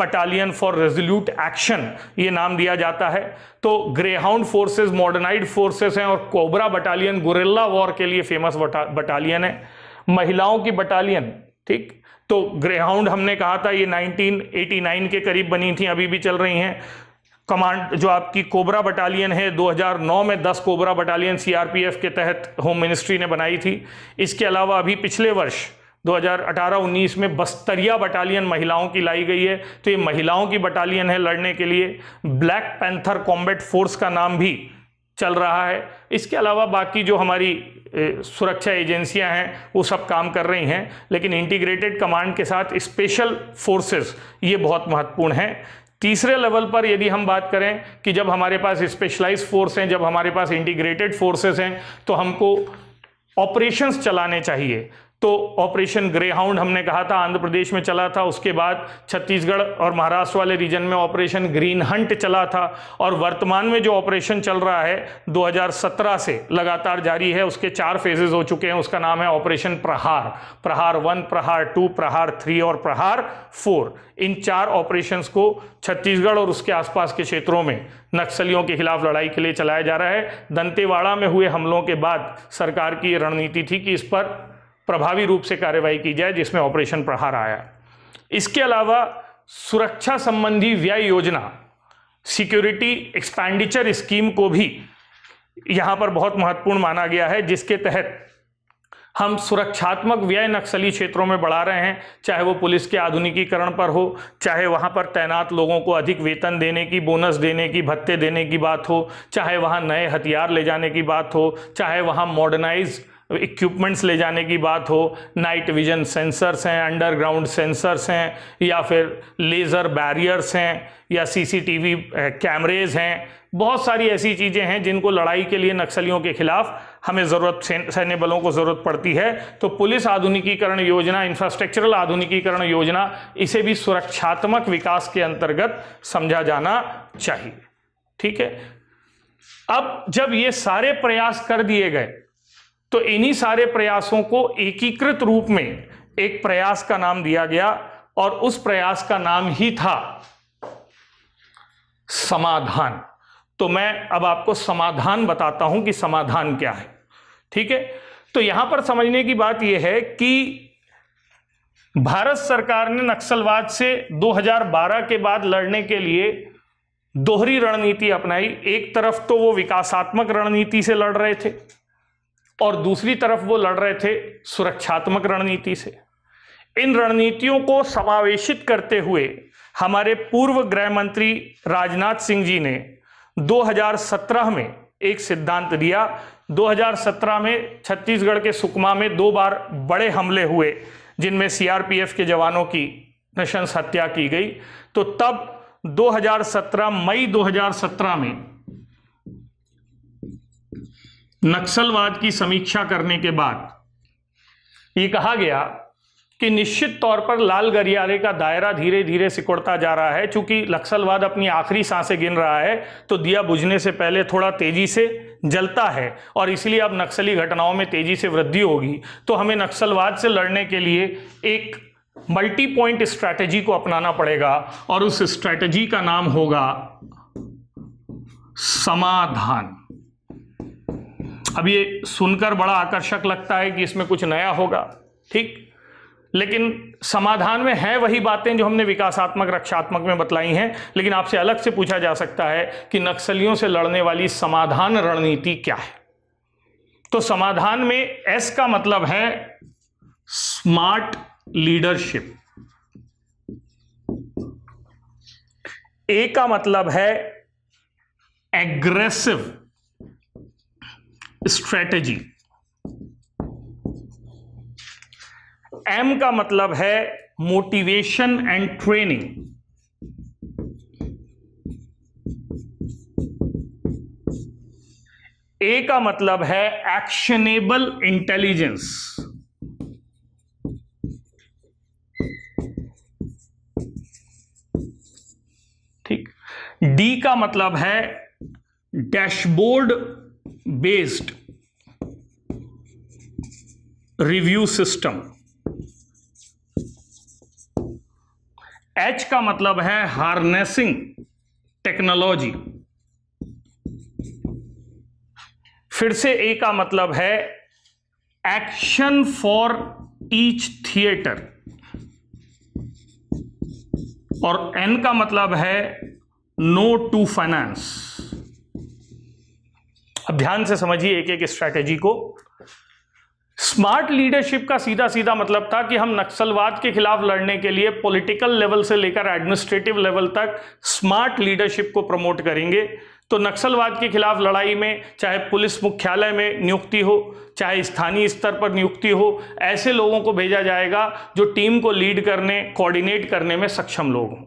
battalion for resolute action ये नाम दिया जाता है तो ग्रेहाउंड फोर्सेज मॉडर्नाइड फोर्सेस हैं और कोबरा बटालियन गुरेला वॉर के लिए फेमस बटालियन है महिलाओं की बटालियन ठीक तो ग्रेहाउंड हमने कहा था ये 1989 के करीब बनी थी अभी भी चल रही हैं कमांड जो आपकी कोबरा बटालियन है 2009 में 10 कोबरा बटालियन सीआरपीएफ के तहत होम मिनिस्ट्री ने बनाई थी इसके अलावा अभी पिछले वर्ष 2018-19 में बस्तरिया बटालियन महिलाओं की लाई गई है तो ये महिलाओं की बटालियन है लड़ने के लिए ब्लैक पैंथर कॉम्बेट फोर्स का नाम भी चल रहा है इसके अलावा बाकी जो हमारी सुरक्षा एजेंसियां हैं वो सब काम कर रही हैं लेकिन इंटीग्रेटेड कमांड के साथ स्पेशल फोर्सेस ये बहुत महत्वपूर्ण हैं तीसरे लेवल पर यदि हम बात करें कि जब हमारे पास स्पेशलाइज फोर्स हैं जब हमारे पास इंटीग्रेटेड फोर्सेस हैं तो हमको ऑपरेशंस चलाने चाहिए तो ऑपरेशन ग्रेहाउंड हमने कहा था आंध्र प्रदेश में चला था उसके बाद छत्तीसगढ़ और महाराष्ट्र वाले रीजन में ऑपरेशन ग्रीन हंट चला था और वर्तमान में जो ऑपरेशन चल रहा है 2017 से लगातार जारी है उसके चार फेजेज हो चुके हैं उसका नाम है ऑपरेशन प्रहार प्रहार वन प्रहार टू प्रहार थ्री और प्रहार फोर इन चार ऑपरेशन को छत्तीसगढ़ और उसके आसपास के क्षेत्रों में नक्सलियों के खिलाफ लड़ाई के लिए चलाया जा रहा है दंतेवाड़ा में हुए हमलों के बाद सरकार की रणनीति थी कि इस पर प्रभावी रूप से कार्रवाई की जाए जिसमें ऑपरेशन प्रहार आया इसके अलावा सुरक्षा संबंधी व्यय योजना सिक्योरिटी एक्सपेंडिचर स्कीम को भी यहाँ पर बहुत महत्वपूर्ण माना गया है जिसके तहत हम सुरक्षात्मक व्यय नक्सली क्षेत्रों में बढ़ा रहे हैं चाहे वो पुलिस के आधुनिकीकरण पर हो चाहे वहाँ पर तैनात लोगों को अधिक वेतन देने की बोनस देने की भत्ते देने की बात हो चाहे वहाँ नए हथियार ले जाने की बात हो चाहे वहाँ मॉडर्नाइज इक्विपमेंट्स ले जाने की बात हो नाइट विजन सेंसर्स हैं अंडरग्राउंड सेंसर्स हैं या फिर लेज़र बैरियर्स हैं या सीसीटीवी कैमरेज eh, हैं बहुत सारी ऐसी चीज़ें हैं जिनको लड़ाई के लिए नक्सलियों के ख़िलाफ़ हमें ज़रूरत सैन्य बलों को ज़रूरत पड़ती है तो पुलिस आधुनिकीकरण योजना इंफ्रास्ट्रक्चरल आधुनिकीकरण योजना इसे भी सुरक्षात्मक विकास के अंतर्गत समझा जाना चाहिए ठीक है अब जब ये सारे प्रयास कर दिए गए तो इन्हीं सारे प्रयासों को एकीकृत रूप में एक प्रयास का नाम दिया गया और उस प्रयास का नाम ही था समाधान तो मैं अब आपको समाधान बताता हूं कि समाधान क्या है ठीक है तो यहां पर समझने की बात यह है कि भारत सरकार ने नक्सलवाद से 2012 के बाद लड़ने के लिए दोहरी रणनीति अपनाई एक तरफ तो वो विकासात्मक रणनीति से लड़ रहे थे और दूसरी तरफ वो लड़ रहे थे सुरक्षात्मक रणनीति से इन रणनीतियों को समावेशित करते हुए हमारे पूर्व गृह मंत्री राजनाथ सिंह जी ने 2017 में एक सिद्धांत दिया 2017 में छत्तीसगढ़ के सुकमा में दो बार बड़े हमले हुए जिनमें सीआरपीएफ के जवानों की नशंस हत्या की गई तो तब 2017 मई 2017 में नक्सलवाद की समीक्षा करने के बाद ये कहा गया कि निश्चित तौर पर लाल गरियारे का दायरा धीरे धीरे सिकुड़ता जा रहा है चूंकि नक्सलवाद अपनी आखिरी सांसें गिन रहा है तो दिया बुझने से पहले थोड़ा तेजी से जलता है और इसलिए अब नक्सली घटनाओं में तेजी से वृद्धि होगी तो हमें नक्सलवाद से लड़ने के लिए एक मल्टी पॉइंट स्ट्रैटेजी को अपनाना पड़ेगा और उस स्ट्रैटेजी का नाम होगा समाधान अब ये सुनकर बड़ा आकर्षक लगता है कि इसमें कुछ नया होगा ठीक लेकिन समाधान में है वही बातें जो हमने विकासात्मक रक्षात्मक में बतलाई हैं लेकिन आपसे अलग से पूछा जा सकता है कि नक्सलियों से लड़ने वाली समाधान रणनीति क्या है तो समाधान में एस का मतलब है स्मार्ट लीडरशिप ए का मतलब है एग्रेसिव स्ट्रेटजी एम का मतलब है मोटिवेशन एंड ट्रेनिंग ए का मतलब है एक्शनेबल इंटेलिजेंस ठीक डी का मतलब है dashboard based review system H का मतलब है हार्नेसिंग टेक्नोलॉजी फिर से ए का मतलब है एक्शन फॉर ईच थिएटर और एन का मतलब है नो टू फाइनेंस अब ध्यान से समझिए एक एक स्ट्रैटेजी को स्मार्ट लीडरशिप का सीधा सीधा मतलब था कि हम नक्सलवाद के खिलाफ लड़ने के लिए पॉलिटिकल लेवल से लेकर एडमिनिस्ट्रेटिव लेवल तक स्मार्ट लीडरशिप को प्रमोट करेंगे तो नक्सलवाद के खिलाफ लड़ाई में चाहे पुलिस मुख्यालय में नियुक्ति हो चाहे स्थानीय स्तर पर नियुक्ति हो ऐसे लोगों को भेजा जाएगा जो टीम को लीड करने कोऑर्डिनेट करने में सक्षम लोग हों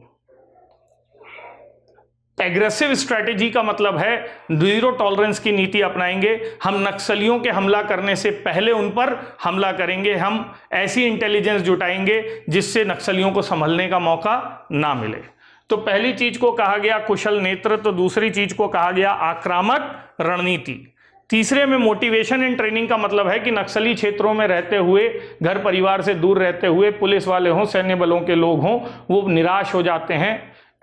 एग्रेसिव स्ट्रैटेजी का मतलब है जीरो टॉलरेंस की नीति अपनाएंगे हम नक्सलियों के हमला करने से पहले उन पर हमला करेंगे हम ऐसी इंटेलिजेंस जुटाएंगे जिससे नक्सलियों को संभलने का मौका ना मिले तो पहली चीज को कहा गया कुशल नेतृत्व तो दूसरी चीज को कहा गया आक्रामक रणनीति तीसरे में मोटिवेशन एंड ट्रेनिंग का मतलब है कि नक्सली क्षेत्रों में रहते हुए घर परिवार से दूर रहते हुए पुलिस वाले हों सैन्य बलों के लोग हों वो निराश हो जाते हैं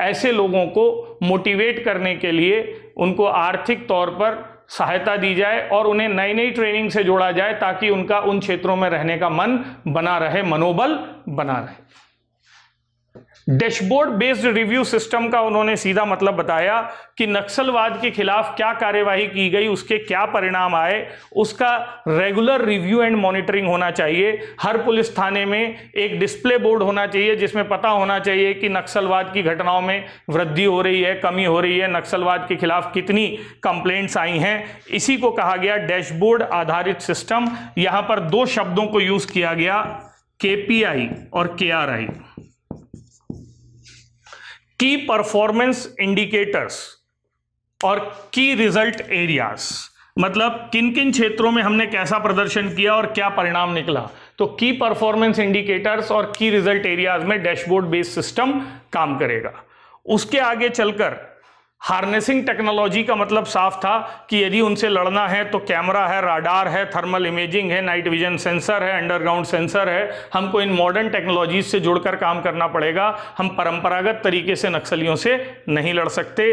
ऐसे लोगों को मोटिवेट करने के लिए उनको आर्थिक तौर पर सहायता दी जाए और उन्हें नई नई ट्रेनिंग से जोड़ा जाए ताकि उनका उन क्षेत्रों में रहने का मन बना रहे मनोबल बना रहे डैशबोर्ड बेस्ड रिव्यू सिस्टम का उन्होंने सीधा मतलब बताया कि नक्सलवाद के खिलाफ क्या कार्यवाही की गई उसके क्या परिणाम आए उसका रेगुलर रिव्यू एंड मॉनिटरिंग होना चाहिए हर पुलिस थाने में एक डिस्प्ले बोर्ड होना चाहिए जिसमें पता होना चाहिए कि नक्सलवाद की घटनाओं में वृद्धि हो रही है कमी हो रही है नक्सलवाद के खिलाफ कितनी कंप्लेंट्स आई हैं इसी को कहा गया डैशबोर्ड आधारित सिस्टम यहां पर दो शब्दों को यूज किया गया केपीआई और के की परफॉर्मेंस इंडिकेटर्स और की रिजल्ट एरियाज मतलब किन किन क्षेत्रों में हमने कैसा प्रदर्शन किया और क्या परिणाम निकला तो की परफॉर्मेंस इंडिकेटर्स और की रिजल्ट एरियाज में डैशबोर्ड बेस्ड सिस्टम काम करेगा उसके आगे चलकर हार्नेसिंग टेक्नोलॉजी का मतलब साफ था कि यदि उनसे लड़ना है तो कैमरा है राडार है थर्मल इमेजिंग है नाइट विजन सेंसर है अंडरग्राउंड सेंसर है हमको इन मॉडर्न टेक्नोलॉजीज से जुड़कर काम करना पड़ेगा हम परंपरागत तरीके से नक्सलियों से नहीं लड़ सकते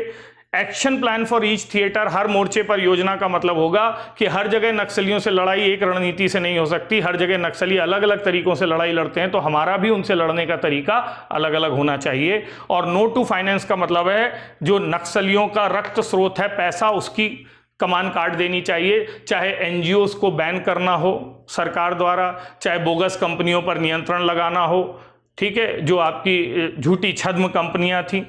action plan for each theatre हर मोर्चे पर योजना का मतलब होगा कि हर जगह नक्सलियों से लड़ाई एक रणनीति से नहीं हो सकती हर जगह नक्सली अलग अलग तरीकों से लड़ाई लड़ते हैं तो हमारा भी उनसे लड़ने का तरीका अलग अलग होना चाहिए और नो टू फाइनेंस का मतलब है जो नक्सलियों का रक्त स्रोत है पैसा उसकी कमान काट देनी चाहिए चाहे एन को बैन करना हो सरकार द्वारा चाहे बोगस कंपनियों पर नियंत्रण लगाना हो ठीक है जो आपकी झूठी छद्म कंपनियां थी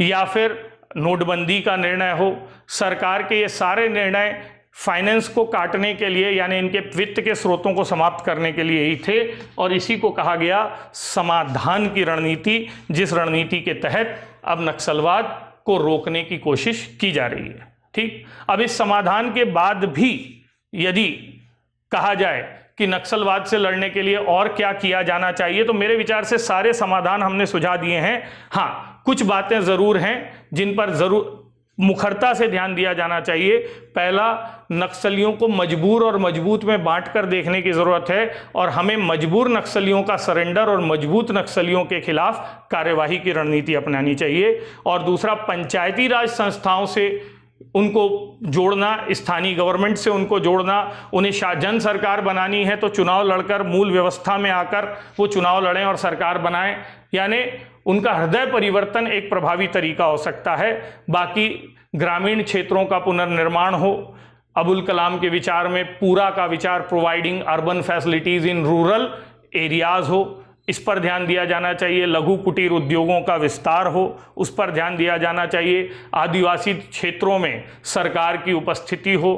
या फिर नोटबंदी का निर्णय हो सरकार के ये सारे निर्णय फाइनेंस को काटने के लिए यानी इनके वित्त के स्रोतों को समाप्त करने के लिए ही थे और इसी को कहा गया समाधान की रणनीति जिस रणनीति के तहत अब नक्सलवाद को रोकने की कोशिश की जा रही है ठीक अब इस समाधान के बाद भी यदि कहा जाए कि नक्सलवाद से लड़ने के लिए और क्या किया जाना चाहिए तो मेरे विचार से सारे समाधान हमने सुझा दिए हैं हाँ कुछ बातें ज़रूर हैं जिन पर जरूर मुखरता से ध्यान दिया जाना चाहिए पहला नक्सलियों को मजबूर और मजबूत में बांटकर कर देखने की ज़रूरत है और हमें मजबूर नक्सलियों का सरेंडर और मजबूत नक्सलियों के खिलाफ कार्यवाही की रणनीति अपनानी चाहिए और दूसरा पंचायती राज संस्थाओं से उनको जोड़ना स्थानीय गवर्नमेंट से उनको जोड़ना उन्हें जन सरकार बनानी है तो चुनाव लड़कर मूल व्यवस्था में आकर वो चुनाव लड़ें और सरकार बनाएं यानी उनका हृदय परिवर्तन एक प्रभावी तरीका हो सकता है बाकी ग्रामीण क्षेत्रों का पुनर्निर्माण हो अबुल कलाम के विचार में पूरा का विचार providing urban facilities in rural areas हो इस पर ध्यान दिया जाना चाहिए लघु कुटीर उद्योगों का विस्तार हो उस पर ध्यान दिया जाना चाहिए आदिवासी क्षेत्रों में सरकार की उपस्थिति हो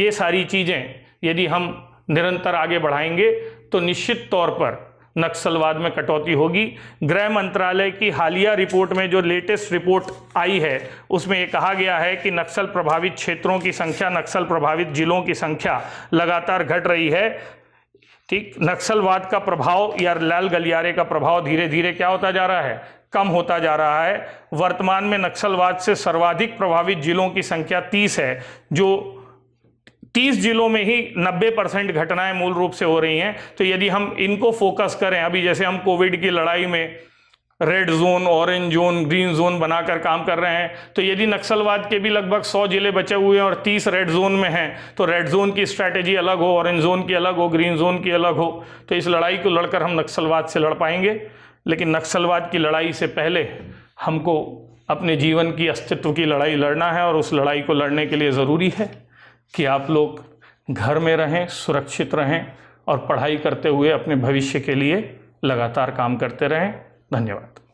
ये सारी चीज़ें यदि हम निरंतर आगे बढ़ाएंगे तो निश्चित तौर पर नक्सलवाद में कटौती होगी गृह मंत्रालय की हालिया रिपोर्ट में जो लेटेस्ट रिपोर्ट आई है उसमें यह कहा गया है कि नक्सल प्रभावित क्षेत्रों की संख्या नक्सल प्रभावित जिलों की संख्या लगातार घट रही है ठीक नक्सलवाद का प्रभाव या लाल गलियारे का प्रभाव धीरे धीरे क्या होता जा रहा है कम होता जा रहा है वर्तमान में नक्सलवाद से सर्वाधिक प्रभावित जिलों की संख्या 30 है जो 30 जिलों में ही 90 परसेंट घटनाएं मूल रूप से हो रही हैं तो यदि हम इनको फोकस करें अभी जैसे हम कोविड की लड़ाई में red zone orange zone green zone बनाकर काम कर रहे हैं तो यदि नक्सलवाद के भी लगभग 100 जिले बचे हुए हैं और 30 रेड जोन में हैं तो रेड जोन की स्ट्रैटेजी अलग हो ऑरेंज जोन की अलग हो ग्रीन जोन की अलग हो तो इस लड़ाई को लड़कर हम नक्सलवाद से लड़ पाएंगे लेकिन नक्सलवाद की लड़ाई से पहले हमको अपने जीवन की अस्तित्व की लड़ाई लड़ना है और उस लड़ाई को लड़ने के लिए ज़रूरी है कि आप लोग घर में रहें सुरक्षित रहें और पढ़ाई करते हुए अपने भविष्य के लिए लगातार काम करते रहें धन्यवाद